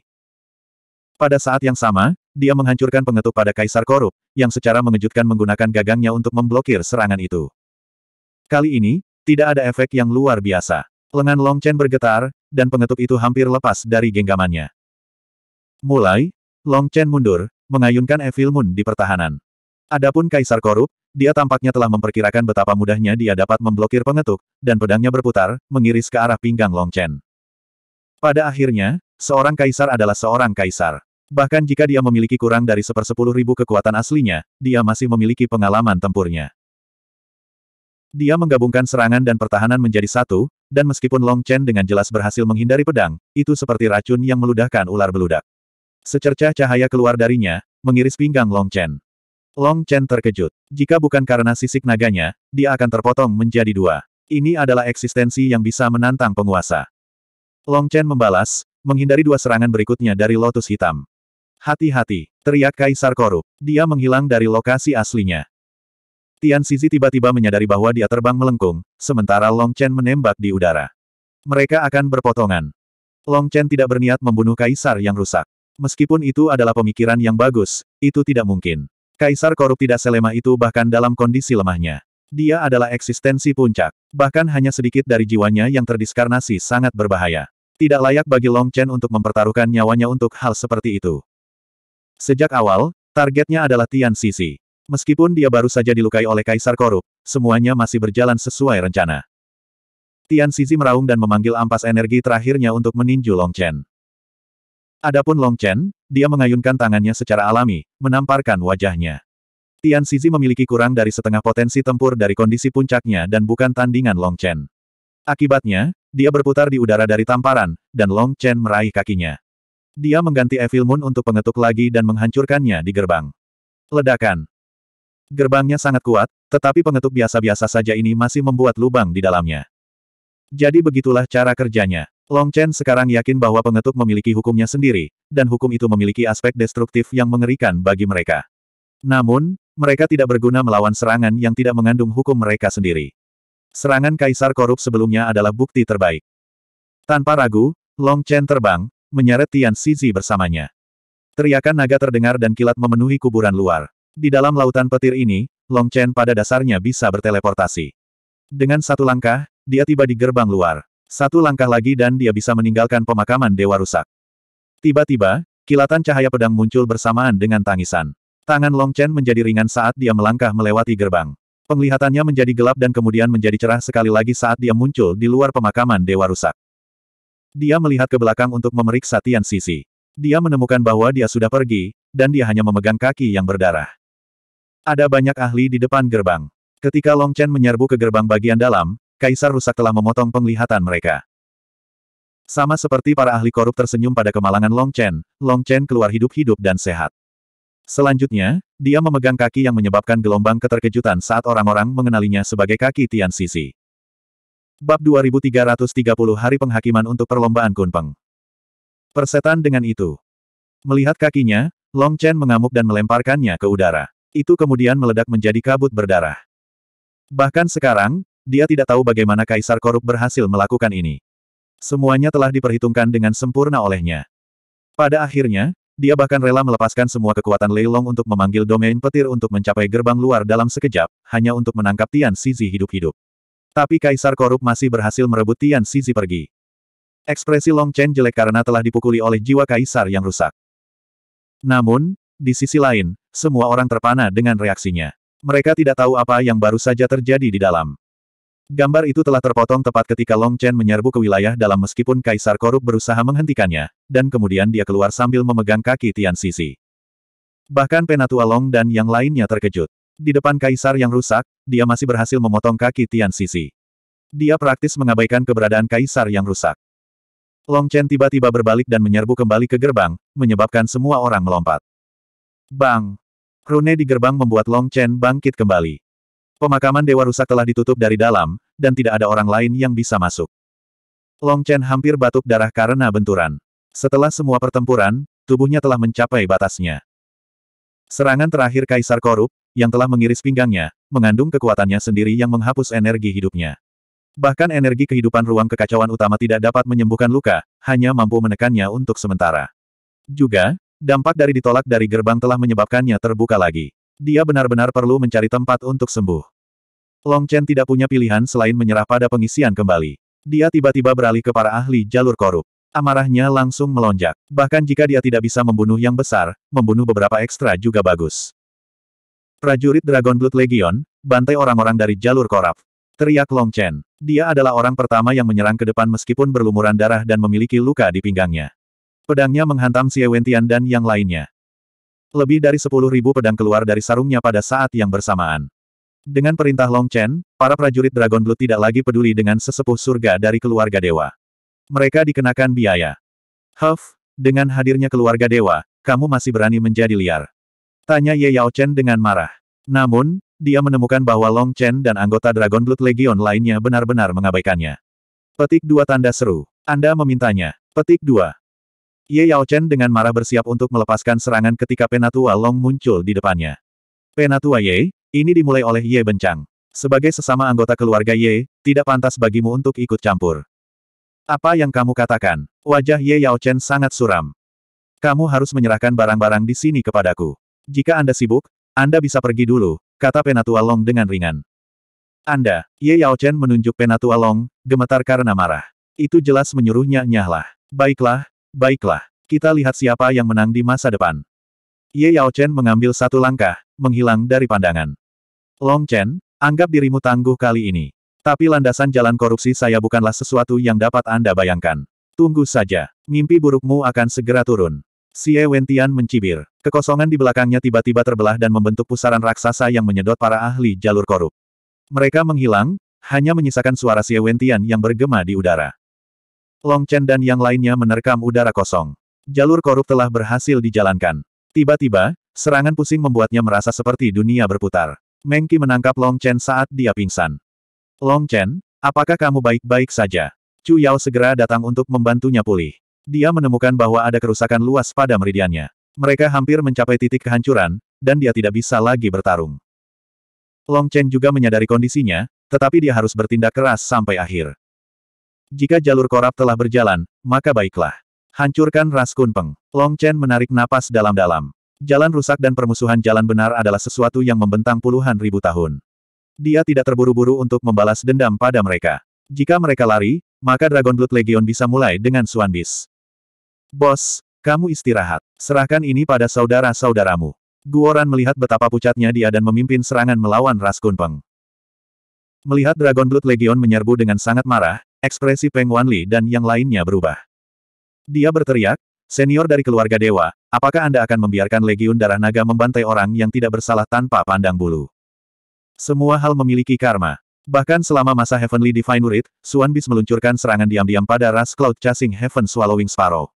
Pada saat yang sama, dia menghancurkan pengetuk pada Kaisar korup, yang secara mengejutkan menggunakan gagangnya untuk memblokir serangan itu. Kali ini, tidak ada efek yang luar biasa. Lengan Long Chen bergetar, dan pengetuk itu hampir lepas dari genggamannya. Mulai, Long Chen mundur, mengayunkan Evil Moon di pertahanan. Adapun Kaisar Korup, dia tampaknya telah memperkirakan betapa mudahnya dia dapat memblokir pengetuk, dan pedangnya berputar, mengiris ke arah pinggang Long Chen. Pada akhirnya, seorang kaisar adalah seorang kaisar. Bahkan jika dia memiliki kurang dari sepersepuluh ribu kekuatan aslinya, dia masih memiliki pengalaman tempurnya. Dia menggabungkan serangan dan pertahanan menjadi satu, dan meskipun Long Chen dengan jelas berhasil menghindari pedang, itu seperti racun yang meludahkan ular beludak. Secercah cahaya keluar darinya, mengiris pinggang Long Chen. Long Chen terkejut. Jika bukan karena sisik naganya, dia akan terpotong menjadi dua. Ini adalah eksistensi yang bisa menantang penguasa. Long Chen membalas, menghindari dua serangan berikutnya dari Lotus Hitam. Hati-hati, teriak Kaisar Korup. Dia menghilang dari lokasi aslinya. Tian Sisi tiba-tiba menyadari bahwa dia terbang melengkung, sementara Long Chen menembak di udara. Mereka akan berpotongan. Long Chen tidak berniat membunuh Kaisar yang rusak. Meskipun itu adalah pemikiran yang bagus, itu tidak mungkin. Kaisar korup tidak selemah itu bahkan dalam kondisi lemahnya. Dia adalah eksistensi puncak. Bahkan hanya sedikit dari jiwanya yang terdiskarnasi sangat berbahaya. Tidak layak bagi Long Chen untuk mempertaruhkan nyawanya untuk hal seperti itu. Sejak awal, targetnya adalah Tian Sisi. Meskipun dia baru saja dilukai oleh Kaisar Korup, semuanya masih berjalan sesuai rencana. Tian Sisi meraung dan memanggil ampas energi terakhirnya untuk meninju Long Chen. Adapun Long Chen, dia mengayunkan tangannya secara alami, menamparkan wajahnya. Tian Sizi memiliki kurang dari setengah potensi tempur dari kondisi puncaknya dan bukan tandingan Long Chen. Akibatnya, dia berputar di udara dari tamparan, dan Long Chen meraih kakinya. Dia mengganti Evil Moon untuk pengetuk lagi dan menghancurkannya di gerbang. Ledakan. Gerbangnya sangat kuat, tetapi pengetuk biasa-biasa saja ini masih membuat lubang di dalamnya. Jadi begitulah cara kerjanya. Long Chen sekarang yakin bahwa pengetuk memiliki hukumnya sendiri, dan hukum itu memiliki aspek destruktif yang mengerikan bagi mereka. Namun, mereka tidak berguna melawan serangan yang tidak mengandung hukum mereka sendiri. Serangan kaisar korup sebelumnya adalah bukti terbaik. Tanpa ragu, Long Chen terbang, menyeret Tian Sizi bersamanya. Teriakan naga terdengar dan kilat memenuhi kuburan luar. Di dalam lautan petir ini, Long Chen pada dasarnya bisa berteleportasi. Dengan satu langkah, dia tiba di gerbang luar. Satu langkah lagi dan dia bisa meninggalkan pemakaman dewa rusak. Tiba-tiba, kilatan cahaya pedang muncul bersamaan dengan tangisan. Tangan Long Chen menjadi ringan saat dia melangkah melewati gerbang. Penglihatannya menjadi gelap dan kemudian menjadi cerah sekali lagi saat dia muncul di luar pemakaman dewa rusak. Dia melihat ke belakang untuk memeriksa Tian Sisi. Dia menemukan bahwa dia sudah pergi, dan dia hanya memegang kaki yang berdarah. Ada banyak ahli di depan gerbang. Ketika Long Chen menyerbu ke gerbang bagian dalam, Kaisar Rusak telah memotong penglihatan mereka. Sama seperti para ahli korup tersenyum pada kemalangan Long Chen, Long Chen keluar hidup-hidup dan sehat. Selanjutnya, dia memegang kaki yang menyebabkan gelombang keterkejutan saat orang-orang mengenalinya sebagai kaki Tian Sisi. Bab 2330 Hari Penghakiman untuk Perlombaan Kunpeng Persetan dengan itu. Melihat kakinya, Long Chen mengamuk dan melemparkannya ke udara. Itu kemudian meledak menjadi kabut berdarah. Bahkan sekarang, dia tidak tahu bagaimana Kaisar Korup berhasil melakukan ini. Semuanya telah diperhitungkan dengan sempurna olehnya. Pada akhirnya, dia bahkan rela melepaskan semua kekuatan Leilong untuk memanggil domain petir untuk mencapai gerbang luar dalam sekejap, hanya untuk menangkap Tian Sizi hidup-hidup. Tapi Kaisar Korup masih berhasil merebut Tian Sizi pergi. Ekspresi Long Chen jelek karena telah dipukuli oleh jiwa Kaisar yang rusak. Namun, di sisi lain, semua orang terpana dengan reaksinya. Mereka tidak tahu apa yang baru saja terjadi di dalam. Gambar itu telah terpotong tepat ketika Long Chen menyerbu ke wilayah dalam meskipun Kaisar Korup berusaha menghentikannya, dan kemudian dia keluar sambil memegang kaki Tian Sisi. Bahkan Penatua Long dan yang lainnya terkejut. Di depan Kaisar yang rusak, dia masih berhasil memotong kaki Tian Sisi. Dia praktis mengabaikan keberadaan Kaisar yang rusak. Long Chen tiba-tiba berbalik dan menyerbu kembali ke gerbang, menyebabkan semua orang melompat. Bang! Rune di gerbang membuat Long Chen bangkit kembali. Pemakaman Dewa Rusak telah ditutup dari dalam, dan tidak ada orang lain yang bisa masuk. Long Chen hampir batuk darah karena benturan. Setelah semua pertempuran, tubuhnya telah mencapai batasnya. Serangan terakhir Kaisar Korup, yang telah mengiris pinggangnya, mengandung kekuatannya sendiri yang menghapus energi hidupnya. Bahkan energi kehidupan ruang kekacauan utama tidak dapat menyembuhkan luka, hanya mampu menekannya untuk sementara. Juga, dampak dari ditolak dari gerbang telah menyebabkannya terbuka lagi. Dia benar-benar perlu mencari tempat untuk sembuh. Long Chen tidak punya pilihan selain menyerah pada pengisian kembali. Dia tiba-tiba beralih ke para ahli jalur korup. Amarahnya langsung melonjak. Bahkan jika dia tidak bisa membunuh yang besar, membunuh beberapa ekstra juga bagus. Prajurit Dragon Blood Legion, bantai orang-orang dari jalur korup! Teriak Long Chen. Dia adalah orang pertama yang menyerang ke depan meskipun berlumuran darah dan memiliki luka di pinggangnya. Pedangnya menghantam Xie Wentian dan yang lainnya. Lebih dari sepuluh ribu pedang keluar dari sarungnya pada saat yang bersamaan. Dengan perintah Long Chen, para prajurit Dragon Blood tidak lagi peduli dengan sesepuh surga dari keluarga dewa. Mereka dikenakan biaya. Huff, dengan hadirnya keluarga dewa, kamu masih berani menjadi liar. Tanya Ye Yao Chen dengan marah. Namun, dia menemukan bahwa Long Chen dan anggota Dragon Blood Legion lainnya benar-benar mengabaikannya. Petik dua tanda seru. Anda memintanya. Petik dua. Ye Yao Chen dengan marah bersiap untuk melepaskan serangan ketika Penatua Long muncul di depannya. Penatua Ye, ini dimulai oleh Ye Bencang. Sebagai sesama anggota keluarga Ye, tidak pantas bagimu untuk ikut campur. Apa yang kamu katakan? Wajah Ye Yao Chen sangat suram. Kamu harus menyerahkan barang-barang di sini kepadaku. Jika Anda sibuk, Anda bisa pergi dulu, kata Penatua Long dengan ringan. Anda, Ye Yao Chen menunjuk Penatua Long, gemetar karena marah. Itu jelas menyuruhnya nyahlah. Baiklah, Baiklah, kita lihat siapa yang menang di masa depan. Ye Yao Chen mengambil satu langkah, menghilang dari pandangan. Long Chen, anggap dirimu tangguh kali ini. Tapi landasan jalan korupsi saya bukanlah sesuatu yang dapat Anda bayangkan. Tunggu saja, mimpi burukmu akan segera turun. Xie Wentian mencibir. Kekosongan di belakangnya tiba-tiba terbelah dan membentuk pusaran raksasa yang menyedot para ahli jalur korup. Mereka menghilang, hanya menyisakan suara Xie Wentian yang bergema di udara. Long Chen dan yang lainnya menerkam udara kosong. Jalur korup telah berhasil dijalankan. Tiba-tiba, serangan pusing membuatnya merasa seperti dunia berputar. Mengki menangkap Long Chen saat dia pingsan. Long Chen, apakah kamu baik-baik saja? Chu Yao segera datang untuk membantunya pulih. Dia menemukan bahwa ada kerusakan luas pada meridiannya. Mereka hampir mencapai titik kehancuran, dan dia tidak bisa lagi bertarung. Long Chen juga menyadari kondisinya, tetapi dia harus bertindak keras sampai akhir. Jika jalur korab telah berjalan, maka baiklah. Hancurkan ras kunpeng. Long Chen menarik napas dalam-dalam. Jalan rusak dan permusuhan jalan benar adalah sesuatu yang membentang puluhan ribu tahun. Dia tidak terburu-buru untuk membalas dendam pada mereka. Jika mereka lari, maka Dragon Blood Legion bisa mulai dengan Suan Bis. Bos, kamu istirahat. Serahkan ini pada saudara-saudaramu. Guoran melihat betapa pucatnya dia dan memimpin serangan melawan ras kunpeng. Melihat Dragon Blood Legion menyerbu dengan sangat marah, Ekspresi Peng Wanli dan yang lainnya berubah. Dia berteriak, senior dari keluarga dewa, apakah Anda akan membiarkan legiun darah naga membantai orang yang tidak bersalah tanpa pandang bulu? Semua hal memiliki karma. Bahkan selama masa Heavenly Divine Urit, Suan Bis meluncurkan serangan diam-diam pada ras Cloud Chasing Heaven Swallowing Sparrow.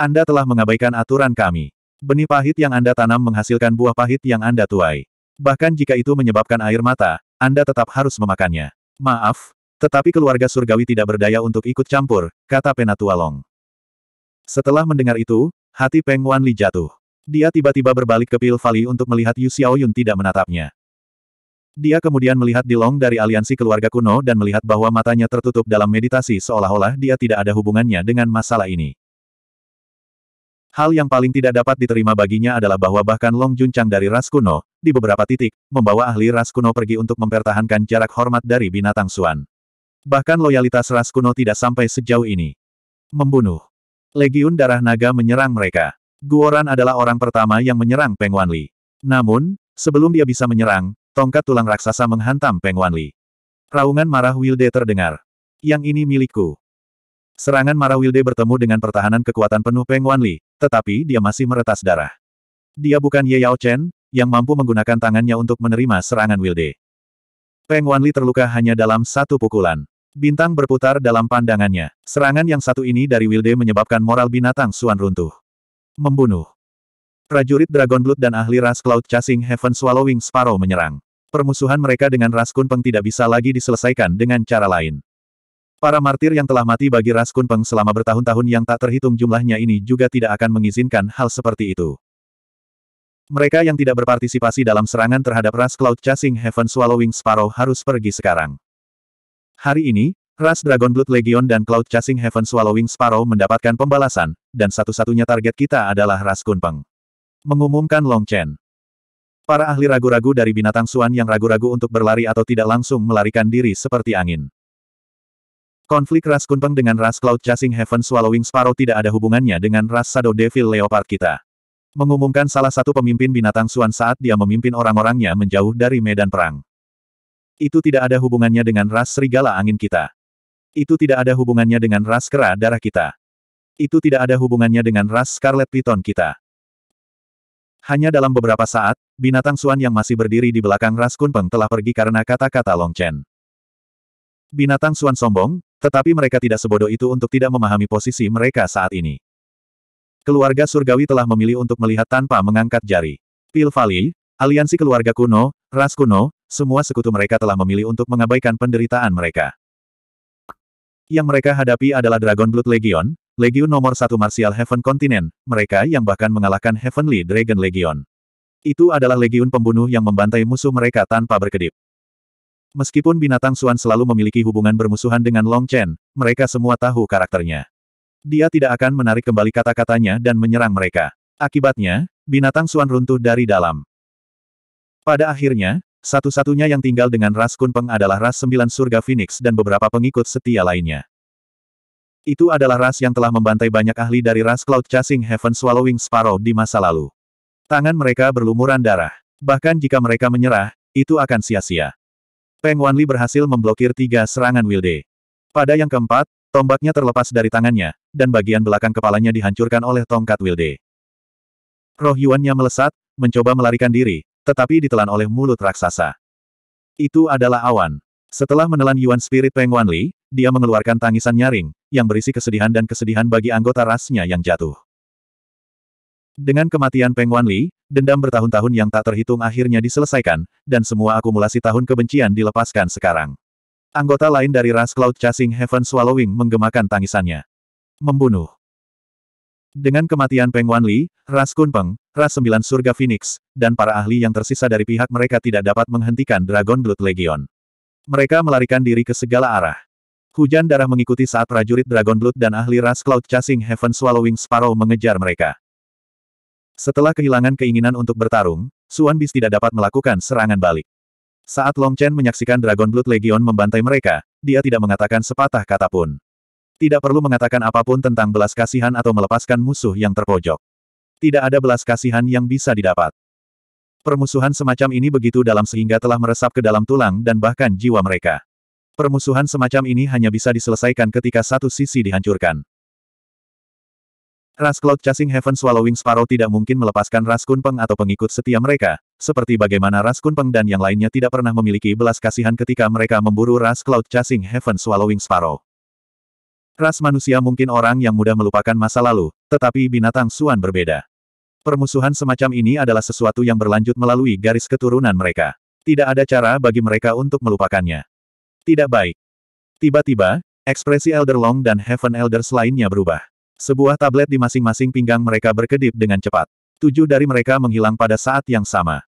Anda telah mengabaikan aturan kami. Benih pahit yang Anda tanam menghasilkan buah pahit yang Anda tuai. Bahkan jika itu menyebabkan air mata, Anda tetap harus memakannya. Maaf, tetapi keluarga surgawi tidak berdaya untuk ikut campur, kata Penatua Long. Setelah mendengar itu, hati Peng Wanli jatuh. Dia tiba-tiba berbalik ke Pil Valley untuk melihat Yu Xiaoyun tidak menatapnya. Dia kemudian melihat Di Long dari aliansi keluarga kuno dan melihat bahwa matanya tertutup dalam meditasi seolah-olah dia tidak ada hubungannya dengan masalah ini. Hal yang paling tidak dapat diterima baginya adalah bahwa bahkan Long Juncang dari ras kuno, di beberapa titik, membawa ahli ras kuno pergi untuk mempertahankan jarak hormat dari binatang Suan. Bahkan loyalitas ras kuno tidak sampai sejauh ini. Membunuh. Legiun Darah Naga menyerang mereka. Guoran adalah orang pertama yang menyerang Peng Wanli. Namun, sebelum dia bisa menyerang, tongkat tulang raksasa menghantam Peng Wanli. Raungan marah Wilde terdengar. Yang ini milikku. Serangan marah Wilde bertemu dengan pertahanan kekuatan penuh Peng Wanli, tetapi dia masih meretas darah. Dia bukan Ye Yao Chen, yang mampu menggunakan tangannya untuk menerima serangan Wilde. Peng Wanli terluka hanya dalam satu pukulan. Bintang berputar dalam pandangannya. Serangan yang satu ini dari Wilde menyebabkan moral binatang Suan runtuh. Membunuh. Prajurit Dragon Blood dan ahli ras Cloud Chasing Heaven Swallowing Sparrow menyerang. Permusuhan mereka dengan ras Kunpeng tidak bisa lagi diselesaikan dengan cara lain. Para martir yang telah mati bagi ras Kunpeng selama bertahun-tahun yang tak terhitung jumlahnya ini juga tidak akan mengizinkan hal seperti itu. Mereka yang tidak berpartisipasi dalam serangan terhadap ras Cloud Chasing Heaven Swallowing Sparrow harus pergi sekarang. Hari ini, ras Dragon Blood Legion dan Cloud Chasing Heaven Swallowing Sparrow mendapatkan pembalasan, dan satu-satunya target kita adalah ras Kunpeng. Mengumumkan Long Chen. Para ahli ragu-ragu dari binatang Suan yang ragu-ragu untuk berlari atau tidak langsung melarikan diri seperti angin. Konflik ras Kunpeng dengan ras Cloud Chasing Heaven Swallowing Sparrow tidak ada hubungannya dengan ras Shadow Devil Leopard kita. Mengumumkan salah satu pemimpin binatang Suan saat dia memimpin orang-orangnya menjauh dari medan perang. Itu tidak ada hubungannya dengan ras serigala angin kita. Itu tidak ada hubungannya dengan ras kera darah kita. Itu tidak ada hubungannya dengan ras Scarlet Python kita. Hanya dalam beberapa saat, binatang Suan yang masih berdiri di belakang ras Kunpeng telah pergi karena kata-kata Long Chen. Binatang Suan sombong, tetapi mereka tidak sebodoh itu untuk tidak memahami posisi mereka saat ini. Keluarga surgawi telah memilih untuk melihat tanpa mengangkat jari. Pil Valley, aliansi keluarga kuno, Ras kuno, semua sekutu mereka telah memilih untuk mengabaikan penderitaan mereka. Yang mereka hadapi adalah Dragon Blood Legion, Legion nomor satu Martial Heaven Continent, mereka yang bahkan mengalahkan Heavenly Dragon Legion. Itu adalah Legion pembunuh yang membantai musuh mereka tanpa berkedip. Meskipun binatang Suan selalu memiliki hubungan bermusuhan dengan Long Chen, mereka semua tahu karakternya. Dia tidak akan menarik kembali kata-katanya dan menyerang mereka. Akibatnya, binatang Suan runtuh dari dalam. Pada akhirnya, satu-satunya yang tinggal dengan ras Kunpeng adalah ras sembilan surga Phoenix dan beberapa pengikut setia lainnya. Itu adalah ras yang telah membantai banyak ahli dari ras Cloud Chasing Heaven Swallowing Sparrow di masa lalu. Tangan mereka berlumuran darah. Bahkan jika mereka menyerah, itu akan sia-sia. Peng Wanli berhasil memblokir tiga serangan Wilde. Pada yang keempat, tombaknya terlepas dari tangannya, dan bagian belakang kepalanya dihancurkan oleh tongkat Wilde. Roh Yuannya melesat, mencoba melarikan diri, tetapi ditelan oleh mulut raksasa. Itu adalah awan. Setelah menelan Yuan Spirit Peng Wanli, dia mengeluarkan tangisan nyaring, yang berisi kesedihan dan kesedihan bagi anggota rasnya yang jatuh. Dengan kematian Peng Wanli, dendam bertahun-tahun yang tak terhitung akhirnya diselesaikan, dan semua akumulasi tahun kebencian dilepaskan sekarang. Anggota lain dari ras Cloud Chasing Heaven Swallowing menggemakan tangisannya. Membunuh. Dengan kematian Peng Wanli, ras Kunpeng, ras sembilan surga Phoenix, dan para ahli yang tersisa dari pihak mereka tidak dapat menghentikan Dragon Blood Legion. Mereka melarikan diri ke segala arah. Hujan darah mengikuti saat prajurit Dragon Blood dan ahli ras Cloud Chasing Heaven Swallowing Sparrow mengejar mereka. Setelah kehilangan keinginan untuk bertarung, Suan Bis tidak dapat melakukan serangan balik. Saat Long Chen menyaksikan Dragon Blood Legion membantai mereka, dia tidak mengatakan sepatah kata pun. Tidak perlu mengatakan apapun tentang belas kasihan atau melepaskan musuh yang terpojok. Tidak ada belas kasihan yang bisa didapat. Permusuhan semacam ini begitu dalam sehingga telah meresap ke dalam tulang dan bahkan jiwa mereka. Permusuhan semacam ini hanya bisa diselesaikan ketika satu sisi dihancurkan. Ras Cloud Chasing Heaven Swallowing Sparrow tidak mungkin melepaskan Ras Kunpeng atau pengikut setia mereka, seperti bagaimana Ras Kunpeng dan yang lainnya tidak pernah memiliki belas kasihan ketika mereka memburu Ras Cloud Chasing Heaven Swallowing Sparrow. Ras manusia mungkin orang yang mudah melupakan masa lalu, tetapi binatang Suan berbeda. Permusuhan semacam ini adalah sesuatu yang berlanjut melalui garis keturunan mereka. Tidak ada cara bagi mereka untuk melupakannya. Tidak baik. Tiba-tiba, ekspresi Elder Long dan Heaven Elders lainnya berubah. Sebuah tablet di masing-masing pinggang mereka berkedip dengan cepat. Tujuh dari mereka menghilang pada saat yang sama.